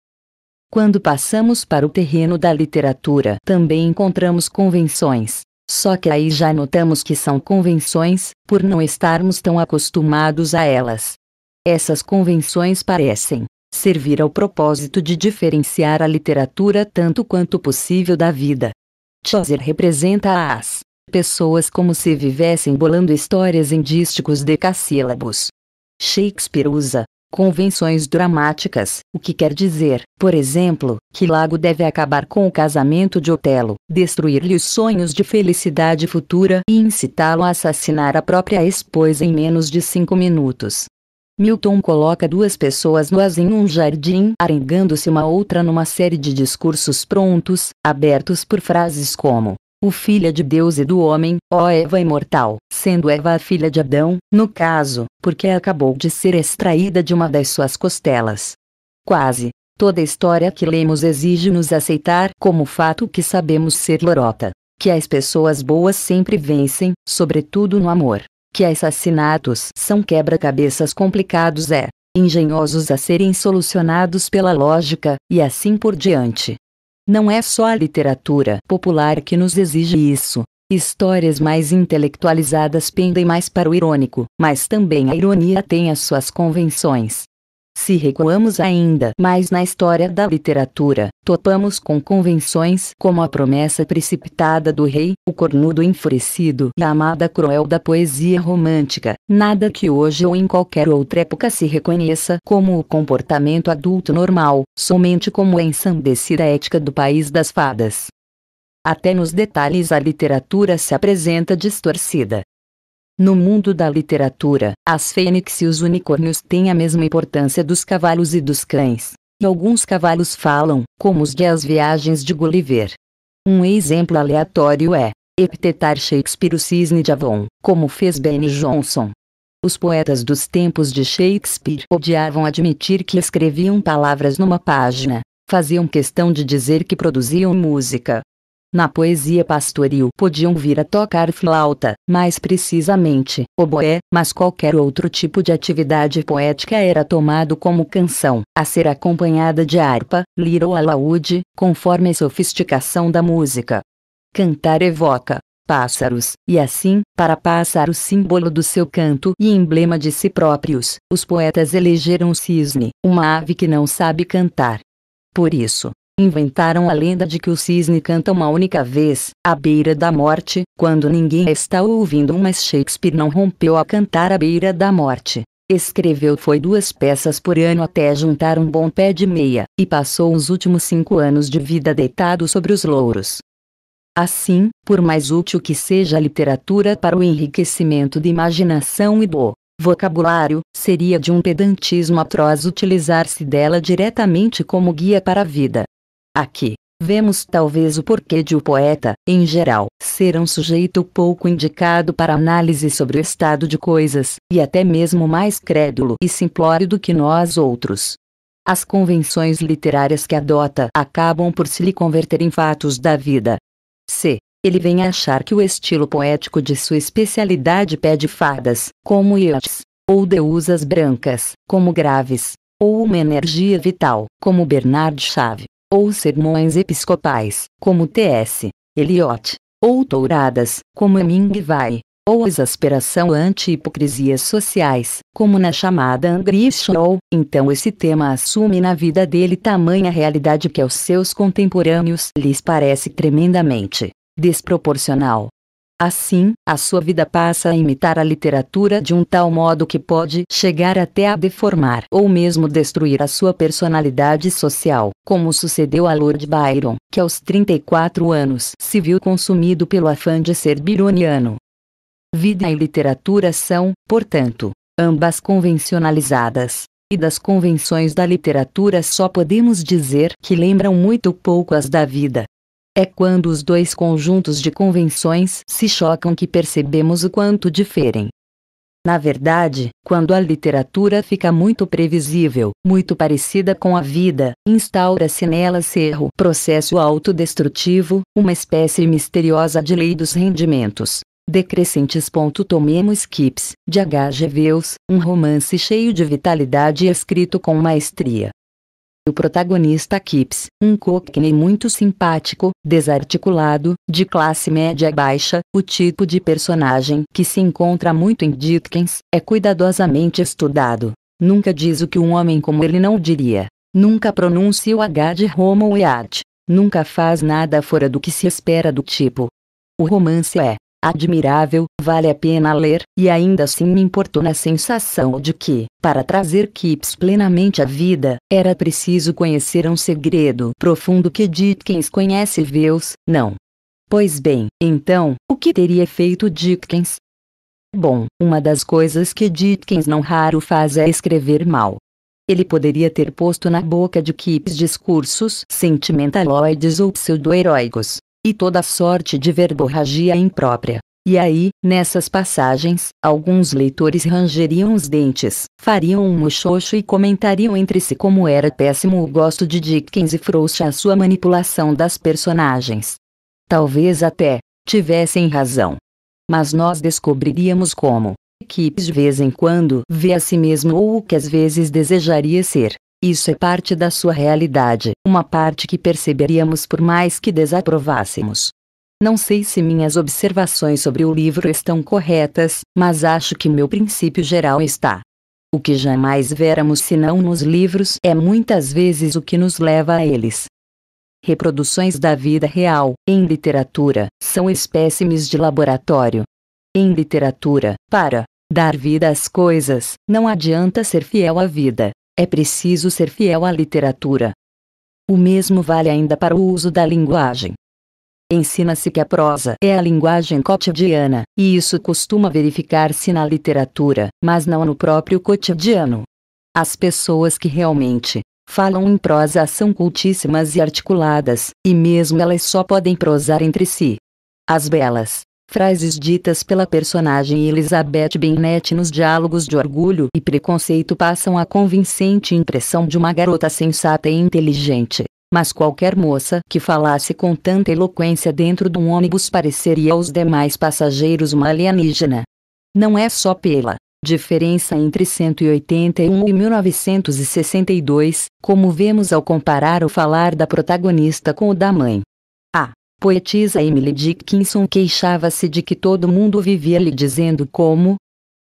Quando passamos para o terreno da literatura, também encontramos convenções. Só que aí já notamos que são convenções, por não estarmos tão acostumados a elas. Essas convenções parecem servir ao propósito de diferenciar a literatura tanto quanto possível da vida. Chaucer representa as pessoas como se vivessem bolando histórias em dísticos decassílabos. Shakespeare usa convenções dramáticas, o que quer dizer, por exemplo, que Lago deve acabar com o casamento de Otelo, destruir-lhe os sonhos de felicidade futura e incitá-lo a assassinar a própria esposa em menos de cinco minutos. Milton coloca duas pessoas nuas em um jardim, arengando-se uma outra numa série de discursos prontos, abertos por frases como: o filho de Deus e do homem, ó Eva imortal, sendo Eva a filha de Adão, no caso, porque acabou de ser extraída de uma das suas costelas. Quase. Toda a história que lemos exige nos aceitar como fato que sabemos ser lorota, que as pessoas boas sempre vencem, sobretudo no amor, que assassinatos são quebra-cabeças complicados é, engenhosos a serem solucionados pela lógica, e assim por diante. Não é só a literatura popular que nos exige isso. Histórias mais intelectualizadas pendem mais para o irônico, mas também a ironia tem as suas convenções. Se recuamos ainda mais na história da literatura, topamos com convenções como a promessa precipitada do rei, o cornudo enfurecido e a amada cruel da poesia romântica, nada que hoje ou em qualquer outra época se reconheça como o comportamento adulto normal, somente como a ensandecida ética do país das fadas. Até nos detalhes a literatura se apresenta distorcida. No mundo da literatura, as fênix e os unicórnios têm a mesma importância dos cavalos e dos cães. E alguns cavalos falam, como os de As Viagens de Gulliver. Um exemplo aleatório é epitetar Shakespeare o cisne de Avon, como fez Ben Jonson. Os poetas dos tempos de Shakespeare odiavam admitir que escreviam palavras numa página, faziam questão de dizer que produziam música, na poesia pastoril podiam vir a tocar flauta, mais precisamente, oboé, mas qualquer outro tipo de atividade poética era tomado como canção, a ser acompanhada de harpa, lira ou alaúde, conforme a sofisticação da música. Cantar evoca pássaros, e assim, para passar o símbolo do seu canto e emblema de si próprios, os poetas elegeram o cisne, uma ave que não sabe cantar. Por isso, inventaram a lenda de que o cisne canta uma única vez, à beira da morte, quando ninguém está ouvindo, mas Shakespeare não rompeu a cantar à beira da morte. Escreveu foi duas peças por ano até juntar um bom pé de meia, e passou os últimos cinco anos de vida deitado sobre os louros. Assim, por mais útil que seja a literatura para o enriquecimento de imaginação e do vocabulário, seria de um pedantismo atroz utilizar-se dela diretamente como guia para a vida. Aqui, vemos talvez o porquê de o poeta, em geral, ser um sujeito pouco indicado para análise sobre o estado de coisas, e até mesmo mais crédulo e simplório do que nós outros. As convenções literárias que adota acabam por se lhe converter em fatos da vida. C. Ele vem a achar que o estilo poético de sua especialidade pede fadas, como Yeats, ou deusas brancas, como Graves, ou uma energia vital, como Bernard Chave ou sermões episcopais, como T.S. Eliot, ou touradas, como Hemingway, Vai, ou exasperação anti-hipocrisias sociais, como na chamada Angry Show, então esse tema assume na vida dele tamanha realidade que aos seus contemporâneos lhes parece tremendamente desproporcional. Assim, a sua vida passa a imitar a literatura de um tal modo que pode chegar até a deformar ou mesmo destruir a sua personalidade social, como sucedeu a Lord Byron, que aos 34 anos se viu consumido pelo afã de ser byroniano. Vida e literatura são, portanto, ambas convencionalizadas. E das convenções da literatura só podemos dizer que lembram muito pouco as da vida, é quando os dois conjuntos de convenções se chocam que percebemos o quanto diferem. Na verdade, quando a literatura fica muito previsível, muito parecida com a vida, instaura-se nela cerro, processo autodestrutivo, uma espécie misteriosa de lei dos rendimentos. Decrescentes. Tomemos Kips, de H. G. Veus, um romance cheio de vitalidade e escrito com maestria. O protagonista Kips, um cockney muito simpático, desarticulado, de classe média baixa, o tipo de personagem que se encontra muito em Dickens, é cuidadosamente estudado. Nunca diz o que um homem como ele não diria. Nunca pronuncia o H de Romeo e Art. Nunca faz nada fora do que se espera do tipo. O romance é, admirável, vale a pena ler, e ainda assim me importou na sensação de que, para trazer Kipps plenamente à vida, era preciso conhecer um segredo profundo que Dickens conhece vê-os não. Pois bem, então, o que teria feito Dickens? Bom, uma das coisas que Dickens não raro faz é escrever mal. Ele poderia ter posto na boca de Kipps discursos sentimentaloides ou pseudo-heróicos, e toda sorte de verborragia imprópria. E aí, nessas passagens, alguns leitores rangeriam os dentes, fariam um muxoxo e comentariam entre si como era péssimo o gosto de Dickens e frouxa a sua manipulação das personagens. Talvez até tivessem razão. Mas nós descobriríamos como, que de vez em quando vê a si mesmo ou o que às vezes desejaria ser. Isso é parte da sua realidade, uma parte que perceberíamos por mais que desaprovássemos. Não sei se minhas observações sobre o livro estão corretas, mas acho que meu princípio geral está. O que jamais veramos senão nos livros é muitas vezes o que nos leva a eles. Reproduções da vida real, em literatura, são espécimes de laboratório. Em literatura, para dar vida às coisas, não adianta ser fiel à vida, é preciso ser fiel à literatura. O mesmo vale ainda para o uso da linguagem. Ensina-se que a prosa é a linguagem cotidiana, e isso costuma verificar-se na literatura, mas não no próprio cotidiano. As pessoas que realmente falam em prosa são cultíssimas e articuladas, e mesmo elas só podem prosar entre si. As belas frases ditas pela personagem Elizabeth Bennet nos diálogos de orgulho e preconceito passam a convincente impressão de uma garota sensata e inteligente. Mas qualquer moça que falasse com tanta eloquência dentro de um ônibus pareceria aos demais passageiros uma alienígena. Não é só pela diferença entre 181 e 1962, como vemos ao comparar o falar da protagonista com o da mãe poetisa Emily Dickinson queixava-se de que todo mundo vivia lhe dizendo como,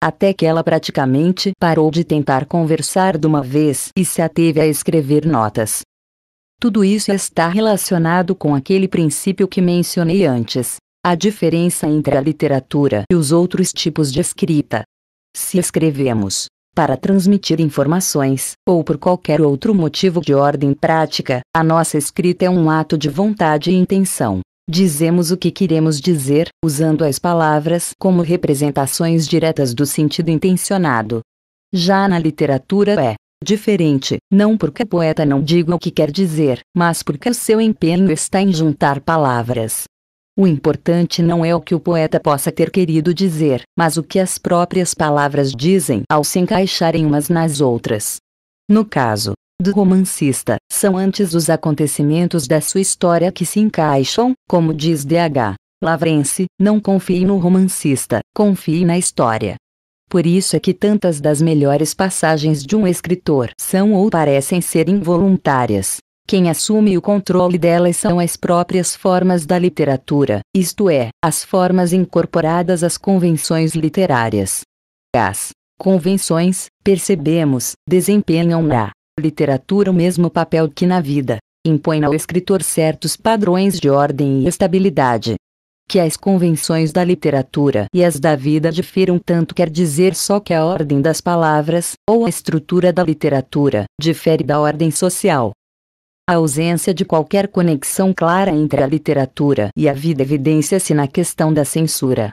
até que ela praticamente parou de tentar conversar de uma vez e se ateve a escrever notas. Tudo isso está relacionado com aquele princípio que mencionei antes, a diferença entre a literatura e os outros tipos de escrita. Se escrevemos para transmitir informações, ou por qualquer outro motivo de ordem prática, a nossa escrita é um ato de vontade e intenção. Dizemos o que queremos dizer, usando as palavras como representações diretas do sentido intencionado. Já na literatura é diferente, não porque o poeta não diga o que quer dizer, mas porque o seu empenho está em juntar palavras o importante não é o que o poeta possa ter querido dizer, mas o que as próprias palavras dizem ao se encaixarem umas nas outras. No caso do romancista, são antes os acontecimentos da sua história que se encaixam, como diz D.H. Lavrense, não confie no romancista, confie na história. Por isso é que tantas das melhores passagens de um escritor são ou parecem ser involuntárias, quem assume o controle delas são as próprias formas da literatura, isto é, as formas incorporadas às convenções literárias. As convenções, percebemos, desempenham na literatura o mesmo papel que na vida, impõem ao escritor certos padrões de ordem e estabilidade. Que as convenções da literatura e as da vida difiram tanto quer dizer só que a ordem das palavras, ou a estrutura da literatura, difere da ordem social, a ausência de qualquer conexão clara entre a literatura e a vida evidencia-se na questão da censura.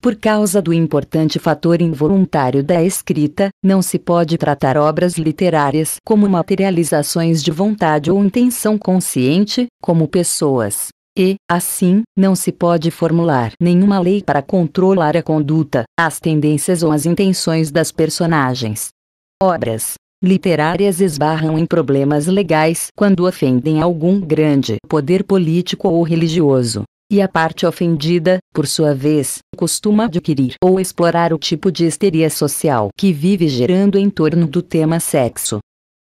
Por causa do importante fator involuntário da escrita, não se pode tratar obras literárias como materializações de vontade ou intenção consciente, como pessoas. E, assim, não se pode formular nenhuma lei para controlar a conduta, as tendências ou as intenções das personagens. Obras, literárias esbarram em problemas legais quando ofendem algum grande poder político ou religioso. E a parte ofendida, por sua vez, costuma adquirir ou explorar o tipo de histeria social que vive gerando em torno do tema sexo.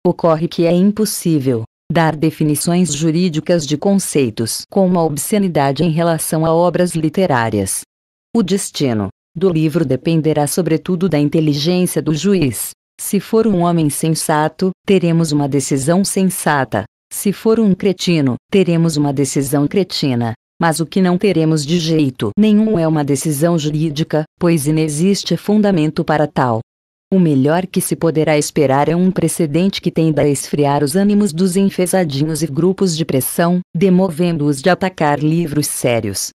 Ocorre que é impossível, dar definições jurídicas de conceitos como a obscenidade em relação a obras literárias. O destino do livro dependerá sobretudo da inteligência do juiz, se for um homem sensato, teremos uma decisão sensata. Se for um cretino, teremos uma decisão cretina. Mas o que não teremos de jeito nenhum é uma decisão jurídica, pois inexiste fundamento para tal. O melhor que se poderá esperar é um precedente que tenda a esfriar os ânimos dos enfesadinhos e grupos de pressão, demovendo-os de atacar livros sérios.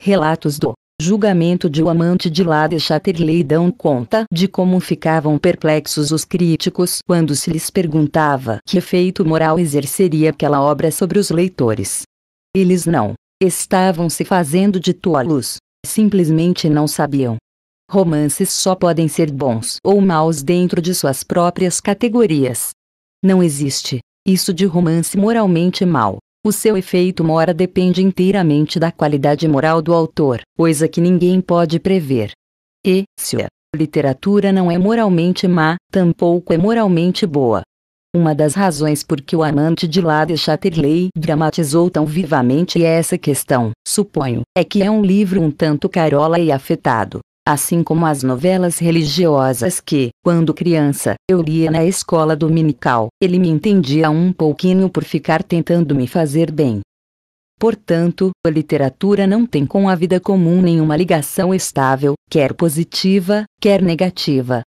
Relatos do julgamento de O Amante de Lada e Chatterley dão conta de como ficavam perplexos os críticos quando se lhes perguntava que efeito moral exerceria aquela obra sobre os leitores. Eles não estavam se fazendo de tolos, simplesmente não sabiam. Romances só podem ser bons ou maus dentro de suas próprias categorias. Não existe isso de romance moralmente mau. O seu efeito mora depende inteiramente da qualidade moral do autor, coisa que ninguém pode prever. E, se a literatura não é moralmente má, tampouco é moralmente boa. Uma das razões por que o amante de Lady Chatterley dramatizou tão vivamente essa questão, suponho, é que é um livro um tanto carola e afetado, assim como as novelas religiosas que, quando criança, eu lia na escola dominical. Ele me entendia um pouquinho por ficar tentando me fazer bem. Portanto, a literatura não tem com a vida comum nenhuma ligação estável, quer positiva, quer negativa.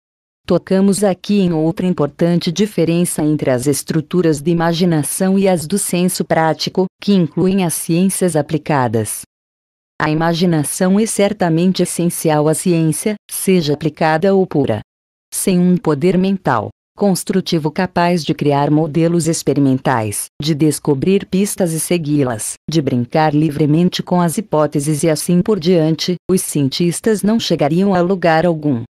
Tocamos aqui em outra importante diferença entre as estruturas de imaginação e as do senso prático, que incluem as ciências aplicadas. A imaginação é certamente essencial à ciência, seja aplicada ou pura. Sem um poder mental construtivo capaz de criar modelos experimentais, de descobrir pistas e segui-las, de brincar livremente com as hipóteses e assim por diante, os cientistas não chegariam a lugar algum.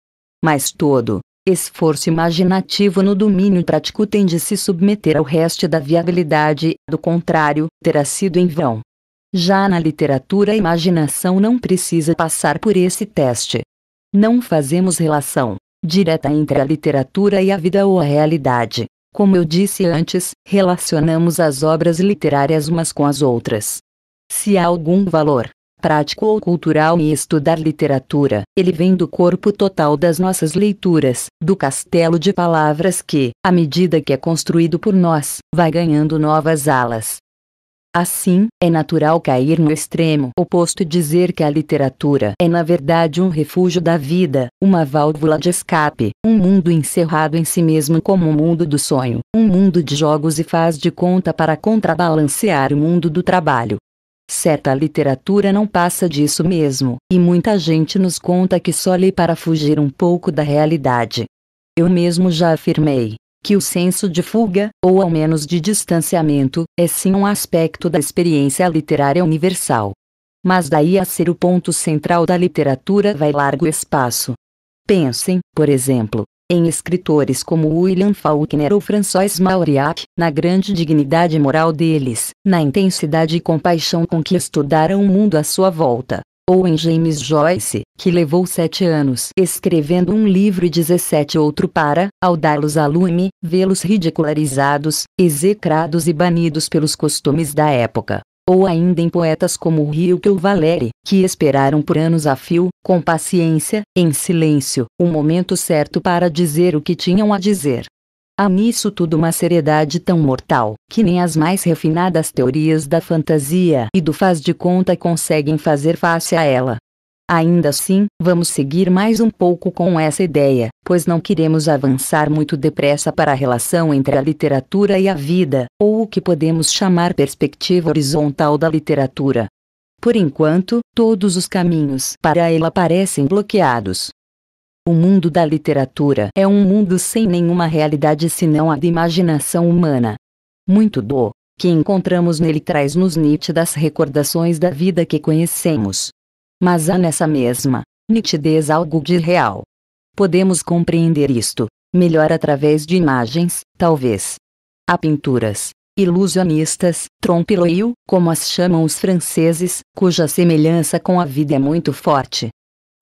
Mas todo esforço imaginativo no domínio prático tem de se submeter ao resto da viabilidade, do contrário, terá sido em vão. Já na literatura a imaginação não precisa passar por esse teste. Não fazemos relação direta entre a literatura e a vida ou a realidade. Como eu disse antes, relacionamos as obras literárias umas com as outras. Se há algum valor prático ou cultural em estudar literatura, ele vem do corpo total das nossas leituras, do castelo de palavras que, à medida que é construído por nós, vai ganhando novas alas, Assim, é natural cair no extremo oposto e dizer que a literatura é na verdade um refúgio da vida, uma válvula de escape, um mundo encerrado em si mesmo como o mundo do sonho, um mundo de jogos e faz de conta para contrabalancear o mundo do trabalho. Certa literatura não passa disso mesmo, e muita gente nos conta que só lê para fugir um pouco da realidade. Eu mesmo já afirmei, que o senso de fuga, ou ao menos de distanciamento, é sim um aspecto da experiência literária universal. Mas daí a ser o ponto central da literatura vai largo espaço. Pensem, por exemplo, em escritores como William Faulkner ou François Mauriac, na grande dignidade moral deles, na intensidade e compaixão com que estudaram o mundo à sua volta ou em James Joyce, que levou sete anos escrevendo um livro e 17 outro para, ao dá-los a lume, vê-los ridicularizados, execrados e banidos pelos costumes da época. Ou ainda em poetas como Rilke ou Valéry, que esperaram por anos a fio, com paciência, em silêncio, o momento certo para dizer o que tinham a dizer. Há nisso tudo uma seriedade tão mortal, que nem as mais refinadas teorias da fantasia e do faz de conta conseguem fazer face a ela. Ainda assim, vamos seguir mais um pouco com essa ideia, pois não queremos avançar muito depressa para a relação entre a literatura e a vida, ou o que podemos chamar perspectiva horizontal da literatura. Por enquanto, todos os caminhos para ela parecem bloqueados, o mundo da literatura é um mundo sem nenhuma realidade senão a da imaginação humana. Muito do que encontramos nele traz-nos nítidas recordações da vida que conhecemos. Mas há nessa mesma nitidez algo de real. Podemos compreender isto melhor através de imagens, talvez. Há pinturas ilusionistas, trompe-l'oeil, como as chamam os franceses, cuja semelhança com a vida é muito forte,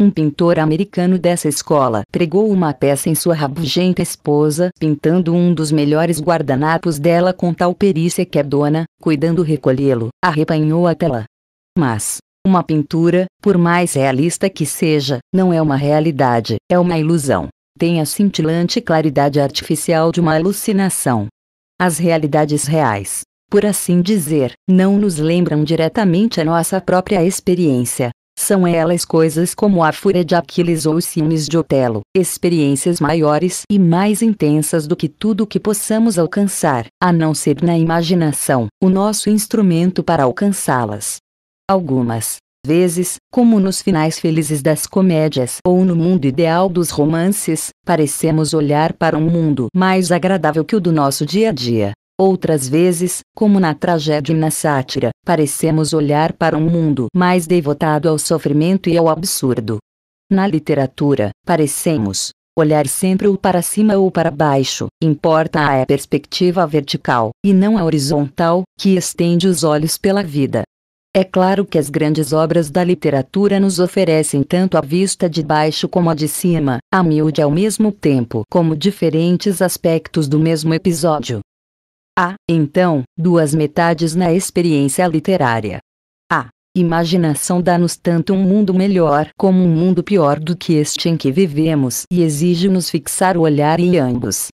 um pintor americano dessa escola pregou uma peça em sua rabugenta esposa, pintando um dos melhores guardanapos dela com tal perícia que a dona, cuidando recolhê-lo, arrepanhou a tela. Mas, uma pintura, por mais realista que seja, não é uma realidade, é uma ilusão. Tem a cintilante claridade artificial de uma alucinação. As realidades reais, por assim dizer, não nos lembram diretamente a nossa própria experiência, são elas coisas como a fúria de Aquiles ou os ciúmes de Otelo, experiências maiores e mais intensas do que tudo que possamos alcançar, a não ser na imaginação, o nosso instrumento para alcançá-las. Algumas vezes, como nos finais felizes das comédias ou no mundo ideal dos romances, parecemos olhar para um mundo mais agradável que o do nosso dia a dia. Outras vezes, como na tragédia e na sátira, parecemos olhar para um mundo mais devotado ao sofrimento e ao absurdo. Na literatura, parecemos olhar sempre ou para cima ou para baixo, importa a perspectiva vertical, e não a horizontal, que estende os olhos pela vida. É claro que as grandes obras da literatura nos oferecem tanto a vista de baixo como a de cima, a miúde ao mesmo tempo, como diferentes aspectos do mesmo episódio. Há, ah, então, duas metades na experiência literária. A ah, imaginação dá-nos tanto um mundo melhor como um mundo pior do que este em que vivemos e exige-nos fixar o olhar em ambos.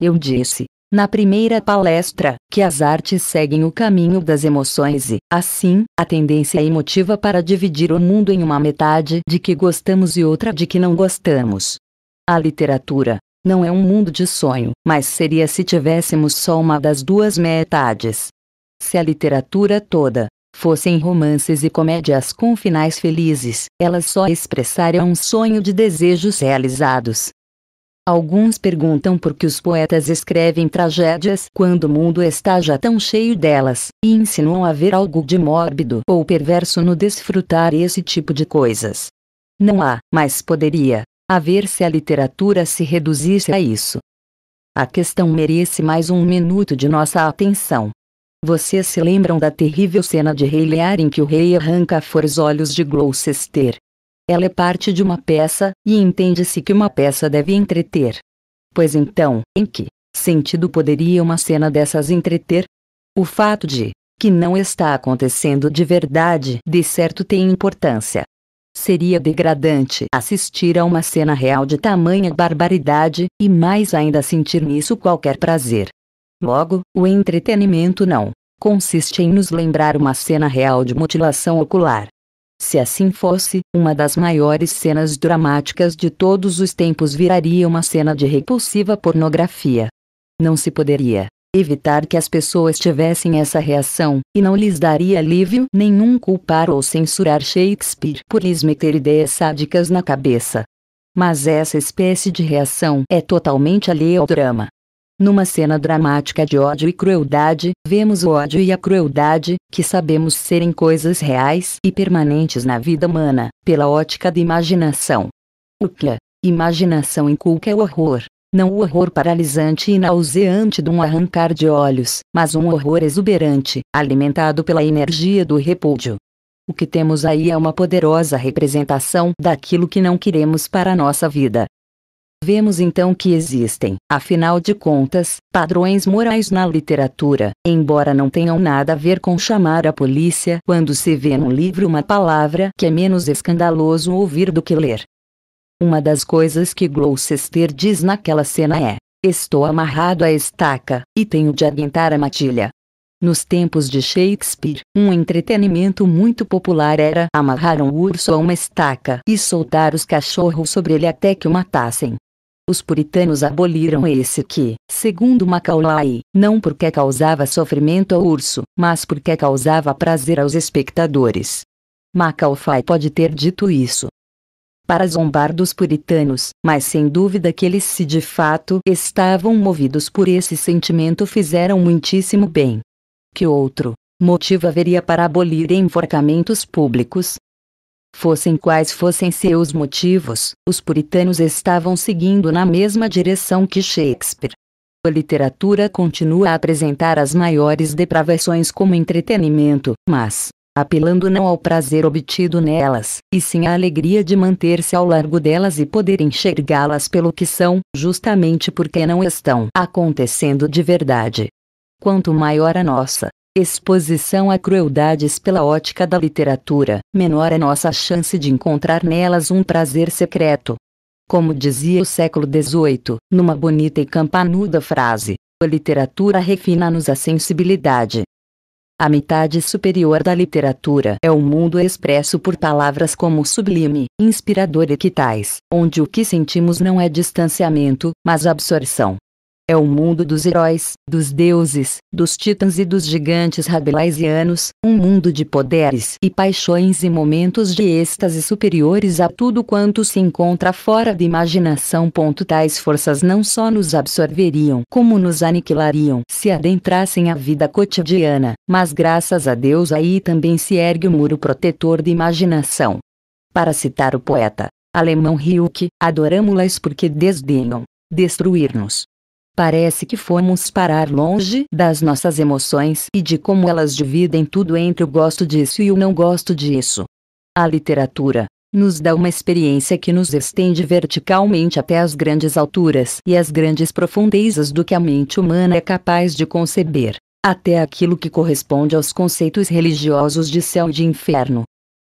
Eu disse, na primeira palestra, que as artes seguem o caminho das emoções e, assim, a tendência emotiva para dividir o mundo em uma metade de que gostamos e outra de que não gostamos. A literatura, não é um mundo de sonho, mas seria se tivéssemos só uma das duas metades. Se a literatura toda fossem romances e comédias com finais felizes, elas só expressariam um sonho de desejos realizados. Alguns perguntam por que os poetas escrevem tragédias quando o mundo está já tão cheio delas, e insinuam haver algo de mórbido ou perverso no desfrutar esse tipo de coisas. Não há, mas poderia, a ver se a literatura se reduzisse a isso. A questão merece mais um minuto de nossa atenção. Vocês se lembram da terrível cena de Rei Lear em que o rei arranca fora olhos de Gloucester? Ela é parte de uma peça, e entende-se que uma peça deve entreter. Pois então, em que sentido poderia uma cena dessas entreter? O fato de que não está acontecendo de verdade, de certo tem importância. Seria degradante assistir a uma cena real de tamanha barbaridade, e mais ainda sentir nisso qualquer prazer. Logo, o entretenimento não consiste em nos lembrar uma cena real de mutilação ocular. Se assim fosse, uma das maiores cenas dramáticas de todos os tempos viraria uma cena de repulsiva pornografia. Não se poderia evitar que as pessoas tivessem essa reação, e não lhes daria alívio nenhum culpar ou censurar Shakespeare por lhes meter ideias sádicas na cabeça. Mas essa espécie de reação é totalmente alheia ao drama. Numa cena dramática de ódio e crueldade, vemos o ódio e a crueldade, que sabemos serem coisas reais e permanentes na vida humana, pela ótica da imaginação. O que a imaginação inculca é o horror, não o horror paralisante e nauseante de um arrancar de olhos, mas um horror exuberante, alimentado pela energia do repúdio. O que temos aí é uma poderosa representação daquilo que não queremos para a nossa vida. Vemos então que existem, afinal de contas, padrões morais na literatura, embora não tenham nada a ver com chamar a polícia quando se vê num livro uma palavra que é menos escandaloso ouvir do que ler. Uma das coisas que Gloucester diz naquela cena é: Estou amarrado à estaca, e tenho de aguentar a matilha. Nos tempos de Shakespeare, um entretenimento muito popular era amarrar um urso a uma estaca e soltar os cachorros sobre ele até que o matassem. Os puritanos aboliram esse que, segundo Macaulay, não porque causava sofrimento ao urso, mas porque causava prazer aos espectadores. Macaulay pode ter dito isso, para zombar dos puritanos, mas sem dúvida que eles se de fato estavam movidos por esse sentimento fizeram muitíssimo bem. Que outro motivo haveria para abolir enforcamentos públicos? Fossem quais fossem seus motivos, os puritanos estavam seguindo na mesma direção que Shakespeare. A literatura continua a apresentar as maiores depravações como entretenimento, mas, apelando não ao prazer obtido nelas, e sim à alegria de manter-se ao largo delas e poder enxergá-las pelo que são, justamente porque não estão acontecendo de verdade. Quanto maior a nossa exposição a crueldades pela ótica da literatura, menor é nossa chance de encontrar nelas um prazer secreto. Como dizia o século XVIII, numa bonita e campanuda frase, a literatura refina-nos a sensibilidade, a metade superior da literatura é o mundo expresso por palavras como sublime, inspirador e que tais, onde o que sentimos não é distanciamento, mas absorção é o mundo dos heróis, dos deuses, dos titãs e dos gigantes rabelaisianos, um mundo de poderes e paixões e momentos de êxtase superiores a tudo quanto se encontra fora da imaginação. Tais forças não só nos absorveriam, como nos aniquilariam se adentrassem a vida cotidiana, mas graças a Deus aí também se ergue o muro protetor da imaginação. Para citar o poeta alemão Rilke, adoramos-las porque desdenham destruir-nos. Parece que fomos parar longe das nossas emoções e de como elas dividem tudo entre o gosto disso e o não gosto disso. A literatura nos dá uma experiência que nos estende verticalmente até as grandes alturas e as grandes profundezas do que a mente humana é capaz de conceber, até aquilo que corresponde aos conceitos religiosos de céu e de inferno.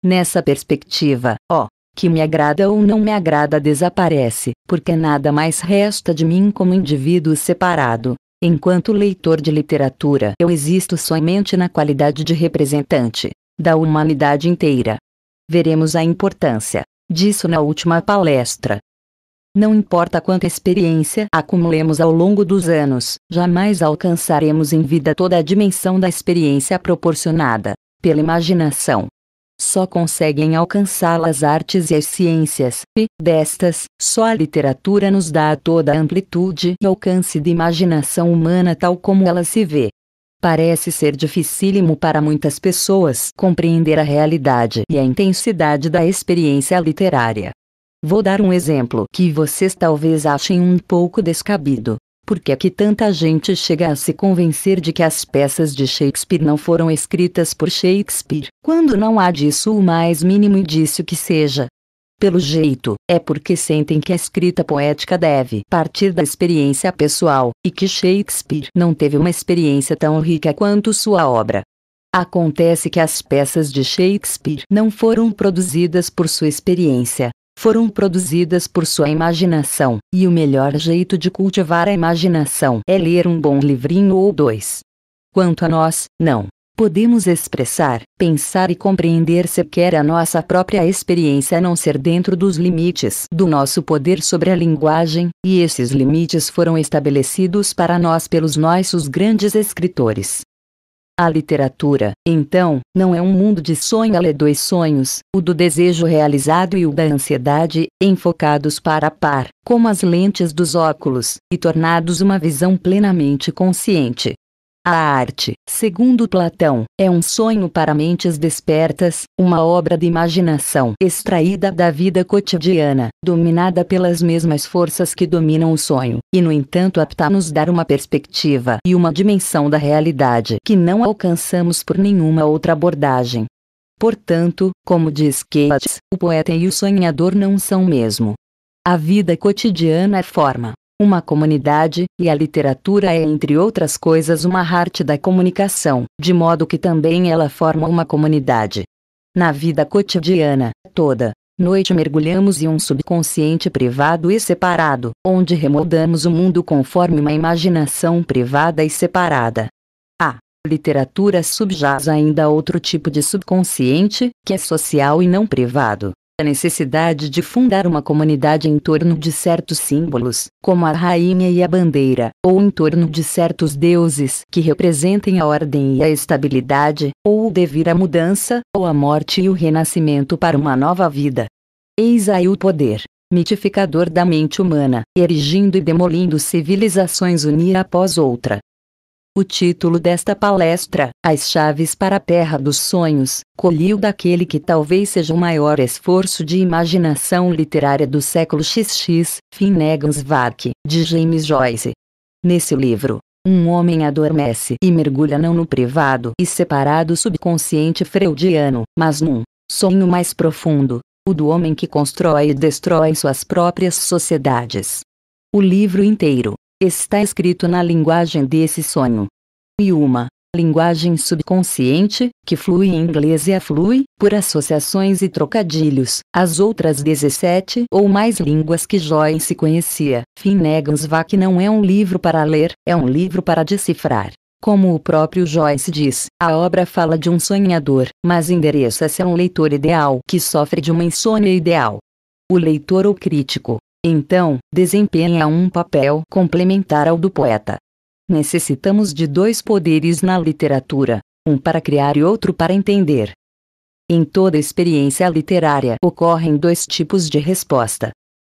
Nessa perspectiva, ó, que me agrada ou não me agrada desaparece, porque nada mais resta de mim como indivíduo separado. Enquanto leitor de literatura, eu existo somente na qualidade de representante da humanidade inteira. Veremos a importância disso na última palestra. Não importa quanta experiência acumulemos ao longo dos anos, jamais alcançaremos em vida toda a dimensão da experiência proporcionada pela imaginação só conseguem alcançá las as artes e as ciências, e, destas, só a literatura nos dá toda a amplitude e alcance de imaginação humana tal como ela se vê. Parece ser dificílimo para muitas pessoas compreender a realidade e a intensidade da experiência literária. Vou dar um exemplo que vocês talvez achem um pouco descabido. Por que é que tanta gente chega a se convencer de que as peças de Shakespeare não foram escritas por Shakespeare, quando não há disso o mais mínimo indício que seja? Pelo jeito, é porque sentem que a escrita poética deve partir da experiência pessoal, e que Shakespeare não teve uma experiência tão rica quanto sua obra. Acontece que as peças de Shakespeare não foram produzidas por sua experiência, foram produzidas por sua imaginação, e o melhor jeito de cultivar a imaginação é ler um bom livrinho ou dois. Quanto a nós, não. Podemos expressar, pensar e compreender sequer a nossa própria experiência a não ser dentro dos limites do nosso poder sobre a linguagem, e esses limites foram estabelecidos para nós pelos nossos grandes escritores. A literatura, então, não é um mundo de sonho, ela é dois sonhos, o do desejo realizado e o da ansiedade, enfocados para a par, como as lentes dos óculos, e tornados uma visão plenamente consciente. A arte, segundo Platão, é um sonho para mentes despertas, uma obra de imaginação extraída da vida cotidiana, dominada pelas mesmas forças que dominam o sonho, e no entanto apta a nos dar uma perspectiva e uma dimensão da realidade que não alcançamos por nenhuma outra abordagem. Portanto, como diz Keats, o poeta e o sonhador não são mesmo. A vida cotidiana é forma, uma comunidade, e a literatura é, entre outras coisas, uma arte da comunicação, de modo que também ela forma uma comunidade. Na vida cotidiana, toda noite mergulhamos em um subconsciente privado e separado, onde remoldamos o mundo conforme uma imaginação privada e separada. A literatura subjaz ainda a outro tipo de subconsciente, que é social e não privado a necessidade de fundar uma comunidade em torno de certos símbolos, como a rainha e a bandeira, ou em torno de certos deuses que representem a ordem e a estabilidade, ou o devir à mudança, ou a morte e o renascimento para uma nova vida. Eis aí o poder, mitificador da mente humana, erigindo e demolindo civilizações uma após outra, o título desta palestra, As Chaves para a Terra dos Sonhos, colhiu daquele que talvez seja o maior esforço de imaginação literária do século XX, Finnegansvak, de James Joyce. Nesse livro, um homem adormece e mergulha não no privado e separado subconsciente freudiano, mas num sonho mais profundo, o do homem que constrói e destrói suas próprias sociedades. O livro inteiro, está escrito na linguagem desse sonho. E uma linguagem subconsciente, que flui em inglês e aflui, por associações e trocadilhos, as outras 17 ou mais línguas que Joyce se conhecia. Finnegans Vac não é um livro para ler, é um livro para decifrar. Como o próprio Joyce diz, a obra fala de um sonhador, mas endereça-se a um leitor ideal que sofre de uma insônia ideal. O leitor ou crítico, então, desempenha um papel complementar ao do poeta. Necessitamos de dois poderes na literatura, um para criar e outro para entender. Em toda experiência literária ocorrem dois tipos de resposta.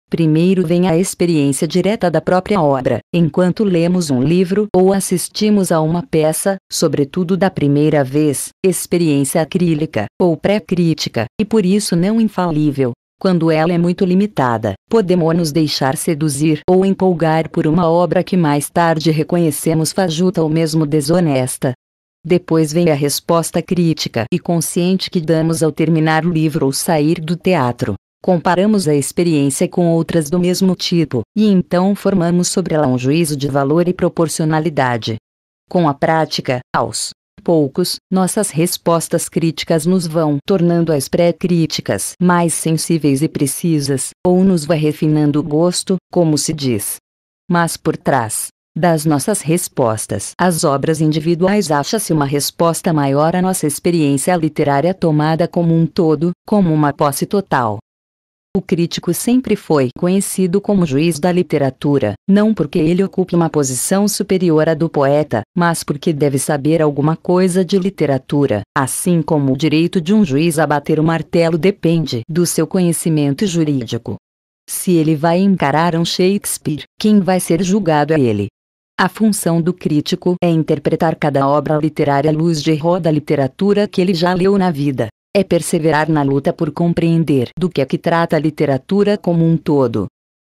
Primeiro vem a experiência direta da própria obra, enquanto lemos um livro ou assistimos a uma peça, sobretudo da primeira vez, experiência acrílica ou pré-crítica, e por isso não infalível, quando ela é muito limitada, podemos nos deixar seduzir ou empolgar por uma obra que mais tarde reconhecemos fajuta ou mesmo desonesta. Depois vem a resposta crítica e consciente que damos ao terminar o livro ou sair do teatro. Comparamos a experiência com outras do mesmo tipo, e então formamos sobre ela um juízo de valor e proporcionalidade. Com a prática, aos poucos, nossas respostas críticas nos vão tornando as pré-críticas mais sensíveis e precisas, ou nos vai refinando o gosto, como se diz. Mas por trás das nossas respostas às obras individuais acha-se uma resposta maior à nossa experiência literária tomada como um todo, como uma posse total. O crítico sempre foi conhecido como juiz da literatura, não porque ele ocupe uma posição superior à do poeta, mas porque deve saber alguma coisa de literatura, assim como o direito de um juiz a bater o martelo depende do seu conhecimento jurídico. Se ele vai encarar um Shakespeare, quem vai ser julgado é ele. A função do crítico é interpretar cada obra literária à luz de roda literatura que ele já leu na vida, é perseverar na luta por compreender do que é que trata a literatura como um todo.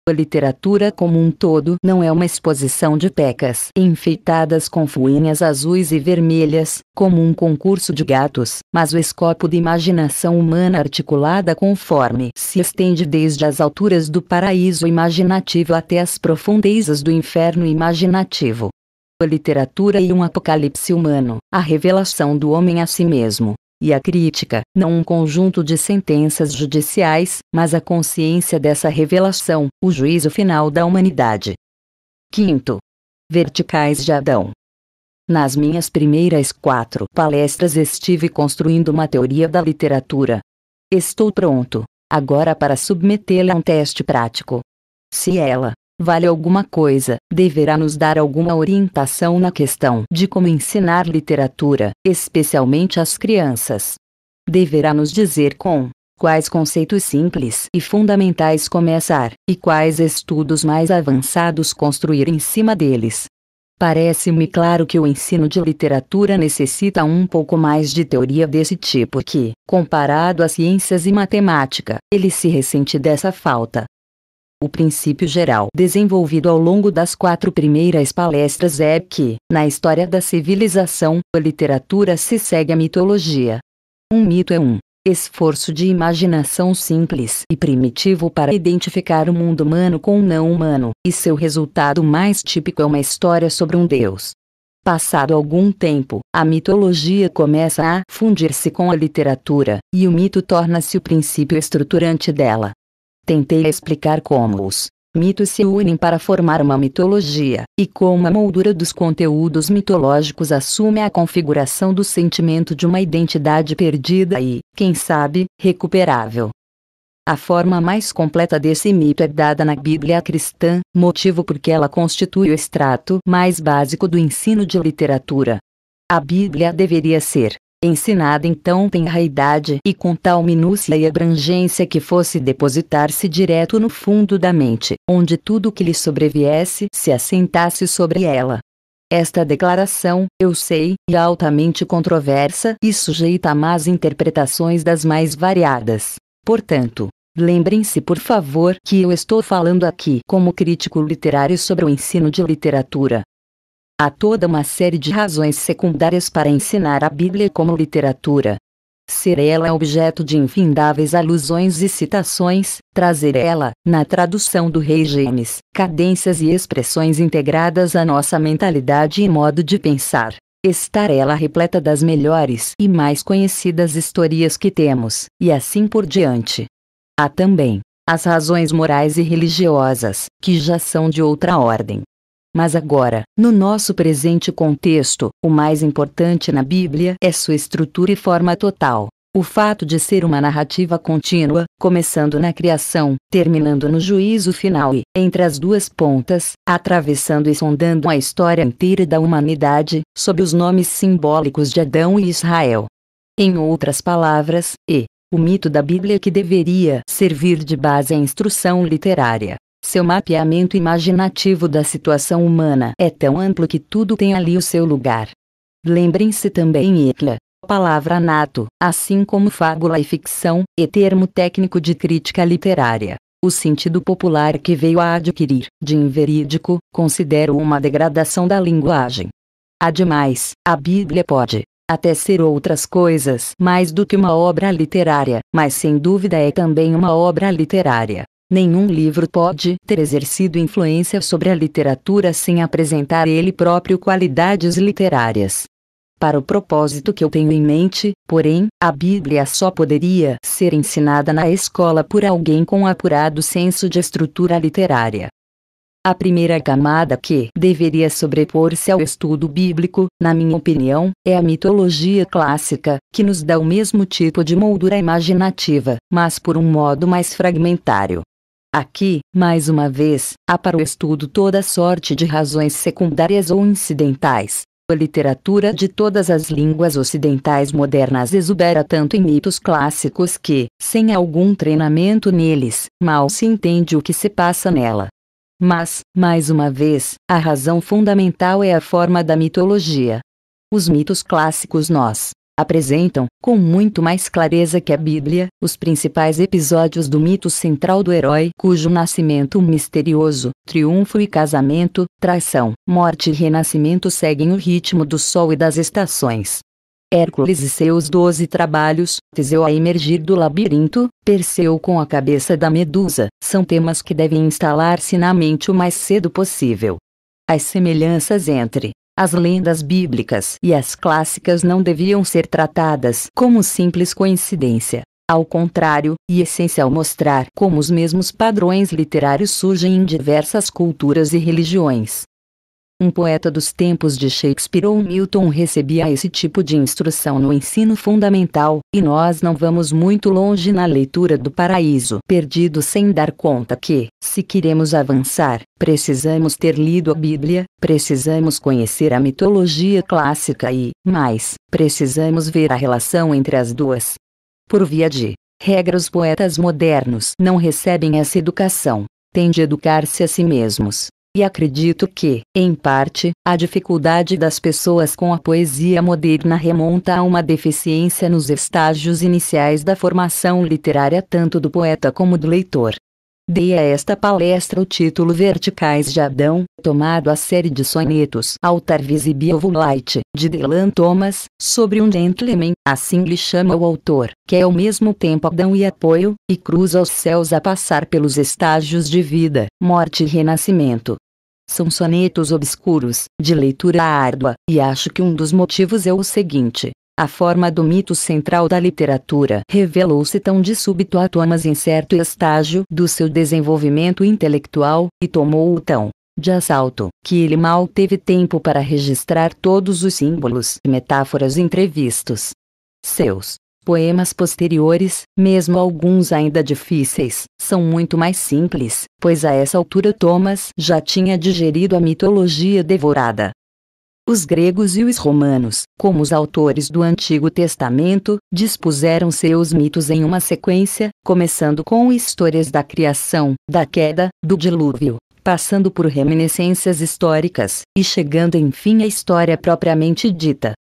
A literatura como um todo não é uma exposição de pecas enfeitadas com fuinhas azuis e vermelhas, como um concurso de gatos, mas o escopo de imaginação humana articulada conforme se estende desde as alturas do paraíso imaginativo até as profundezas do inferno imaginativo. A literatura e um apocalipse humano, a revelação do homem a si mesmo, e a crítica, não um conjunto de sentenças judiciais, mas a consciência dessa revelação, o juízo final da humanidade. Quinto. Verticais de Adão. Nas minhas primeiras quatro palestras estive construindo uma teoria da literatura. Estou pronto, agora para submetê-la a um teste prático. Se ela, vale alguma coisa, deverá nos dar alguma orientação na questão de como ensinar literatura, especialmente às crianças. Deverá nos dizer com quais conceitos simples e fundamentais começar e quais estudos mais avançados construir em cima deles. Parece-me claro que o ensino de literatura necessita um pouco mais de teoria desse tipo que, comparado às ciências e matemática, ele se ressente dessa falta. O princípio geral desenvolvido ao longo das quatro primeiras palestras é que, na história da civilização, a literatura se segue à mitologia. Um mito é um esforço de imaginação simples e primitivo para identificar o mundo humano com o não humano, e seu resultado mais típico é uma história sobre um deus. Passado algum tempo, a mitologia começa a fundir-se com a literatura, e o mito torna-se o princípio estruturante dela. Tentei explicar como os mitos se unem para formar uma mitologia, e como a moldura dos conteúdos mitológicos assume a configuração do sentimento de uma identidade perdida e, quem sabe, recuperável. A forma mais completa desse mito é dada na Bíblia cristã, motivo porque ela constitui o extrato mais básico do ensino de literatura. A Bíblia deveria ser ensinada em tão idade e com tal minúcia e abrangência que fosse depositar-se direto no fundo da mente, onde tudo que lhe sobreviesse se assentasse sobre ela. Esta declaração, eu sei, é altamente controversa e sujeita a más interpretações das mais variadas. Portanto, lembrem-se por favor que eu estou falando aqui como crítico literário sobre o ensino de literatura, Há toda uma série de razões secundárias para ensinar a Bíblia como literatura. Ser ela é objeto de infindáveis alusões e citações, trazer ela, na tradução do rei James, cadências e expressões integradas à nossa mentalidade e modo de pensar. Estar ela repleta das melhores e mais conhecidas historias que temos, e assim por diante. Há também as razões morais e religiosas, que já são de outra ordem. Mas agora, no nosso presente contexto, o mais importante na Bíblia é sua estrutura e forma total. O fato de ser uma narrativa contínua, começando na criação, terminando no juízo final e, entre as duas pontas, atravessando e sondando a história inteira da humanidade, sob os nomes simbólicos de Adão e Israel. Em outras palavras, e o mito da Bíblia que deveria servir de base à instrução literária, seu mapeamento imaginativo da situação humana é tão amplo que tudo tem ali o seu lugar. Lembrem-se também a palavra nato, assim como fábula e ficção, e termo técnico de crítica literária. O sentido popular que veio a adquirir, de inverídico, considero uma degradação da linguagem. Ademais, a Bíblia pode até ser outras coisas mais do que uma obra literária, mas sem dúvida é também uma obra literária. Nenhum livro pode ter exercido influência sobre a literatura sem apresentar ele próprio qualidades literárias. Para o propósito que eu tenho em mente, porém, a Bíblia só poderia ser ensinada na escola por alguém com apurado senso de estrutura literária. A primeira camada que deveria sobrepor-se ao estudo bíblico, na minha opinião, é a mitologia clássica, que nos dá o mesmo tipo de moldura imaginativa, mas por um modo mais fragmentário. Aqui, mais uma vez, há para o estudo toda sorte de razões secundárias ou incidentais. A literatura de todas as línguas ocidentais modernas exubera tanto em mitos clássicos que, sem algum treinamento neles, mal se entende o que se passa nela. Mas, mais uma vez, a razão fundamental é a forma da mitologia. Os mitos clássicos nós apresentam, com muito mais clareza que a Bíblia, os principais episódios do mito central do herói cujo nascimento misterioso, triunfo e casamento, traição, morte e renascimento seguem o ritmo do sol e das estações. Hércules e seus doze trabalhos, Teseu a emergir do labirinto, Perseu com a cabeça da medusa, são temas que devem instalar-se na mente o mais cedo possível. As semelhanças entre as lendas bíblicas e as clássicas não deviam ser tratadas como simples coincidência. Ao contrário, e essencial mostrar como os mesmos padrões literários surgem em diversas culturas e religiões um poeta dos tempos de Shakespeare ou Milton recebia esse tipo de instrução no ensino fundamental, e nós não vamos muito longe na leitura do paraíso perdido sem dar conta que, se queremos avançar, precisamos ter lido a Bíblia, precisamos conhecer a mitologia clássica e, mais, precisamos ver a relação entre as duas. Por via de regra, os poetas modernos não recebem essa educação. Têm de educar-se a si mesmos, e acredito que, em parte, a dificuldade das pessoas com a poesia moderna remonta a uma deficiência nos estágios iniciais da formação literária tanto do poeta como do leitor. Dei a esta palestra o título Verticais de Adão, tomado a série de sonetos Altarvis e Biovulite, de Dylan Thomas, sobre um gentleman, assim lhe chama o autor, que é ao mesmo tempo Adão e apoio, e cruza os céus a passar pelos estágios de vida, morte e renascimento, são sonetos obscuros, de leitura árdua, e acho que um dos motivos é o seguinte. A forma do mito central da literatura revelou-se tão de súbito a Thomas em certo estágio do seu desenvolvimento intelectual, e tomou-o tão de assalto, que ele mal teve tempo para registrar todos os símbolos e metáforas entrevistos. Seus Poemas posteriores, mesmo alguns ainda difíceis, são muito mais simples, pois a essa altura Thomas já tinha digerido a mitologia devorada. Os gregos e os romanos, como os autores do Antigo Testamento, dispuseram seus mitos em uma sequência, começando com histórias da criação, da queda, do dilúvio, passando por reminiscências históricas, e chegando enfim à história propriamente dita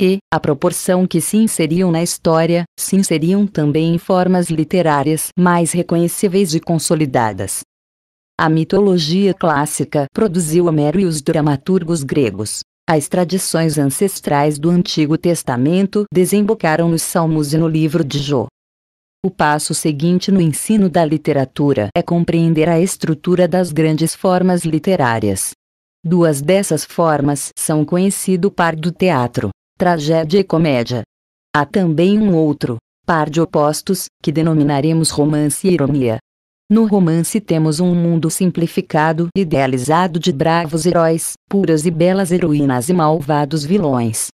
e, à proporção que se inseriam na história, se inseriam também em formas literárias mais reconhecíveis e consolidadas. A mitologia clássica produziu Homero e os dramaturgos gregos. As tradições ancestrais do Antigo Testamento desembocaram nos Salmos e no livro de Jô. O passo seguinte no ensino da literatura é compreender a estrutura das grandes formas literárias. Duas dessas formas são o conhecido par do teatro tragédia e comédia. Há também um outro, par de opostos, que denominaremos romance e ironia. No romance temos um mundo simplificado, idealizado de bravos heróis, puras e belas heroínas e malvados vilões.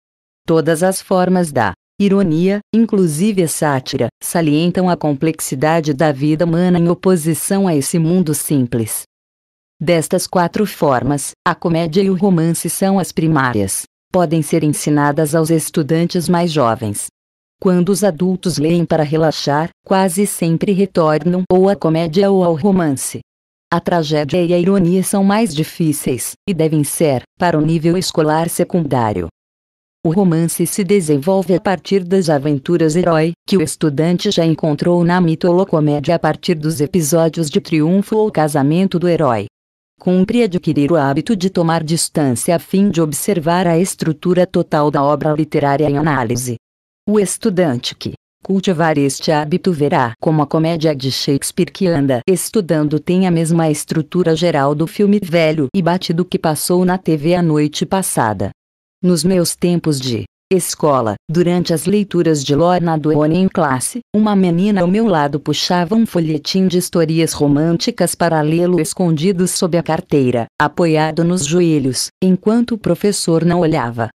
Todas as formas da ironia, inclusive a sátira, salientam a complexidade da vida humana em oposição a esse mundo simples. Destas quatro formas, a comédia e o romance são as primárias podem ser ensinadas aos estudantes mais jovens. Quando os adultos leem para relaxar, quase sempre retornam ou à comédia ou ao romance. A tragédia e a ironia são mais difíceis, e devem ser, para o nível escolar secundário. O romance se desenvolve a partir das aventuras herói, que o estudante já encontrou na mitolocomédia a partir dos episódios de triunfo ou casamento do herói. Cumpre adquirir o hábito de tomar distância a fim de observar a estrutura total da obra literária em análise. O estudante que cultivar este hábito verá como a comédia de Shakespeare que anda estudando tem a mesma estrutura geral do filme velho e batido que passou na TV a noite passada. Nos meus tempos de Escola. Durante as leituras de Lorna Doone em classe, uma menina ao meu lado puxava um folhetim de histórias românticas para lê-lo escondido sob a carteira, apoiado nos joelhos, enquanto o professor não olhava.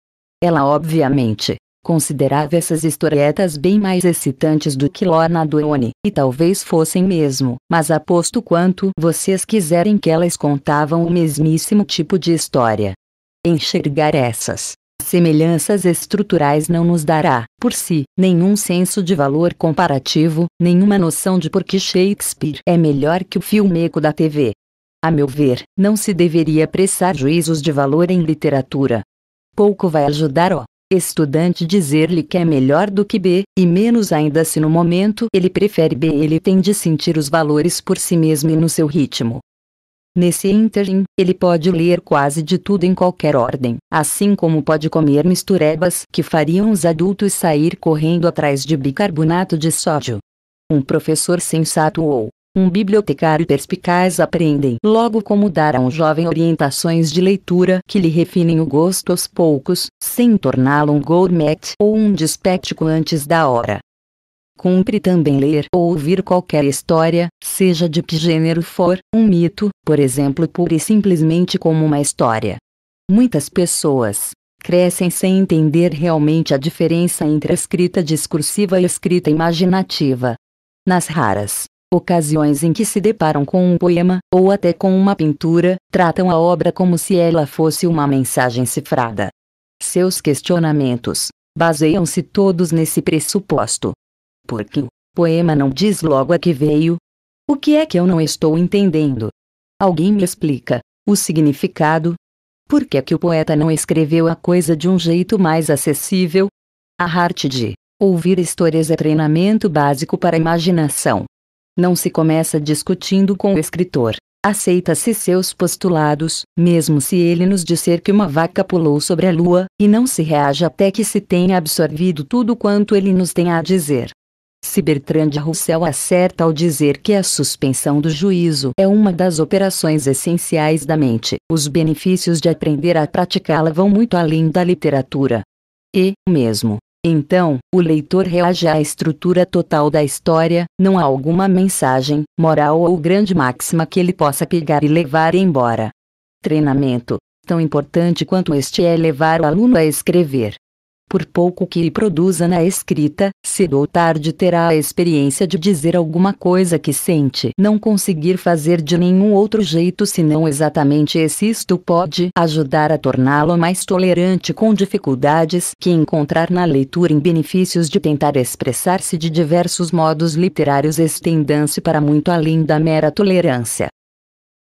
Ela obviamente considerava essas historietas bem mais excitantes do que Lorna Doone, e talvez fossem mesmo, mas aposto quanto vocês quiserem que elas contavam o mesmíssimo tipo de história. Enxergar essas semelhanças estruturais não nos dará, por si, nenhum senso de valor comparativo, nenhuma noção de por que Shakespeare é melhor que o filmeco da TV. A meu ver, não se deveria pressar juízos de valor em literatura. Pouco vai ajudar o estudante dizer-lhe que é melhor do que B, e menos ainda se no momento ele prefere B, ele tem de sentir os valores por si mesmo e no seu ritmo. Nesse interim, ele pode ler quase de tudo em qualquer ordem, assim como pode comer misturebas que fariam os adultos sair correndo atrás de bicarbonato de sódio. Um professor sensato ou um bibliotecário perspicaz aprendem logo como dar a um jovem orientações de leitura que lhe refinem o gosto aos poucos, sem torná-lo um gourmet ou um dispéptico antes da hora. Cumpre também ler ou ouvir qualquer história, seja de que gênero for, um mito, por exemplo, pura e simplesmente como uma história. Muitas pessoas crescem sem entender realmente a diferença entre a escrita discursiva e a escrita imaginativa. Nas raras ocasiões em que se deparam com um poema, ou até com uma pintura, tratam a obra como se ela fosse uma mensagem cifrada. Seus questionamentos baseiam-se todos nesse pressuposto porque o poema não diz logo a que veio? O que é que eu não estou entendendo? Alguém me explica o significado? Por que é que o poeta não escreveu a coisa de um jeito mais acessível? A arte de ouvir histórias é treinamento básico para a imaginação. Não se começa discutindo com o escritor. Aceita-se seus postulados, mesmo se ele nos disser que uma vaca pulou sobre a lua, e não se reage até que se tenha absorvido tudo quanto ele nos tem a dizer. Se Bertrand Russell acerta ao dizer que a suspensão do juízo é uma das operações essenciais da mente, os benefícios de aprender a praticá-la vão muito além da literatura. E, mesmo, então, o leitor reage à estrutura total da história, não há alguma mensagem, moral ou grande máxima que ele possa pegar e levar embora. Treinamento, tão importante quanto este é levar o aluno a escrever por pouco que produza na escrita, cedo ou tarde terá a experiência de dizer alguma coisa que sente não conseguir fazer de nenhum outro jeito senão exatamente esse isto pode ajudar a torná-lo mais tolerante com dificuldades que encontrar na leitura em benefícios de tentar expressar-se de diversos modos literários estendam-se para muito além da mera tolerância.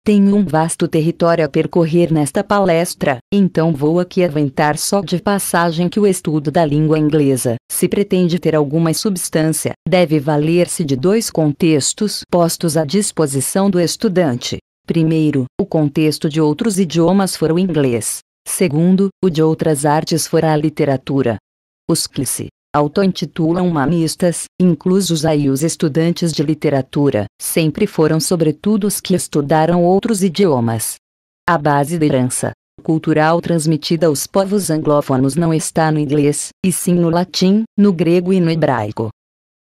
Tenho um vasto território a percorrer nesta palestra, então vou aqui aventar só de passagem que o estudo da língua inglesa, se pretende ter alguma substância, deve valer-se de dois contextos postos à disposição do estudante. Primeiro, o contexto de outros idiomas for o inglês. Segundo, o de outras artes for a literatura. Os que se autointitulam humanistas, inclusos aí os estudantes de literatura, sempre foram sobretudo os que estudaram outros idiomas. A base da herança cultural transmitida aos povos anglófonos não está no inglês, e sim no latim, no grego e no hebraico.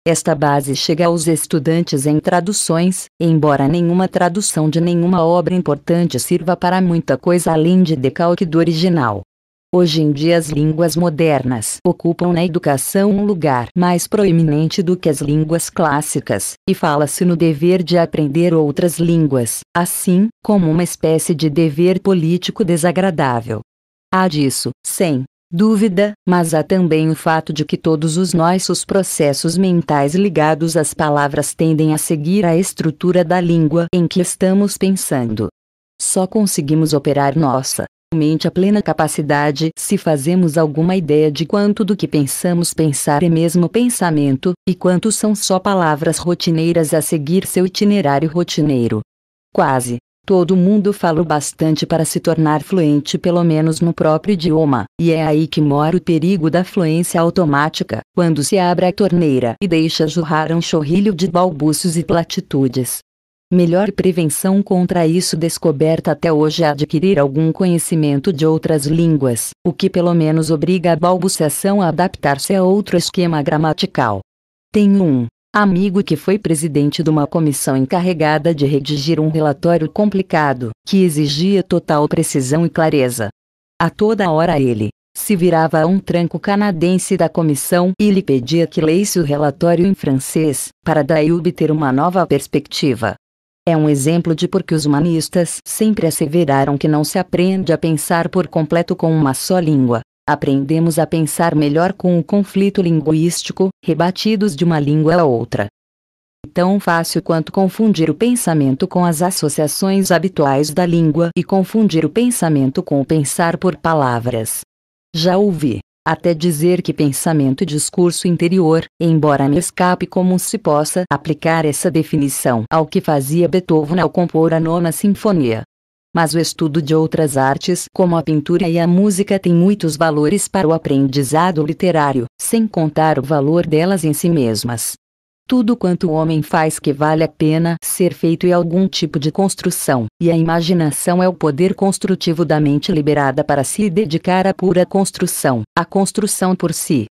Esta base chega aos estudantes em traduções, embora nenhuma tradução de nenhuma obra importante sirva para muita coisa além de decalque do original. Hoje em dia as línguas modernas ocupam na educação um lugar mais proeminente do que as línguas clássicas, e fala-se no dever de aprender outras línguas, assim como uma espécie de dever político desagradável. Há disso, sem dúvida, mas há também o fato de que todos os nossos processos mentais ligados às palavras tendem a seguir a estrutura da língua em que estamos pensando. Só conseguimos operar nossa mente à plena capacidade se fazemos alguma ideia de quanto do que pensamos pensar é mesmo pensamento, e quanto são só palavras rotineiras a seguir seu itinerário rotineiro. Quase. Todo mundo fala o bastante para se tornar fluente pelo menos no próprio idioma, e é aí que mora o perigo da fluência automática, quando se abre a torneira e deixa jorrar um chorrilho de balbúcios e platitudes. Melhor prevenção contra isso descoberta até hoje é adquirir algum conhecimento de outras línguas, o que pelo menos obriga a balbuciação a adaptar-se a outro esquema gramatical. Tenho um amigo que foi presidente de uma comissão encarregada de redigir um relatório complicado, que exigia total precisão e clareza. A toda hora ele se virava a um tranco canadense da comissão e lhe pedia que lesse o relatório em francês, para daí obter uma nova perspectiva. É um exemplo de por que os humanistas sempre asseveraram que não se aprende a pensar por completo com uma só língua. Aprendemos a pensar melhor com o conflito linguístico, rebatidos de uma língua a outra. Tão fácil quanto confundir o pensamento com as associações habituais da língua e confundir o pensamento com o pensar por palavras. Já ouvi até dizer que pensamento e discurso interior, embora me escape como se possa aplicar essa definição ao que fazia Beethoven ao compor a nona sinfonia. Mas o estudo de outras artes, como a pintura e a música, tem muitos valores para o aprendizado literário, sem contar o valor delas em si mesmas. Tudo quanto o homem faz que vale a pena ser feito é algum tipo de construção, e a imaginação é o poder construtivo da mente liberada para se dedicar à pura construção, à construção por si.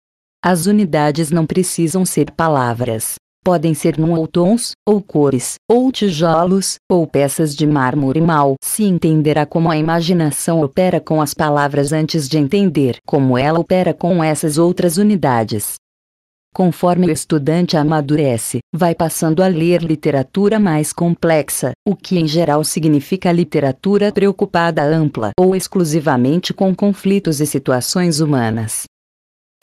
As unidades não precisam ser palavras. Podem ser num ou tons, ou cores, ou tijolos, ou peças de mármore mal. Se entenderá como a imaginação opera com as palavras antes de entender como ela opera com essas outras unidades. Conforme o estudante amadurece, vai passando a ler literatura mais complexa, o que em geral significa literatura preocupada ampla ou exclusivamente com conflitos e situações humanas.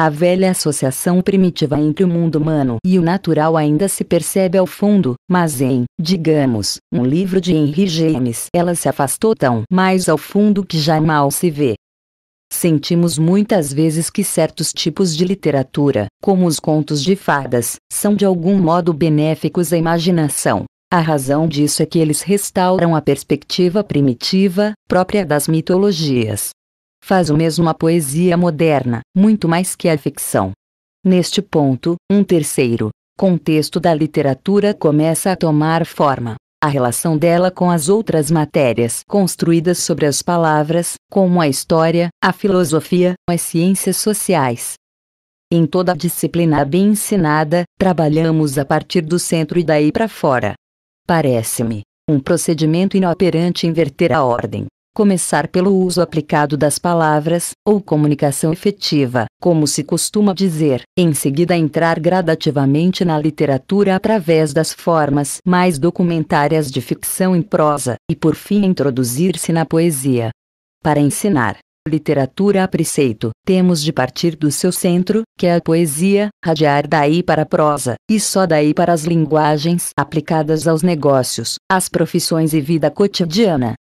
A velha associação primitiva entre o mundo humano e o natural ainda se percebe ao fundo, mas em, digamos, um livro de Henry James ela se afastou tão mais ao fundo que já mal se vê sentimos muitas vezes que certos tipos de literatura, como os contos de fadas, são de algum modo benéficos à imaginação. A razão disso é que eles restauram a perspectiva primitiva, própria das mitologias. Faz o mesmo a poesia moderna, muito mais que a ficção. Neste ponto, um terceiro contexto da literatura começa a tomar forma a relação dela com as outras matérias construídas sobre as palavras, como a história, a filosofia, as ciências sociais. Em toda a disciplina bem ensinada, trabalhamos a partir do centro e daí para fora. Parece-me um procedimento inoperante inverter a ordem começar pelo uso aplicado das palavras, ou comunicação efetiva, como se costuma dizer, em seguida entrar gradativamente na literatura através das formas mais documentárias de ficção em prosa, e por fim introduzir-se na poesia. Para ensinar, literatura a preceito, temos de partir do seu centro, que é a poesia, radiar daí para a prosa, e só daí para as linguagens aplicadas aos negócios, às profissões e vida cotidiana.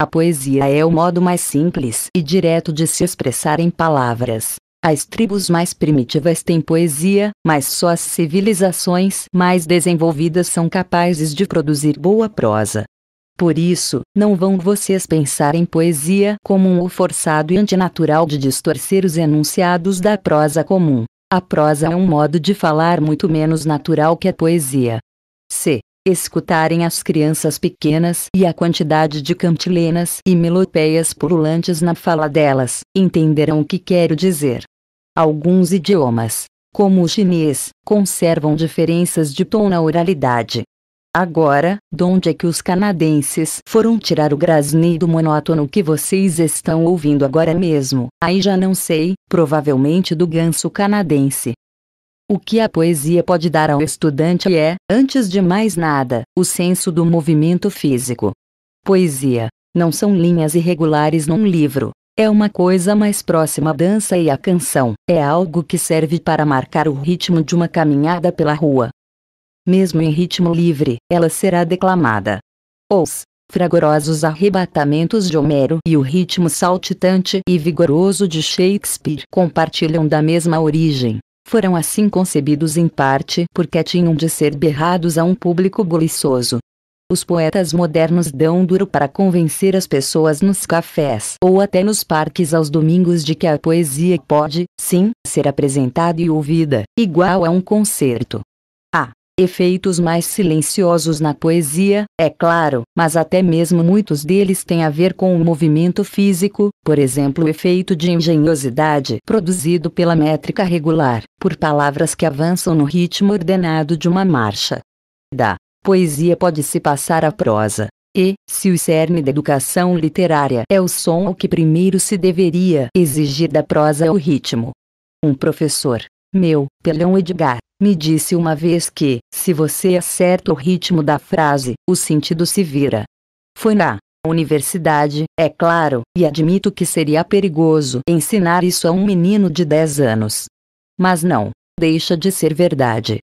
A poesia é o modo mais simples e direto de se expressar em palavras. As tribos mais primitivas têm poesia, mas só as civilizações mais desenvolvidas são capazes de produzir boa prosa. Por isso, não vão vocês pensar em poesia como um forçado e antinatural de distorcer os enunciados da prosa comum. A prosa é um modo de falar muito menos natural que a poesia. C escutarem as crianças pequenas e a quantidade de cantilenas e melopeias pululantes na fala delas, entenderão o que quero dizer. Alguns idiomas, como o chinês, conservam diferenças de tom na oralidade. Agora, de onde é que os canadenses foram tirar o grasnido monótono que vocês estão ouvindo agora mesmo? Aí já não sei, provavelmente do ganso canadense, o que a poesia pode dar ao estudante é, antes de mais nada, o senso do movimento físico. Poesia não são linhas irregulares num livro. É uma coisa mais próxima à dança e à canção. É algo que serve para marcar o ritmo de uma caminhada pela rua. Mesmo em ritmo livre, ela será declamada. Os fragorosos arrebatamentos de Homero e o ritmo saltitante e vigoroso de Shakespeare compartilham da mesma origem foram assim concebidos em parte porque tinham de ser berrados a um público buliçoso. Os poetas modernos dão duro para convencer as pessoas nos cafés ou até nos parques aos domingos de que a poesia pode, sim, ser apresentada e ouvida, igual a um concerto. Ah, efeitos mais silenciosos na poesia, é claro, mas até mesmo muitos deles têm a ver com o movimento físico, por exemplo o efeito de engenhosidade produzido pela métrica regular, por palavras que avançam no ritmo ordenado de uma marcha. Da poesia pode-se passar à prosa. E, se o cerne da educação literária é o som, o que primeiro se deveria exigir da prosa é o ritmo. Um professor meu pelão Edgar, me disse uma vez que, se você acerta o ritmo da frase, o sentido se vira. Foi na universidade, é claro, e admito que seria perigoso ensinar isso a um menino de 10 anos. Mas não, deixa de ser verdade.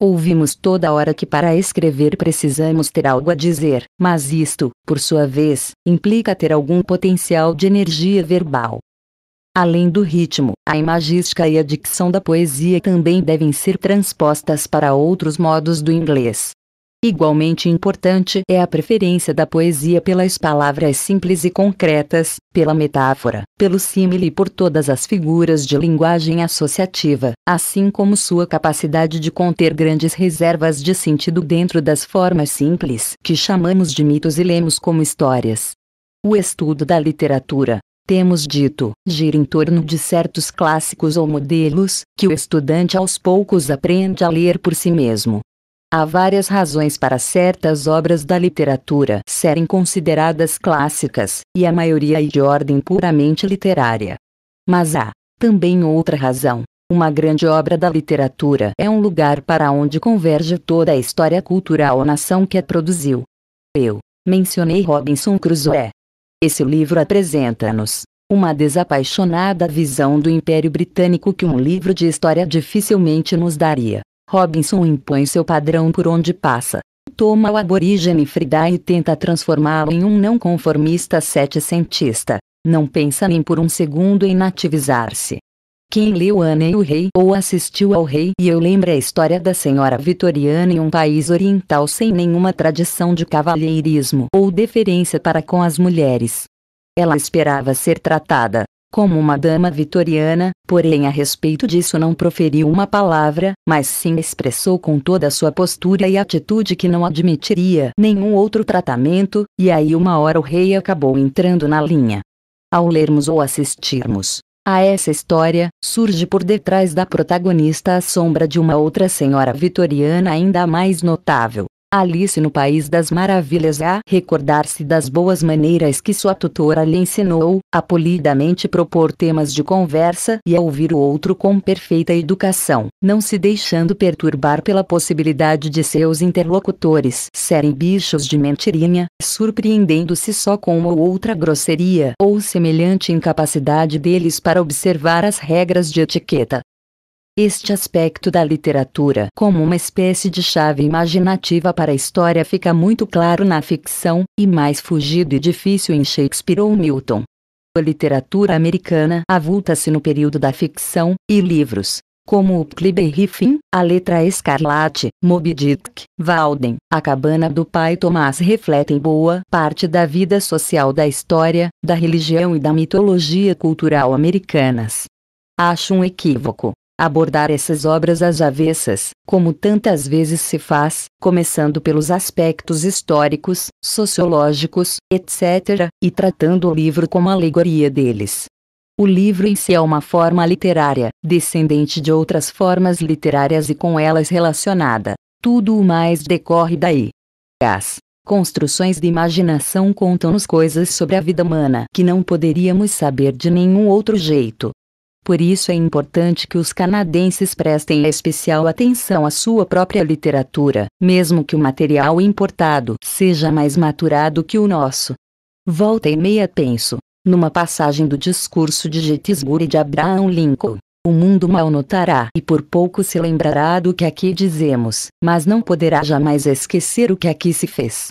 Ouvimos toda hora que para escrever precisamos ter algo a dizer, mas isto, por sua vez, implica ter algum potencial de energia verbal. Além do ritmo, a imagística e a dicção da poesia também devem ser transpostas para outros modos do inglês. Igualmente importante é a preferência da poesia pelas palavras simples e concretas, pela metáfora, pelo símile e por todas as figuras de linguagem associativa, assim como sua capacidade de conter grandes reservas de sentido dentro das formas simples que chamamos de mitos e lemos como histórias. O estudo da literatura, temos dito, gira em torno de certos clássicos ou modelos, que o estudante aos poucos aprende a ler por si mesmo. Há várias razões para certas obras da literatura serem consideradas clássicas, e a maioria é de ordem puramente literária. Mas há também outra razão. Uma grande obra da literatura é um lugar para onde converge toda a história cultural da nação que a produziu. Eu mencionei Robinson Crusoe, esse livro apresenta-nos uma desapaixonada visão do Império Britânico que um livro de história dificilmente nos daria. Robinson impõe seu padrão por onde passa. Toma o aborígene Frida e tenta transformá-lo em um não conformista setecentista. Não pensa nem por um segundo em nativizar-se. Quem leu Anne e o Rei ou assistiu ao Rei e eu lembro a história da senhora vitoriana em um país oriental sem nenhuma tradição de cavalheirismo ou deferência para com as mulheres. Ela esperava ser tratada como uma dama vitoriana, porém a respeito disso não proferiu uma palavra, mas sim expressou com toda a sua postura e atitude que não admitiria nenhum outro tratamento, e aí uma hora o rei acabou entrando na linha. Ao lermos ou assistirmos a essa história, surge por detrás da protagonista a sombra de uma outra senhora vitoriana ainda mais notável, Alice no País das Maravilhas a recordar-se das boas maneiras que sua tutora lhe ensinou, a polidamente propor temas de conversa e a ouvir o outro com perfeita educação, não se deixando perturbar pela possibilidade de seus interlocutores serem bichos de mentirinha, surpreendendo-se só com uma ou outra grosseria ou semelhante incapacidade deles para observar as regras de etiqueta. Este aspecto da literatura como uma espécie de chave imaginativa para a história fica muito claro na ficção, e mais fugido e difícil em Shakespeare ou Milton. A literatura americana avulta-se no período da ficção, e livros, como o e Riffin, A Letra Escarlate, Moby Dick, Walden, A Cabana do Pai Tomás refletem boa parte da vida social da história, da religião e da mitologia cultural americanas. Acho um equívoco abordar essas obras às avessas, como tantas vezes se faz, começando pelos aspectos históricos, sociológicos, etc., e tratando o livro como alegoria deles. O livro em si é uma forma literária, descendente de outras formas literárias e com elas relacionada. Tudo o mais decorre daí. As construções de imaginação contam-nos coisas sobre a vida humana que não poderíamos saber de nenhum outro jeito. Por isso é importante que os canadenses prestem especial atenção à sua própria literatura, mesmo que o material importado seja mais maturado que o nosso. Volta e meia penso, numa passagem do discurso de Gettysburg de Abraham Lincoln. O mundo mal notará e por pouco se lembrará do que aqui dizemos, mas não poderá jamais esquecer o que aqui se fez.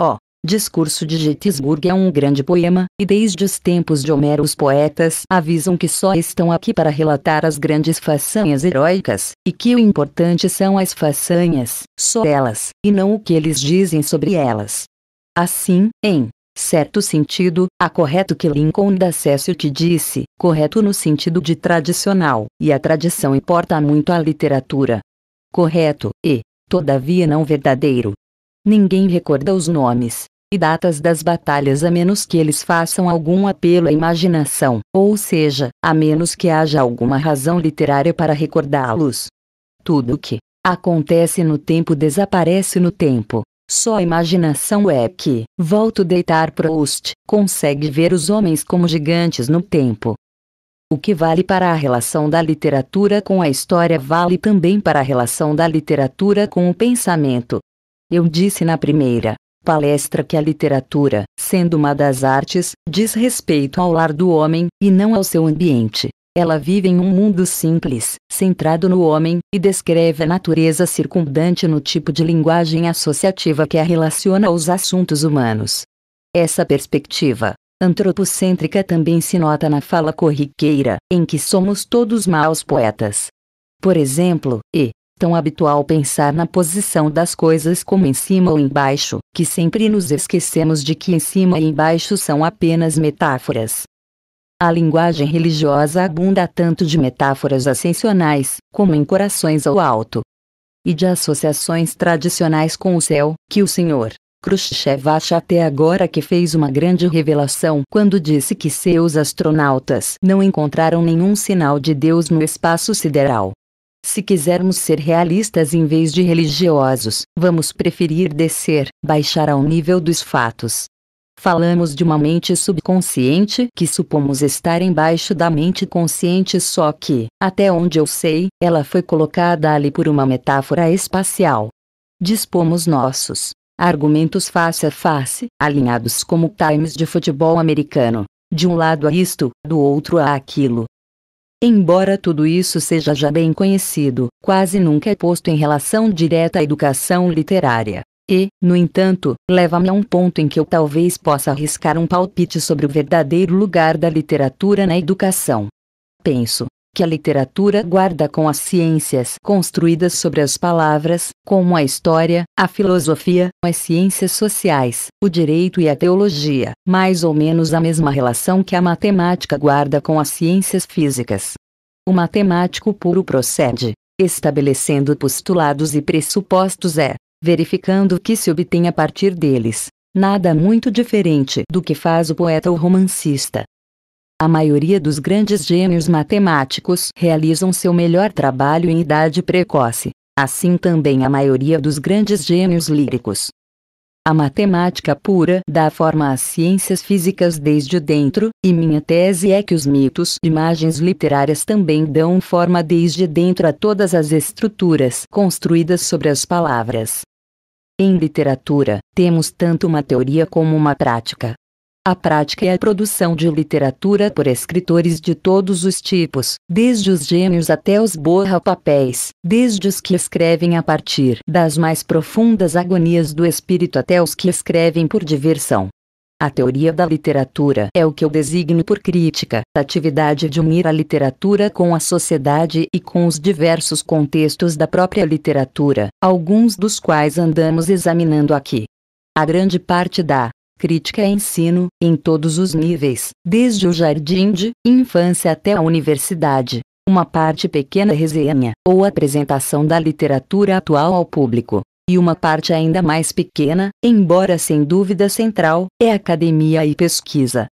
Oh, Discurso de Gettysburg é um grande poema, e desde os tempos de Homero os poetas avisam que só estão aqui para relatar as grandes façanhas heróicas, e que o importante são as façanhas, só elas, e não o que eles dizem sobre elas. Assim, em certo sentido, há correto que Lincoln da que disse, correto no sentido de tradicional, e a tradição importa muito à literatura. Correto, e, todavia não verdadeiro, Ninguém recorda os nomes e datas das batalhas a menos que eles façam algum apelo à imaginação, ou seja, a menos que haja alguma razão literária para recordá-los. Tudo o que acontece no tempo desaparece no tempo. Só a imaginação é que, volto deitar Proust, consegue ver os homens como gigantes no tempo. O que vale para a relação da literatura com a história vale também para a relação da literatura com o pensamento, eu disse na primeira palestra que a literatura, sendo uma das artes, diz respeito ao lar do homem, e não ao seu ambiente. Ela vive em um mundo simples, centrado no homem, e descreve a natureza circundante no tipo de linguagem associativa que a relaciona aos assuntos humanos. Essa perspectiva antropocêntrica também se nota na fala corriqueira, em que somos todos maus poetas. Por exemplo, e tão habitual pensar na posição das coisas como em cima ou embaixo, que sempre nos esquecemos de que em cima e embaixo são apenas metáforas. A linguagem religiosa abunda tanto de metáforas ascensionais, como em corações ao alto, e de associações tradicionais com o céu, que o senhor Khrushchev acha até agora que fez uma grande revelação quando disse que seus astronautas não encontraram nenhum sinal de Deus no espaço sideral. Se quisermos ser realistas em vez de religiosos, vamos preferir descer, baixar ao nível dos fatos. Falamos de uma mente subconsciente que supomos estar embaixo da mente consciente, só que, até onde eu sei, ela foi colocada ali por uma metáfora espacial. Dispomos nossos argumentos face a face, alinhados como times de futebol americano. De um lado a isto, do outro a aquilo, Embora tudo isso seja já bem conhecido, quase nunca é posto em relação direta à educação literária. E, no entanto, leva-me a um ponto em que eu talvez possa arriscar um palpite sobre o verdadeiro lugar da literatura na educação. Penso, que a literatura guarda com as ciências construídas sobre as palavras, como a história, a filosofia, as ciências sociais, o direito e a teologia, mais ou menos a mesma relação que a matemática guarda com as ciências físicas. O matemático puro procede, estabelecendo postulados e pressupostos é, verificando o que se obtém a partir deles. Nada muito diferente do que faz o poeta ou romancista, a maioria dos grandes gênios matemáticos realizam seu melhor trabalho em idade precoce, assim também a maioria dos grandes gênios líricos. A matemática pura dá forma às ciências físicas desde dentro, e minha tese é que os mitos e imagens literárias também dão forma desde dentro a todas as estruturas construídas sobre as palavras. Em literatura, temos tanto uma teoria como uma prática, a prática e a produção de literatura por escritores de todos os tipos, desde os gênios até os borra borra-papéis, desde os que escrevem a partir das mais profundas agonias do espírito até os que escrevem por diversão. A teoria da literatura é o que eu designo por crítica, atividade de unir a literatura com a sociedade e com os diversos contextos da própria literatura, alguns dos quais andamos examinando aqui. A grande parte da crítica e ensino, em todos os níveis, desde o jardim de infância até a universidade. Uma parte pequena resenha, ou apresentação da literatura atual ao público. E uma parte ainda mais pequena, embora sem dúvida central, é academia e pesquisa.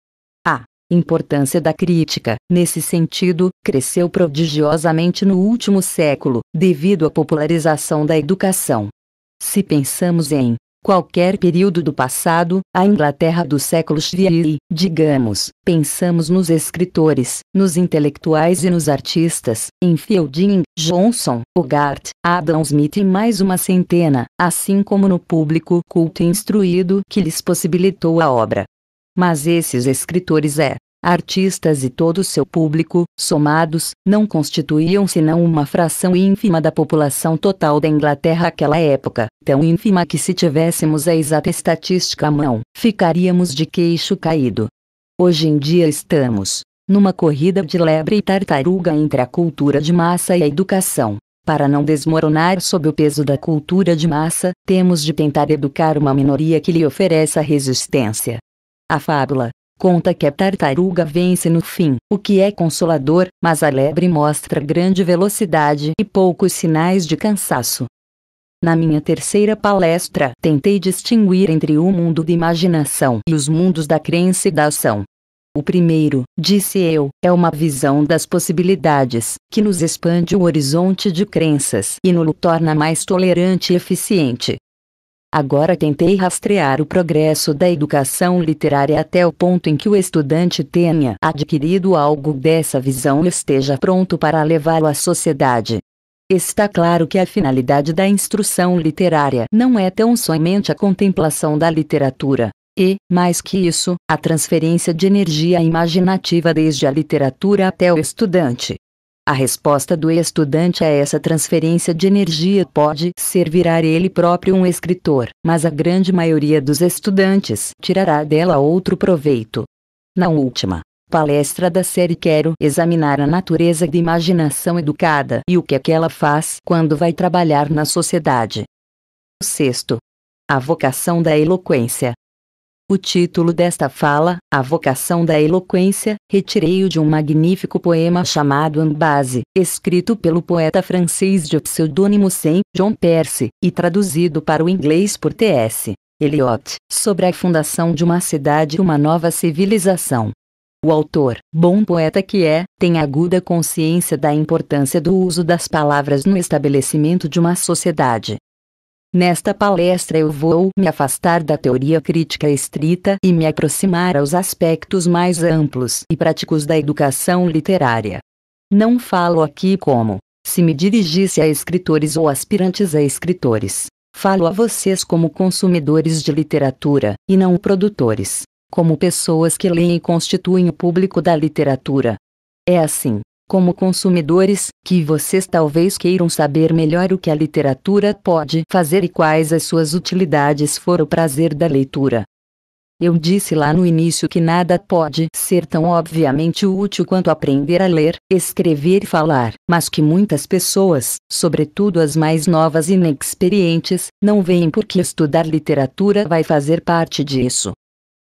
A importância da crítica, nesse sentido, cresceu prodigiosamente no último século, devido à popularização da educação. Se pensamos em qualquer período do passado, a Inglaterra do século XVII, digamos, pensamos nos escritores, nos intelectuais e nos artistas, em Fielding, Johnson, Hogarth, Adam Smith e mais uma centena, assim como no público culto e instruído que lhes possibilitou a obra. Mas esses escritores é, artistas e todo seu público, somados, não constituíam senão uma fração ínfima da população total da Inglaterra àquela época, tão ínfima que se tivéssemos a exata estatística à mão, ficaríamos de queixo caído. Hoje em dia estamos numa corrida de lebre e tartaruga entre a cultura de massa e a educação. Para não desmoronar sob o peso da cultura de massa, temos de tentar educar uma minoria que lhe ofereça resistência. A fábula, Conta que a tartaruga vence no fim, o que é consolador, mas a lebre mostra grande velocidade e poucos sinais de cansaço. Na minha terceira palestra, tentei distinguir entre o mundo da imaginação e os mundos da crença e da ação. O primeiro, disse eu, é uma visão das possibilidades, que nos expande o horizonte de crenças e nos torna mais tolerante e eficiente. Agora tentei rastrear o progresso da educação literária até o ponto em que o estudante tenha adquirido algo dessa visão e esteja pronto para levá-lo à sociedade. Está claro que a finalidade da instrução literária não é tão somente a contemplação da literatura, e, mais que isso, a transferência de energia imaginativa desde a literatura até o estudante. A resposta do estudante a essa transferência de energia pode ser virar ele próprio um escritor, mas a grande maioria dos estudantes tirará dela outro proveito. Na última palestra da série Quero examinar a natureza da imaginação educada e o que é que ela faz quando vai trabalhar na sociedade. Sexto. A vocação da eloquência. O título desta fala, A Vocação da Eloquência, retirei-o de um magnífico poema chamado Ambase, escrito pelo poeta francês de pseudônimo Saint John Percy, e traduzido para o inglês por T.S. Eliot, sobre a fundação de uma cidade e uma nova civilização. O autor, bom poeta que é, tem aguda consciência da importância do uso das palavras no estabelecimento de uma sociedade, Nesta palestra eu vou me afastar da teoria crítica estrita e me aproximar aos aspectos mais amplos e práticos da educação literária. Não falo aqui como se me dirigisse a escritores ou aspirantes a escritores. Falo a vocês como consumidores de literatura, e não produtores, como pessoas que leem e constituem o público da literatura. É assim como consumidores, que vocês talvez queiram saber melhor o que a literatura pode fazer e quais as suas utilidades for o prazer da leitura. Eu disse lá no início que nada pode ser tão obviamente útil quanto aprender a ler, escrever e falar, mas que muitas pessoas, sobretudo as mais novas e inexperientes, não veem porque estudar literatura vai fazer parte disso.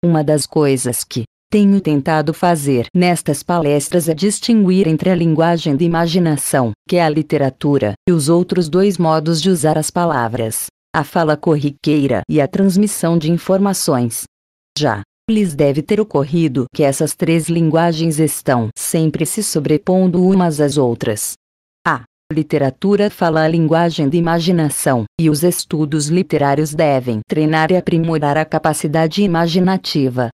Uma das coisas que tenho tentado fazer nestas palestras é distinguir entre a linguagem da imaginação, que é a literatura, e os outros dois modos de usar as palavras, a fala corriqueira e a transmissão de informações. Já lhes deve ter ocorrido que essas três linguagens estão sempre se sobrepondo umas às outras. A literatura fala a linguagem da imaginação, e os estudos literários devem treinar e aprimorar a capacidade imaginativa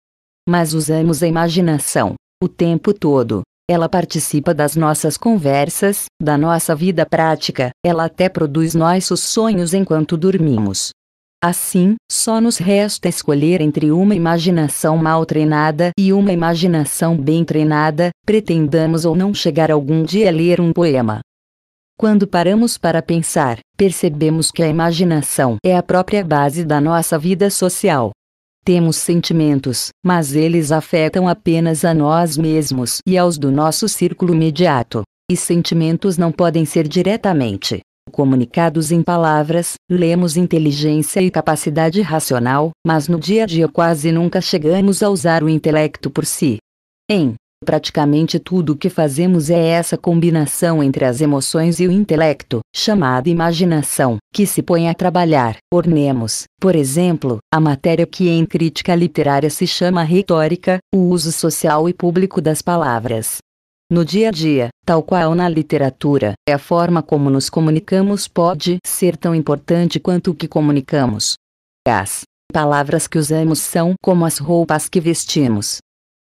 mas usamos a imaginação o tempo todo. Ela participa das nossas conversas, da nossa vida prática, ela até produz nossos sonhos enquanto dormimos. Assim, só nos resta escolher entre uma imaginação mal treinada e uma imaginação bem treinada, pretendamos ou não chegar algum dia a ler um poema. Quando paramos para pensar, percebemos que a imaginação é a própria base da nossa vida social. Temos sentimentos, mas eles afetam apenas a nós mesmos e aos do nosso círculo imediato. E sentimentos não podem ser diretamente comunicados em palavras, lemos inteligência e capacidade racional, mas no dia a dia quase nunca chegamos a usar o intelecto por si. Em Praticamente tudo o que fazemos é essa combinação entre as emoções e o intelecto, chamada imaginação, que se põe a trabalhar. Ornemos, por exemplo, a matéria que em crítica literária se chama retórica, o uso social e público das palavras. No dia a dia, tal qual na literatura, é a forma como nos comunicamos pode ser tão importante quanto o que comunicamos. As palavras que usamos são como as roupas que vestimos.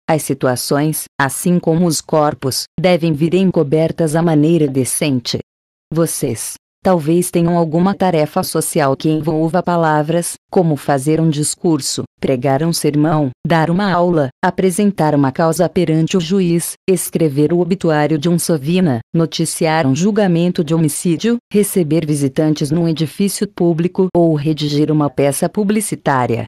As situações, assim como os corpos, devem vir encobertas à maneira decente. Vocês, talvez tenham alguma tarefa social que envolva palavras, como fazer um discurso, pregar um sermão, dar uma aula, apresentar uma causa perante o juiz, escrever o obituário de um sovina, noticiar um julgamento de homicídio, receber visitantes num edifício público ou redigir uma peça publicitária.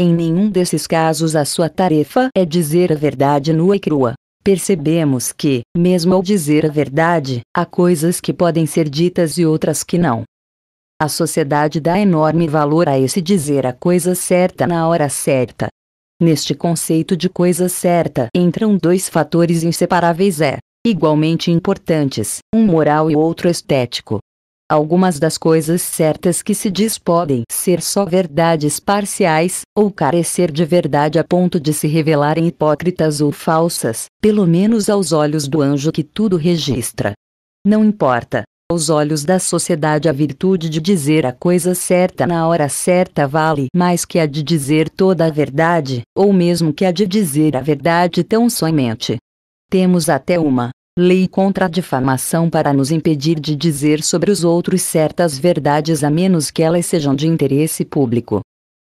Em nenhum desses casos a sua tarefa é dizer a verdade nua e crua. Percebemos que, mesmo ao dizer a verdade, há coisas que podem ser ditas e outras que não. A sociedade dá enorme valor a esse dizer a coisa certa na hora certa. Neste conceito de coisa certa entram dois fatores inseparáveis é, igualmente importantes, um moral e outro estético. Algumas das coisas certas que se diz podem ser só verdades parciais, ou carecer de verdade a ponto de se revelarem hipócritas ou falsas, pelo menos aos olhos do anjo que tudo registra. Não importa, aos olhos da sociedade a virtude de dizer a coisa certa na hora certa vale mais que a de dizer toda a verdade, ou mesmo que a de dizer a verdade tão somente. Temos até uma lei contra a difamação para nos impedir de dizer sobre os outros certas verdades a menos que elas sejam de interesse público.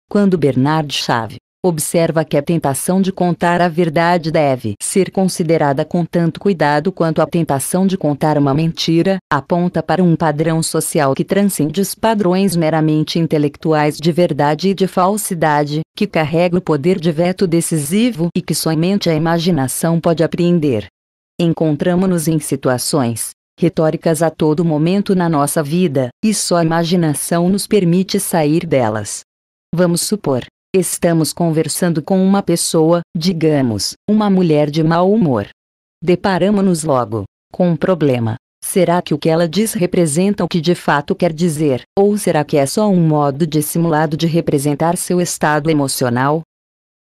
Quando Bernard Chave observa que a tentação de contar a verdade deve ser considerada com tanto cuidado quanto a tentação de contar uma mentira, aponta para um padrão social que transcende os padrões meramente intelectuais de verdade e de falsidade, que carrega o poder de veto decisivo e que somente a imaginação pode apreender. Encontramos-nos em situações retóricas a todo momento na nossa vida, e só a imaginação nos permite sair delas. Vamos supor, estamos conversando com uma pessoa, digamos, uma mulher de mau humor. Deparamos-nos logo com um problema. Será que o que ela diz representa o que de fato quer dizer, ou será que é só um modo dissimulado de representar seu estado emocional?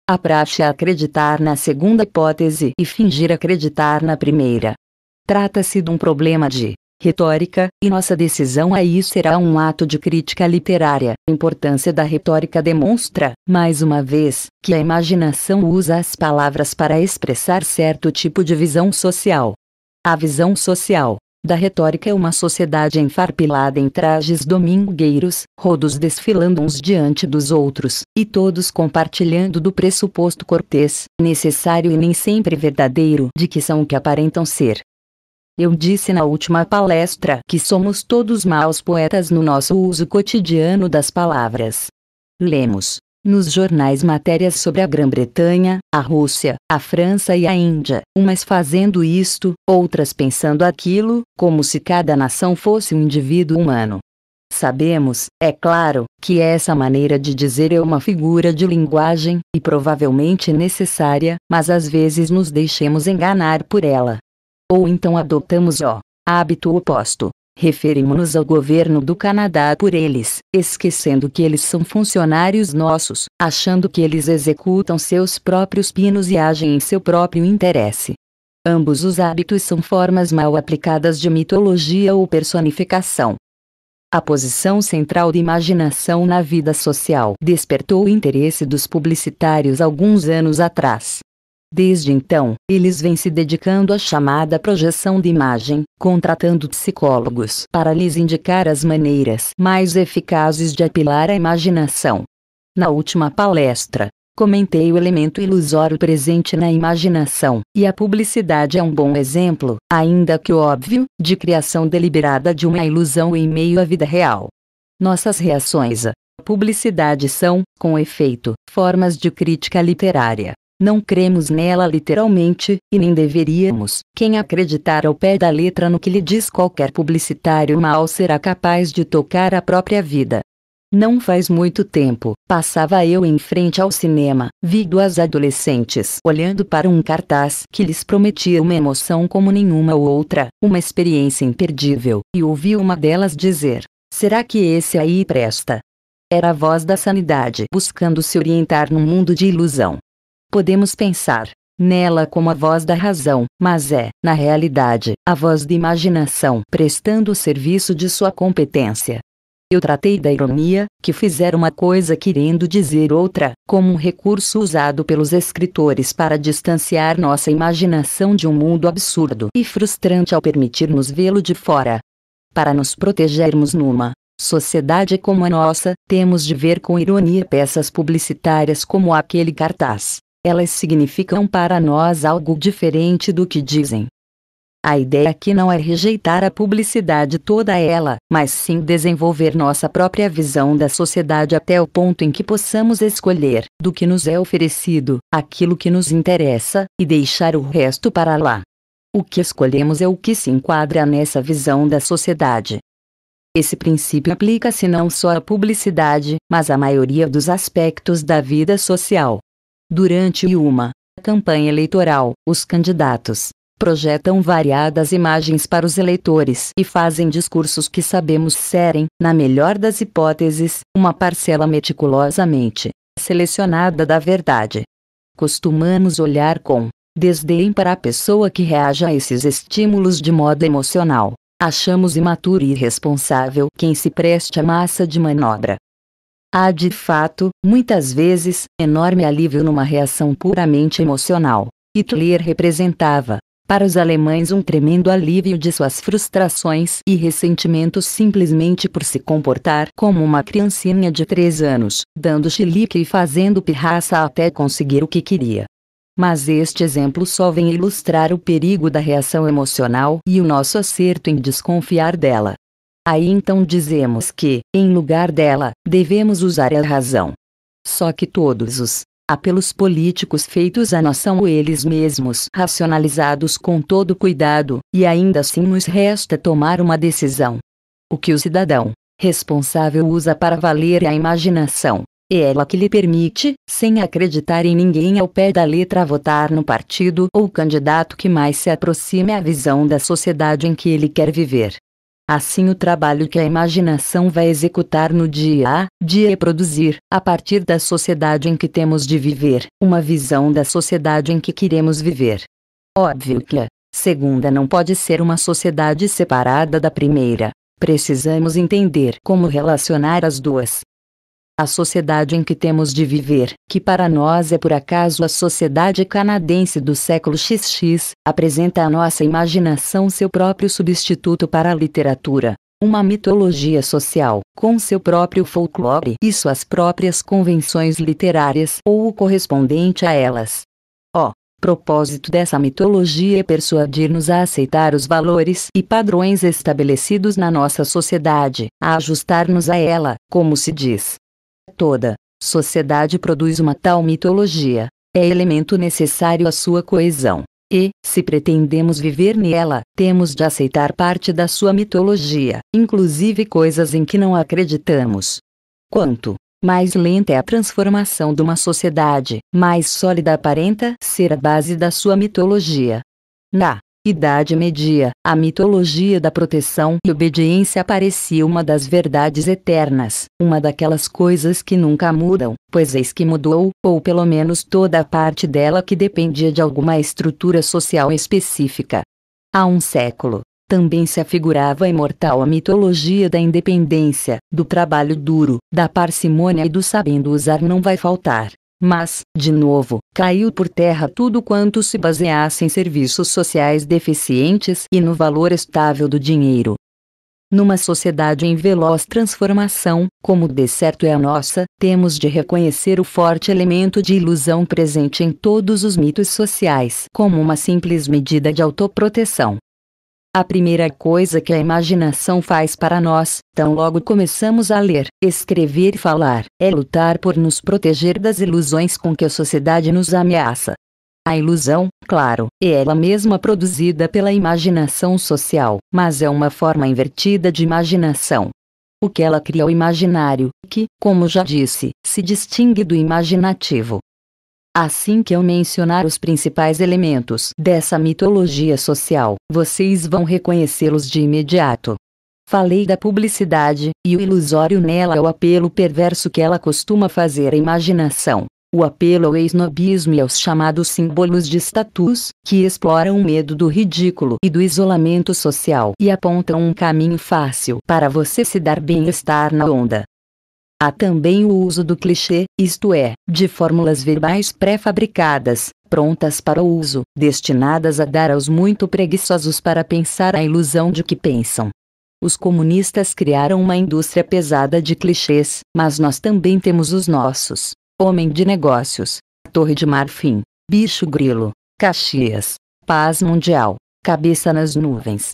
A praxe é acreditar na segunda hipótese e fingir acreditar na primeira. Trata-se de um problema de retórica, e nossa decisão aí será um ato de crítica literária. A importância da retórica demonstra, mais uma vez, que a imaginação usa as palavras para expressar certo tipo de visão social. A visão social da retórica é uma sociedade enfarpilada em trajes domingueiros, rodos desfilando uns diante dos outros, e todos compartilhando do pressuposto cortês, necessário e nem sempre verdadeiro de que são o que aparentam ser. Eu disse na última palestra que somos todos maus poetas no nosso uso cotidiano das palavras. Lemos, nos jornais matérias sobre a Grã-Bretanha, a Rússia, a França e a Índia, umas fazendo isto, outras pensando aquilo, como se cada nação fosse um indivíduo humano. Sabemos, é claro, que essa maneira de dizer é uma figura de linguagem, e provavelmente necessária, mas às vezes nos deixemos enganar por ela. Ou então adotamos o hábito oposto, Referimos-nos ao governo do Canadá por eles, esquecendo que eles são funcionários nossos, achando que eles executam seus próprios pinos e agem em seu próprio interesse. Ambos os hábitos são formas mal aplicadas de mitologia ou personificação. A posição central de imaginação na vida social despertou o interesse dos publicitários alguns anos atrás. Desde então, eles vêm se dedicando à chamada projeção de imagem, contratando psicólogos para lhes indicar as maneiras mais eficazes de apelar à imaginação. Na última palestra, comentei o elemento ilusório presente na imaginação, e a publicidade é um bom exemplo, ainda que óbvio, de criação deliberada de uma ilusão em meio à vida real. Nossas reações à publicidade são, com efeito, formas de crítica literária. Não cremos nela literalmente, e nem deveríamos. Quem acreditar ao pé da letra no que lhe diz qualquer publicitário mal será capaz de tocar a própria vida. Não faz muito tempo, passava eu em frente ao cinema, vi duas adolescentes olhando para um cartaz que lhes prometia uma emoção como nenhuma outra, uma experiência imperdível, e ouvi uma delas dizer: Será que esse aí presta? Era a voz da sanidade buscando se orientar num mundo de ilusão podemos pensar nela como a voz da razão, mas é, na realidade, a voz da imaginação prestando o serviço de sua competência. Eu tratei da ironia, que fizer uma coisa querendo dizer outra, como um recurso usado pelos escritores para distanciar nossa imaginação de um mundo absurdo e frustrante ao permitirmos vê-lo de fora. Para nos protegermos numa sociedade como a nossa, temos de ver com ironia peças publicitárias como aquele cartaz elas significam para nós algo diferente do que dizem. A ideia aqui é não é rejeitar a publicidade toda ela, mas sim desenvolver nossa própria visão da sociedade até o ponto em que possamos escolher, do que nos é oferecido, aquilo que nos interessa, e deixar o resto para lá. O que escolhemos é o que se enquadra nessa visão da sociedade. Esse princípio aplica-se não só à publicidade, mas à maioria dos aspectos da vida social. Durante uma campanha eleitoral, os candidatos projetam variadas imagens para os eleitores e fazem discursos que sabemos serem, na melhor das hipóteses, uma parcela meticulosamente selecionada da verdade. Costumamos olhar com desdém para a pessoa que reage a esses estímulos de modo emocional. Achamos imaturo e irresponsável quem se preste à massa de manobra. Há de fato, muitas vezes, enorme alívio numa reação puramente emocional. Hitler representava, para os alemães, um tremendo alívio de suas frustrações e ressentimentos simplesmente por se comportar como uma criancinha de três anos, dando chilique e fazendo pirraça até conseguir o que queria. Mas este exemplo só vem ilustrar o perigo da reação emocional e o nosso acerto em desconfiar dela. Aí então dizemos que, em lugar dela, devemos usar a razão. Só que todos os apelos políticos feitos a nós são eles mesmos racionalizados com todo cuidado, e ainda assim nos resta tomar uma decisão. O que o cidadão responsável usa para valer é a imaginação, é ela que lhe permite, sem acreditar em ninguém ao pé da letra, votar no partido ou candidato que mais se aproxime à visão da sociedade em que ele quer viver. Assim o trabalho que a imaginação vai executar no dia a dia é produzir, a partir da sociedade em que temos de viver, uma visão da sociedade em que queremos viver. Óbvio que a segunda não pode ser uma sociedade separada da primeira. Precisamos entender como relacionar as duas, a sociedade em que temos de viver, que para nós é por acaso a sociedade canadense do século XX, apresenta à nossa imaginação seu próprio substituto para a literatura. Uma mitologia social, com seu próprio folclore e suas próprias convenções literárias ou o correspondente a elas. Ó, oh, propósito dessa mitologia é persuadir-nos a aceitar os valores e padrões estabelecidos na nossa sociedade, a ajustar-nos a ela, como se diz. Toda sociedade produz uma tal mitologia. É elemento necessário à sua coesão. E, se pretendemos viver nela, temos de aceitar parte da sua mitologia, inclusive coisas em que não acreditamos. Quanto mais lenta é a transformação de uma sociedade, mais sólida aparenta ser a base da sua mitologia. Na Idade Média, a mitologia da proteção e obediência parecia uma das verdades eternas, uma daquelas coisas que nunca mudam, pois eis que mudou, ou pelo menos toda a parte dela que dependia de alguma estrutura social específica. Há um século, também se afigurava imortal a mitologia da independência, do trabalho duro, da parcimônia e do sabendo usar não vai faltar. Mas, de novo, caiu por terra tudo quanto se baseasse em serviços sociais deficientes e no valor estável do dinheiro. Numa sociedade em veloz transformação, como de certo é a nossa, temos de reconhecer o forte elemento de ilusão presente em todos os mitos sociais como uma simples medida de autoproteção. A primeira coisa que a imaginação faz para nós, tão logo começamos a ler, escrever e falar, é lutar por nos proteger das ilusões com que a sociedade nos ameaça. A ilusão, claro, é ela mesma produzida pela imaginação social, mas é uma forma invertida de imaginação. O que ela cria é o imaginário, que, como já disse, se distingue do imaginativo. Assim que eu mencionar os principais elementos dessa mitologia social, vocês vão reconhecê-los de imediato. Falei da publicidade, e o ilusório nela é o apelo perverso que ela costuma fazer à imaginação. O apelo ao esnobismo e aos chamados símbolos de status, que exploram o medo do ridículo e do isolamento social e apontam um caminho fácil para você se dar bem-estar na onda. Há também o uso do clichê, isto é, de fórmulas verbais pré-fabricadas, prontas para o uso, destinadas a dar aos muito preguiçosos para pensar a ilusão de que pensam. Os comunistas criaram uma indústria pesada de clichês, mas nós também temos os nossos. Homem de negócios, Torre de Marfim, Bicho Grilo, Caxias, Paz Mundial, Cabeça nas Nuvens,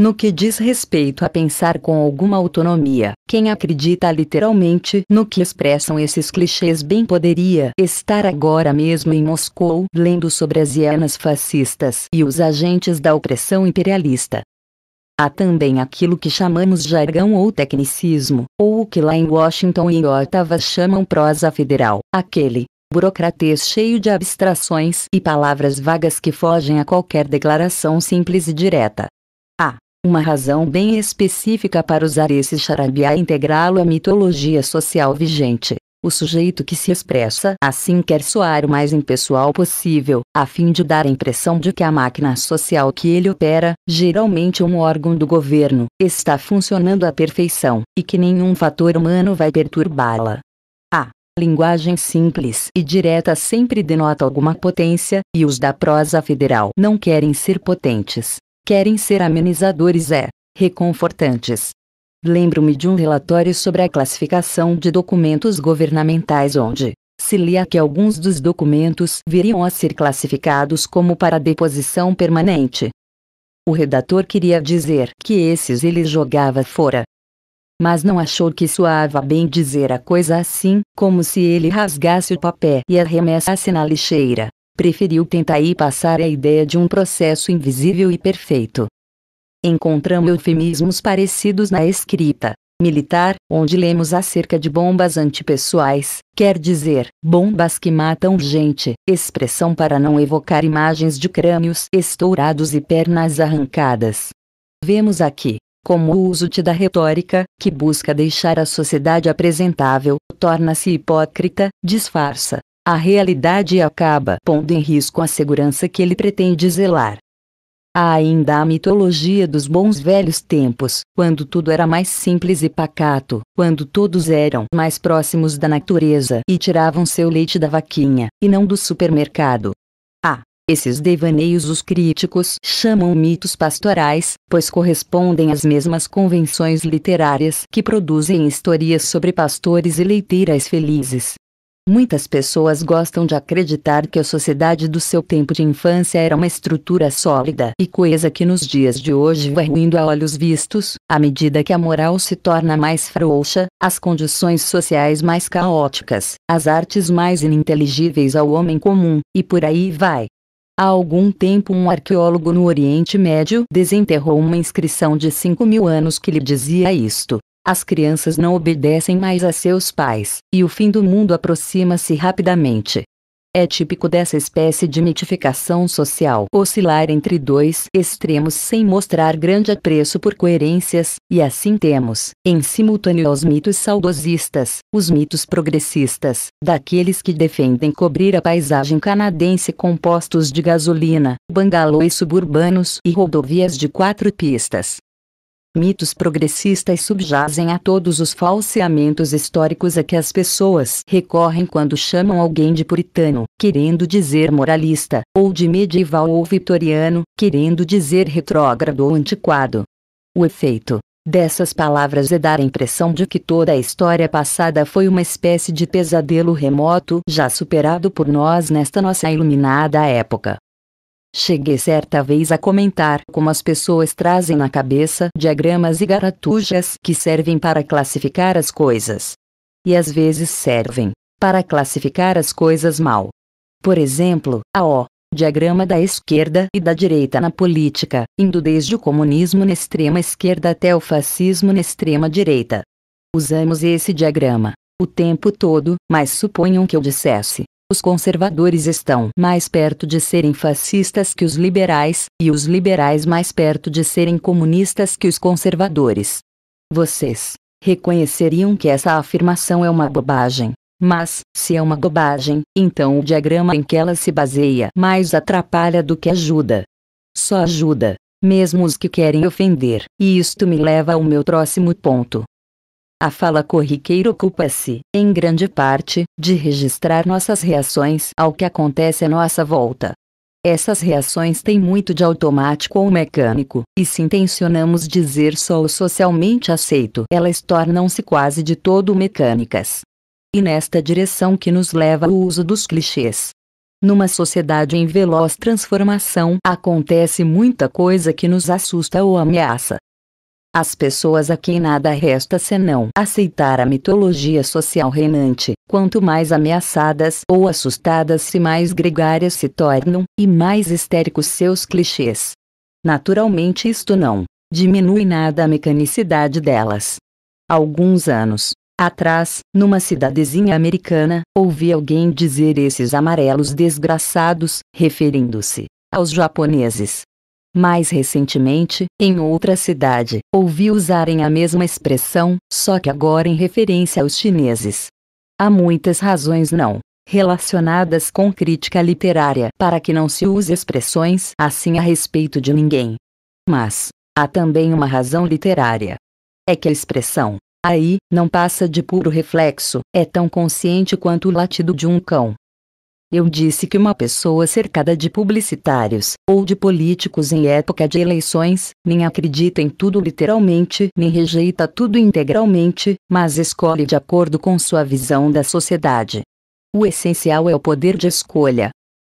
no que diz respeito a pensar com alguma autonomia, quem acredita literalmente no que expressam esses clichês bem poderia estar agora mesmo em Moscou lendo sobre as hienas fascistas e os agentes da opressão imperialista. Há também aquilo que chamamos jargão ou tecnicismo, ou o que lá em Washington e em Ottawa chamam prosa federal, aquele burocratês cheio de abstrações e palavras vagas que fogem a qualquer declaração simples e direta uma razão bem específica para usar esse charabia e é integrá-lo à mitologia social vigente. O sujeito que se expressa assim quer soar o mais impessoal possível, a fim de dar a impressão de que a máquina social que ele opera, geralmente um órgão do governo, está funcionando à perfeição, e que nenhum fator humano vai perturbá-la. A linguagem simples e direta sempre denota alguma potência, e os da prosa federal não querem ser potentes, querem ser amenizadores é reconfortantes. Lembro-me de um relatório sobre a classificação de documentos governamentais onde se lia que alguns dos documentos viriam a ser classificados como para deposição permanente. O redator queria dizer que esses ele jogava fora. Mas não achou que soava bem dizer a coisa assim, como se ele rasgasse o papel e arremessasse na lixeira preferiu tentar e passar a ideia de um processo invisível e perfeito. Encontramos eufemismos parecidos na escrita militar, onde lemos acerca de bombas antipessoais, quer dizer, bombas que matam gente, expressão para não evocar imagens de crânios estourados e pernas arrancadas. Vemos aqui, como o uso da retórica, que busca deixar a sociedade apresentável, torna-se hipócrita, disfarça, a realidade acaba pondo em risco a segurança que ele pretende zelar. Há ainda a mitologia dos bons velhos tempos, quando tudo era mais simples e pacato, quando todos eram mais próximos da natureza e tiravam seu leite da vaquinha, e não do supermercado. Ah, esses devaneios os críticos chamam mitos pastorais, pois correspondem às mesmas convenções literárias que produzem histórias sobre pastores e leiteiras felizes, Muitas pessoas gostam de acreditar que a sociedade do seu tempo de infância era uma estrutura sólida e coesa que nos dias de hoje vai ruindo a olhos vistos, à medida que a moral se torna mais frouxa, as condições sociais mais caóticas, as artes mais ininteligíveis ao homem comum, e por aí vai. Há algum tempo, um arqueólogo no Oriente Médio desenterrou uma inscrição de 5 mil anos que lhe dizia isto. As crianças não obedecem mais a seus pais, e o fim do mundo aproxima-se rapidamente. É típico dessa espécie de mitificação social oscilar entre dois extremos sem mostrar grande apreço por coerências, e assim temos, em simultâneo aos mitos saudosistas, os mitos progressistas, daqueles que defendem cobrir a paisagem canadense com postos de gasolina, bangalôs suburbanos e rodovias de quatro pistas, Mitos progressistas subjazem a todos os falseamentos históricos a que as pessoas recorrem quando chamam alguém de puritano, querendo dizer moralista, ou de medieval ou vitoriano, querendo dizer retrógrado ou antiquado. O efeito dessas palavras é dar a impressão de que toda a história passada foi uma espécie de pesadelo remoto já superado por nós nesta nossa iluminada época. Cheguei certa vez a comentar como as pessoas trazem na cabeça diagramas e garatujas que servem para classificar as coisas. E às vezes servem para classificar as coisas mal. Por exemplo, a O, diagrama da esquerda e da direita na política, indo desde o comunismo na extrema esquerda até o fascismo na extrema direita. Usamos esse diagrama o tempo todo, mas suponham que eu dissesse os conservadores estão mais perto de serem fascistas que os liberais, e os liberais mais perto de serem comunistas que os conservadores. Vocês reconheceriam que essa afirmação é uma bobagem. Mas, se é uma bobagem, então o diagrama em que ela se baseia mais atrapalha do que ajuda. Só ajuda, mesmo os que querem ofender, e isto me leva ao meu próximo ponto. A fala corriqueira ocupa-se, em grande parte, de registrar nossas reações ao que acontece à nossa volta. Essas reações têm muito de automático ou mecânico, e se intencionamos dizer só o socialmente aceito, elas tornam-se quase de todo mecânicas. E nesta direção que nos leva o uso dos clichês. Numa sociedade em veloz transformação, acontece muita coisa que nos assusta ou ameaça. As pessoas a quem nada resta senão aceitar a mitologia social reinante, quanto mais ameaçadas ou assustadas se mais gregárias se tornam, e mais histéricos seus clichês. Naturalmente isto não diminui nada a mecanicidade delas. Alguns anos atrás, numa cidadezinha americana, ouvi alguém dizer esses amarelos desgraçados, referindo-se aos japoneses, mais recentemente, em outra cidade, ouvi usarem a mesma expressão, só que agora em referência aos chineses. Há muitas razões não relacionadas com crítica literária para que não se use expressões assim a respeito de ninguém. Mas, há também uma razão literária. É que a expressão, aí, não passa de puro reflexo, é tão consciente quanto o latido de um cão, eu disse que uma pessoa cercada de publicitários ou de políticos em época de eleições nem acredita em tudo literalmente, nem rejeita tudo integralmente, mas escolhe de acordo com sua visão da sociedade. O essencial é o poder de escolha.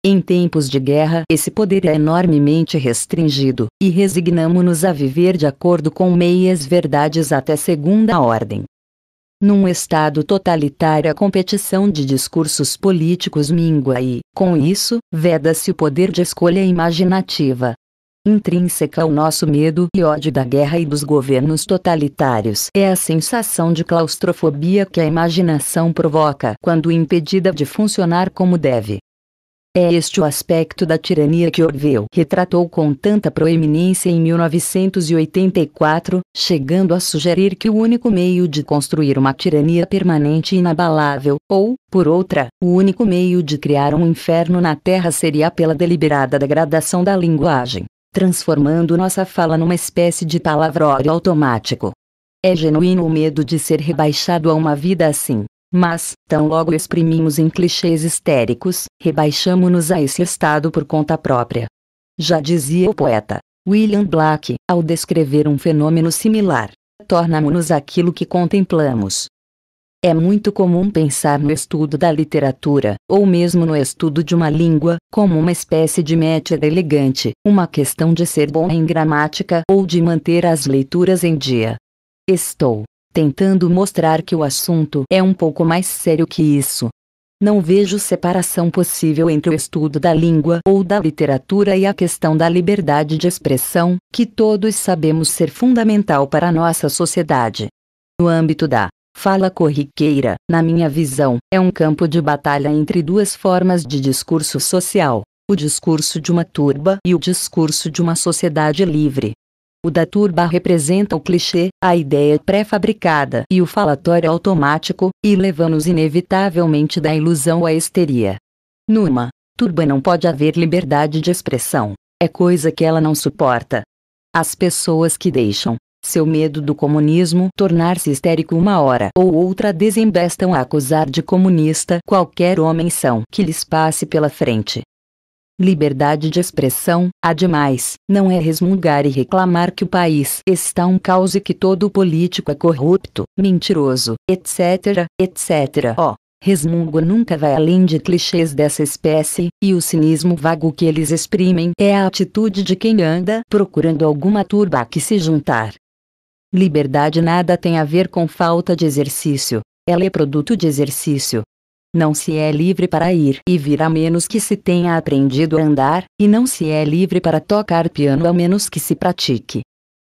Em tempos de guerra, esse poder é enormemente restringido, e resignamo nos a viver de acordo com meias verdades até segunda ordem. Num Estado totalitário, a competição de discursos políticos mingua e, com isso, veda-se o poder de escolha imaginativa. Intrínseca ao nosso medo e ódio da guerra e dos governos totalitários é a sensação de claustrofobia que a imaginação provoca quando impedida de funcionar como deve. É este o aspecto da tirania que Orwell retratou com tanta proeminência em 1984, chegando a sugerir que o único meio de construir uma tirania permanente e inabalável, ou, por outra, o único meio de criar um inferno na Terra seria pela deliberada degradação da linguagem, transformando nossa fala numa espécie de palavrório automático. É genuíno o medo de ser rebaixado a uma vida assim, mas, tão logo exprimimos em clichês histéricos, rebaixamo-nos a esse estado por conta própria. Já dizia o poeta William Black, ao descrever um fenômeno similar, tornamo nos aquilo que contemplamos. É muito comum pensar no estudo da literatura, ou mesmo no estudo de uma língua, como uma espécie de método elegante, uma questão de ser bom em gramática ou de manter as leituras em dia. Estou tentando mostrar que o assunto é um pouco mais sério que isso. Não vejo separação possível entre o estudo da língua ou da literatura e a questão da liberdade de expressão, que todos sabemos ser fundamental para a nossa sociedade. No âmbito da fala corriqueira, na minha visão, é um campo de batalha entre duas formas de discurso social: o discurso de uma turba e o discurso de uma sociedade livre. O da turba representa o clichê, a ideia pré-fabricada e o falatório automático, e levamos nos inevitavelmente da ilusão à histeria. Numa turba não pode haver liberdade de expressão. É coisa que ela não suporta. As pessoas que deixam seu medo do comunismo tornar-se histérico uma hora ou outra desembestam a acusar de comunista qualquer homem são que lhes passe pela frente. Liberdade de expressão, ademais, não é resmungar e reclamar que o país está um caos e que todo político é corrupto, mentiroso, etc, etc. oh, resmungo nunca vai além de clichês dessa espécie, e o cinismo vago que eles exprimem é a atitude de quem anda procurando alguma turba a que se juntar. Liberdade nada tem a ver com falta de exercício, ela é produto de exercício, não se é livre para ir e vir a menos que se tenha aprendido a andar, e não se é livre para tocar piano a menos que se pratique.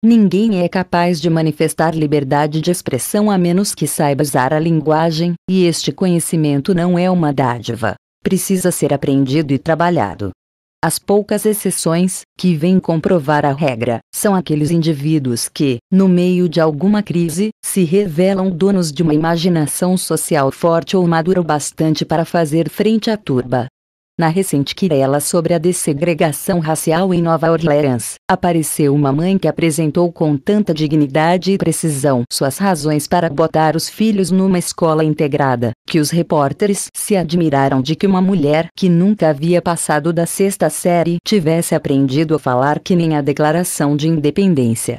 Ninguém é capaz de manifestar liberdade de expressão a menos que saiba usar a linguagem, e este conhecimento não é uma dádiva. Precisa ser aprendido e trabalhado. As poucas exceções, que vêm comprovar a regra, são aqueles indivíduos que, no meio de alguma crise, se revelam donos de uma imaginação social forte ou madura o bastante para fazer frente à turba, na recente querela sobre a dessegregação racial em Nova Orleans, apareceu uma mãe que apresentou com tanta dignidade e precisão suas razões para botar os filhos numa escola integrada, que os repórteres se admiraram de que uma mulher que nunca havia passado da sexta série tivesse aprendido a falar que nem a Declaração de Independência.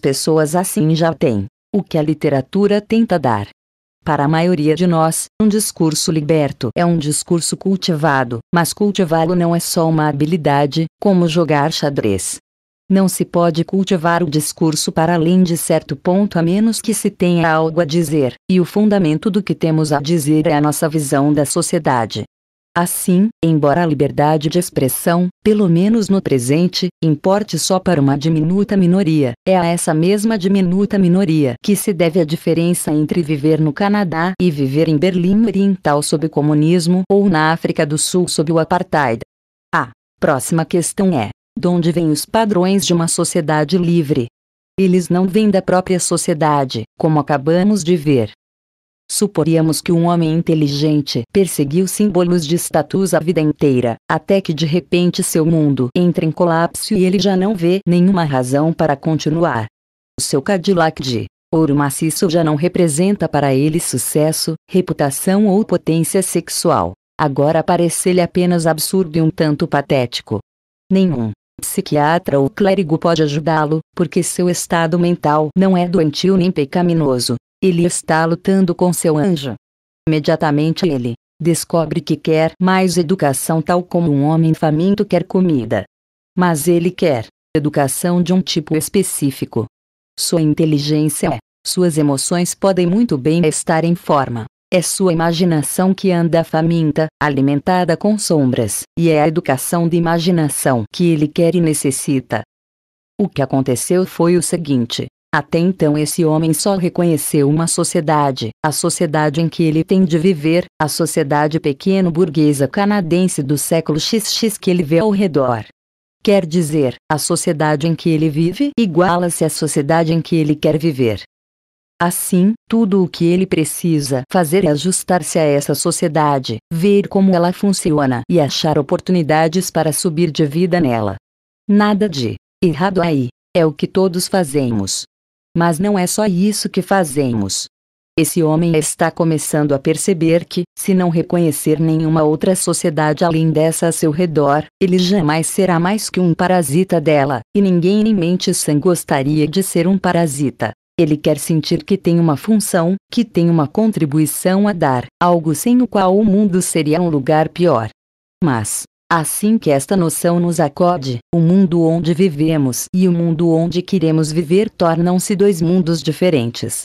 Pessoas assim já têm o que a literatura tenta dar para a maioria de nós, um discurso liberto é um discurso cultivado, mas cultivá-lo não é só uma habilidade, como jogar xadrez. Não se pode cultivar o discurso para além de certo ponto a menos que se tenha algo a dizer, e o fundamento do que temos a dizer é a nossa visão da sociedade, Assim, embora a liberdade de expressão, pelo menos no presente, importe só para uma diminuta minoria, é a essa mesma diminuta minoria que se deve a diferença entre viver no Canadá e viver em Berlim Oriental sob o comunismo ou na África do Sul sob o apartheid. A próxima questão é: de onde vêm os padrões de uma sociedade livre? Eles não vêm da própria sociedade, como acabamos de ver, Suporíamos que um homem inteligente perseguiu símbolos de status a vida inteira, até que de repente seu mundo entra em colapso e ele já não vê nenhuma razão para continuar. O seu Cadillac de ouro maciço já não representa para ele sucesso, reputação ou potência sexual. Agora parece-lhe apenas absurdo e um tanto patético. Nenhum psiquiatra ou clérigo pode ajudá-lo, porque seu estado mental não é doentio nem pecaminoso, ele está lutando com seu anjo. Imediatamente ele descobre que quer mais educação, tal como um homem faminto quer comida. Mas ele quer educação de um tipo específico. Sua inteligência é, suas emoções podem muito bem estar em forma. É sua imaginação que anda faminta, alimentada com sombras, e é a educação de imaginação que ele quer e necessita. O que aconteceu foi o seguinte: até então esse homem só reconheceu uma sociedade, a sociedade em que ele tem de viver, a sociedade pequeno-burguesa canadense do século XX que ele vê ao redor. Quer dizer, a sociedade em que ele vive iguala-se à sociedade em que ele quer viver. Assim, tudo o que ele precisa fazer é ajustar-se a essa sociedade, ver como ela funciona e achar oportunidades para subir de vida nela. Nada de errado aí. É o que todos fazemos. Mas não é só isso que fazemos. Esse homem está começando a perceber que, se não reconhecer nenhuma outra sociedade além dessa a seu redor, ele jamais será mais que um parasita dela, e ninguém em mente sã gostaria de ser um parasita. Ele quer sentir que tem uma função, que tem uma contribuição a dar, algo sem o qual o mundo seria um lugar pior. Mas, Assim que esta noção nos acode, o mundo onde vivemos e o mundo onde queremos viver tornam-se dois mundos diferentes.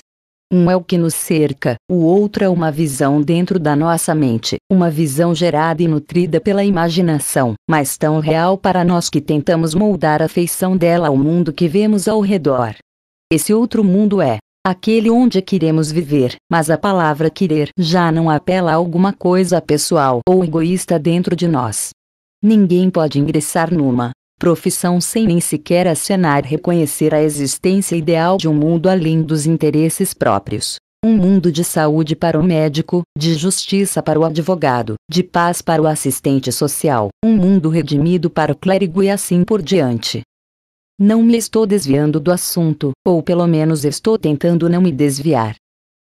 Um é o que nos cerca, o outro é uma visão dentro da nossa mente, uma visão gerada e nutrida pela imaginação, mas tão real para nós que tentamos moldar a feição dela ao mundo que vemos ao redor. Esse outro mundo é, aquele onde queremos viver, mas a palavra querer já não apela a alguma coisa pessoal ou egoísta dentro de nós. Ninguém pode ingressar numa profissão sem nem sequer acenar reconhecer a existência ideal de um mundo além dos interesses próprios. Um mundo de saúde para o médico, de justiça para o advogado, de paz para o assistente social, um mundo redimido para o clérigo e assim por diante. Não me estou desviando do assunto, ou pelo menos estou tentando não me desviar.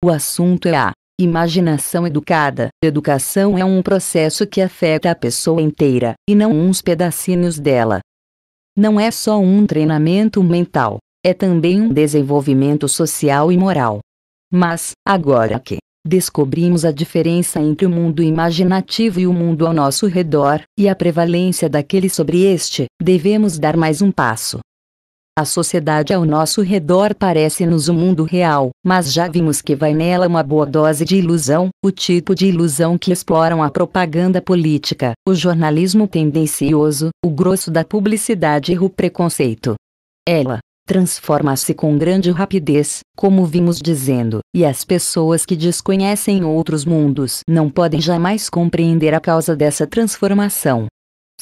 O assunto é a Imaginação educada. Educação é um processo que afeta a pessoa inteira, e não uns pedacinhos dela. Não é só um treinamento mental, é também um desenvolvimento social e moral. Mas, agora que descobrimos a diferença entre o mundo imaginativo e o mundo ao nosso redor, e a prevalência daquele sobre este, devemos dar mais um passo. A sociedade ao nosso redor parece-nos o um mundo real, mas já vimos que vai nela uma boa dose de ilusão, o tipo de ilusão que exploram a propaganda política, o jornalismo tendencioso, o grosso da publicidade e o preconceito. Ela transforma-se com grande rapidez, como vimos dizendo, e as pessoas que desconhecem outros mundos não podem jamais compreender a causa dessa transformação.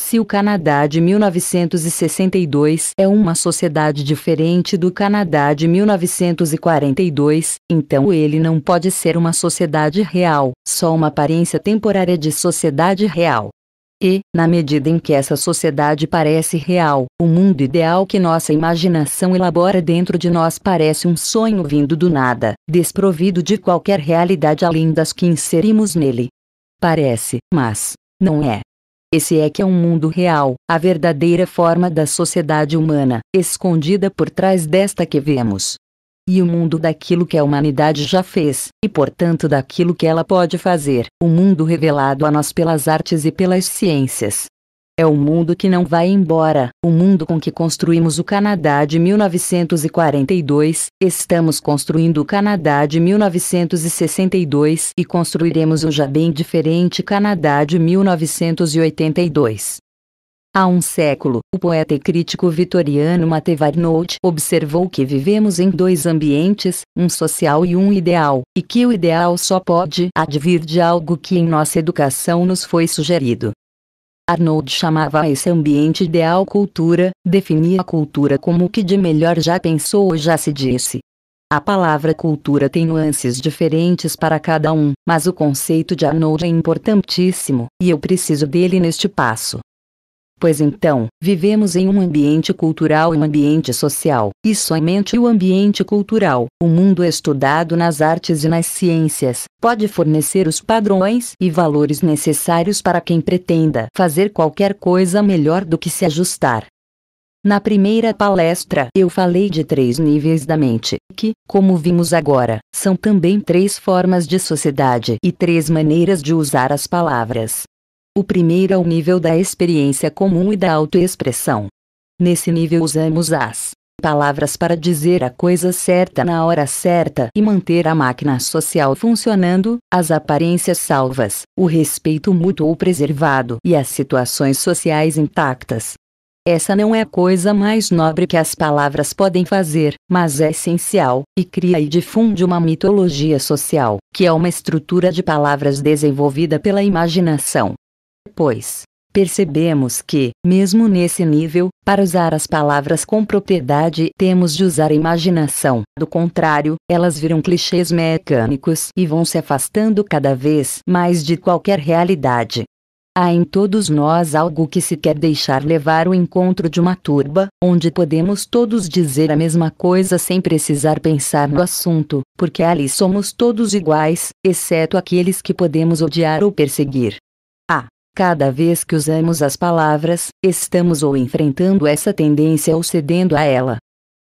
Se o Canadá de 1962 é uma sociedade diferente do Canadá de 1942, então ele não pode ser uma sociedade real, só uma aparência temporária de sociedade real. E, na medida em que essa sociedade parece real, o mundo ideal que nossa imaginação elabora dentro de nós parece um sonho vindo do nada, desprovido de qualquer realidade além das que inserimos nele. Parece, mas não é. Esse é que é um mundo real, a verdadeira forma da sociedade humana, escondida por trás desta que vemos. E o mundo daquilo que a humanidade já fez, e portanto daquilo que ela pode fazer, o mundo revelado a nós pelas artes e pelas ciências, é o mundo que não vai embora, o mundo com que construímos o Canadá de 1942, estamos construindo o Canadá de 1962 e construiremos o já bem diferente Canadá de 1982. Há um século, o poeta e crítico vitoriano Matthew Arnold observou que vivemos em dois ambientes, um social e um ideal, e que o ideal só pode advir de algo que em nossa educação nos foi sugerido. Arnold chamava esse ambiente ideal cultura, definia a cultura como o que de melhor já pensou ou já se disse. A palavra cultura tem nuances diferentes para cada um, mas o conceito de Arnold é importantíssimo, e eu preciso dele neste passo. Pois então, vivemos em um ambiente cultural e um ambiente social, e somente o ambiente cultural, o mundo estudado nas artes e nas ciências, pode fornecer os padrões e valores necessários para quem pretenda fazer qualquer coisa melhor do que se ajustar. Na primeira palestra, eu falei de três níveis da mente, que, como vimos agora, são também três formas de sociedade e três maneiras de usar as palavras. O primeiro é o nível da experiência comum e da autoexpressão. Nesse nível usamos as palavras para dizer a coisa certa na hora certa e manter a máquina social funcionando, as aparências salvas, o respeito mútuo preservado e as situações sociais intactas. Essa não é a coisa mais nobre que as palavras podem fazer, mas é essencial, e cria e difunde uma mitologia social, que é uma estrutura de palavras desenvolvida pela imaginação, pois, percebemos que, mesmo nesse nível, para usar as palavras com propriedade, temos de usar a imaginação. Do contrário, elas viram clichês mecânicos e vão se afastando cada vez mais de qualquer realidade. Há em todos nós algo que se quer deixar levar o encontro de uma turba, onde podemos todos dizer a mesma coisa sem precisar pensar no assunto, porque ali somos todos iguais, exceto aqueles que podemos odiar ou perseguir. Cada vez que usamos as palavras, estamos ou enfrentando essa tendência ou cedendo a ela.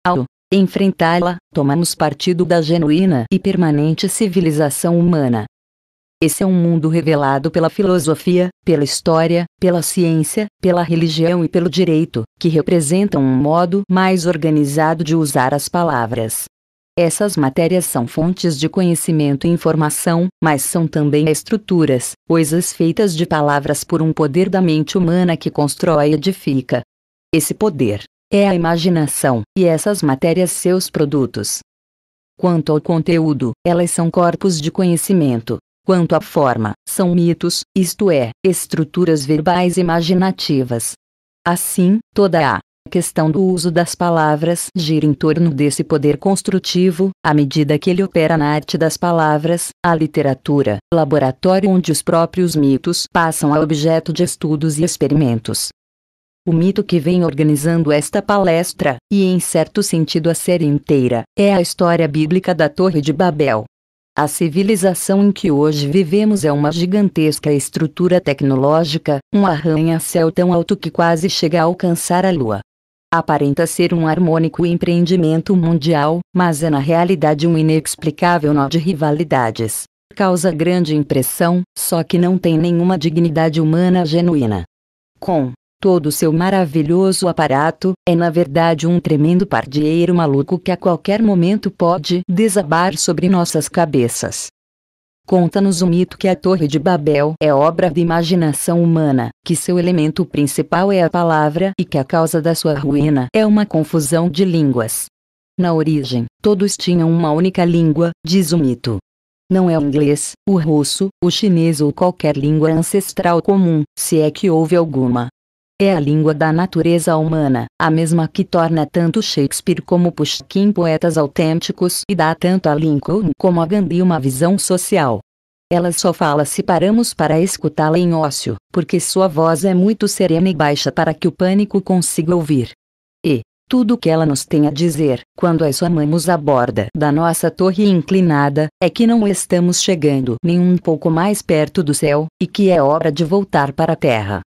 Ao enfrentá-la, tomamos partido da genuína e permanente civilização humana. Esse é um mundo revelado pela filosofia, pela história, pela ciência, pela religião e pelo direito, que representam um modo mais organizado de usar as palavras. Essas matérias são fontes de conhecimento e informação, mas são também estruturas, coisas feitas de palavras por um poder da mente humana que constrói e edifica. Esse poder é a imaginação, e essas matérias seus produtos. Quanto ao conteúdo, elas são corpos de conhecimento. Quanto à forma, são mitos, isto é, estruturas verbais imaginativas. Assim, toda a a questão do uso das palavras gira em torno desse poder construtivo, à medida que ele opera na arte das palavras, a literatura, laboratório onde os próprios mitos passam a objeto de estudos e experimentos. O mito que vem organizando esta palestra, e em certo sentido a série inteira, é a história bíblica da Torre de Babel. A civilização em que hoje vivemos é uma gigantesca estrutura tecnológica, um arranha-céu tão alto que quase chega a alcançar a Lua, aparenta ser um harmônico empreendimento mundial, mas é na realidade um inexplicável nó de rivalidades. Causa grande impressão, só que não tem nenhuma dignidade humana genuína. Com todo seu maravilhoso aparato, é na verdade um tremendo pardieiro maluco que a qualquer momento pode desabar sobre nossas cabeças. Conta-nos o mito que a Torre de Babel é obra da imaginação humana, que seu elemento principal é a palavra e que a causa da sua ruína é uma confusão de línguas. Na origem, todos tinham uma única língua, diz o mito. Não é o inglês, o russo, o chinês ou qualquer língua ancestral comum, se é que houve alguma, é a língua da natureza humana, a mesma que torna tanto Shakespeare como Pushkin poetas autênticos e dá tanto a Lincoln como a Gandhi uma visão social. Ela só fala se paramos para escutá-la em ócio, porque sua voz é muito serena e baixa para que o pânico consiga ouvir. E, tudo o que ela nos tem a dizer, quando a amamos à borda da nossa torre inclinada, é que não estamos chegando nem um pouco mais perto do céu, e que é hora de voltar para a terra.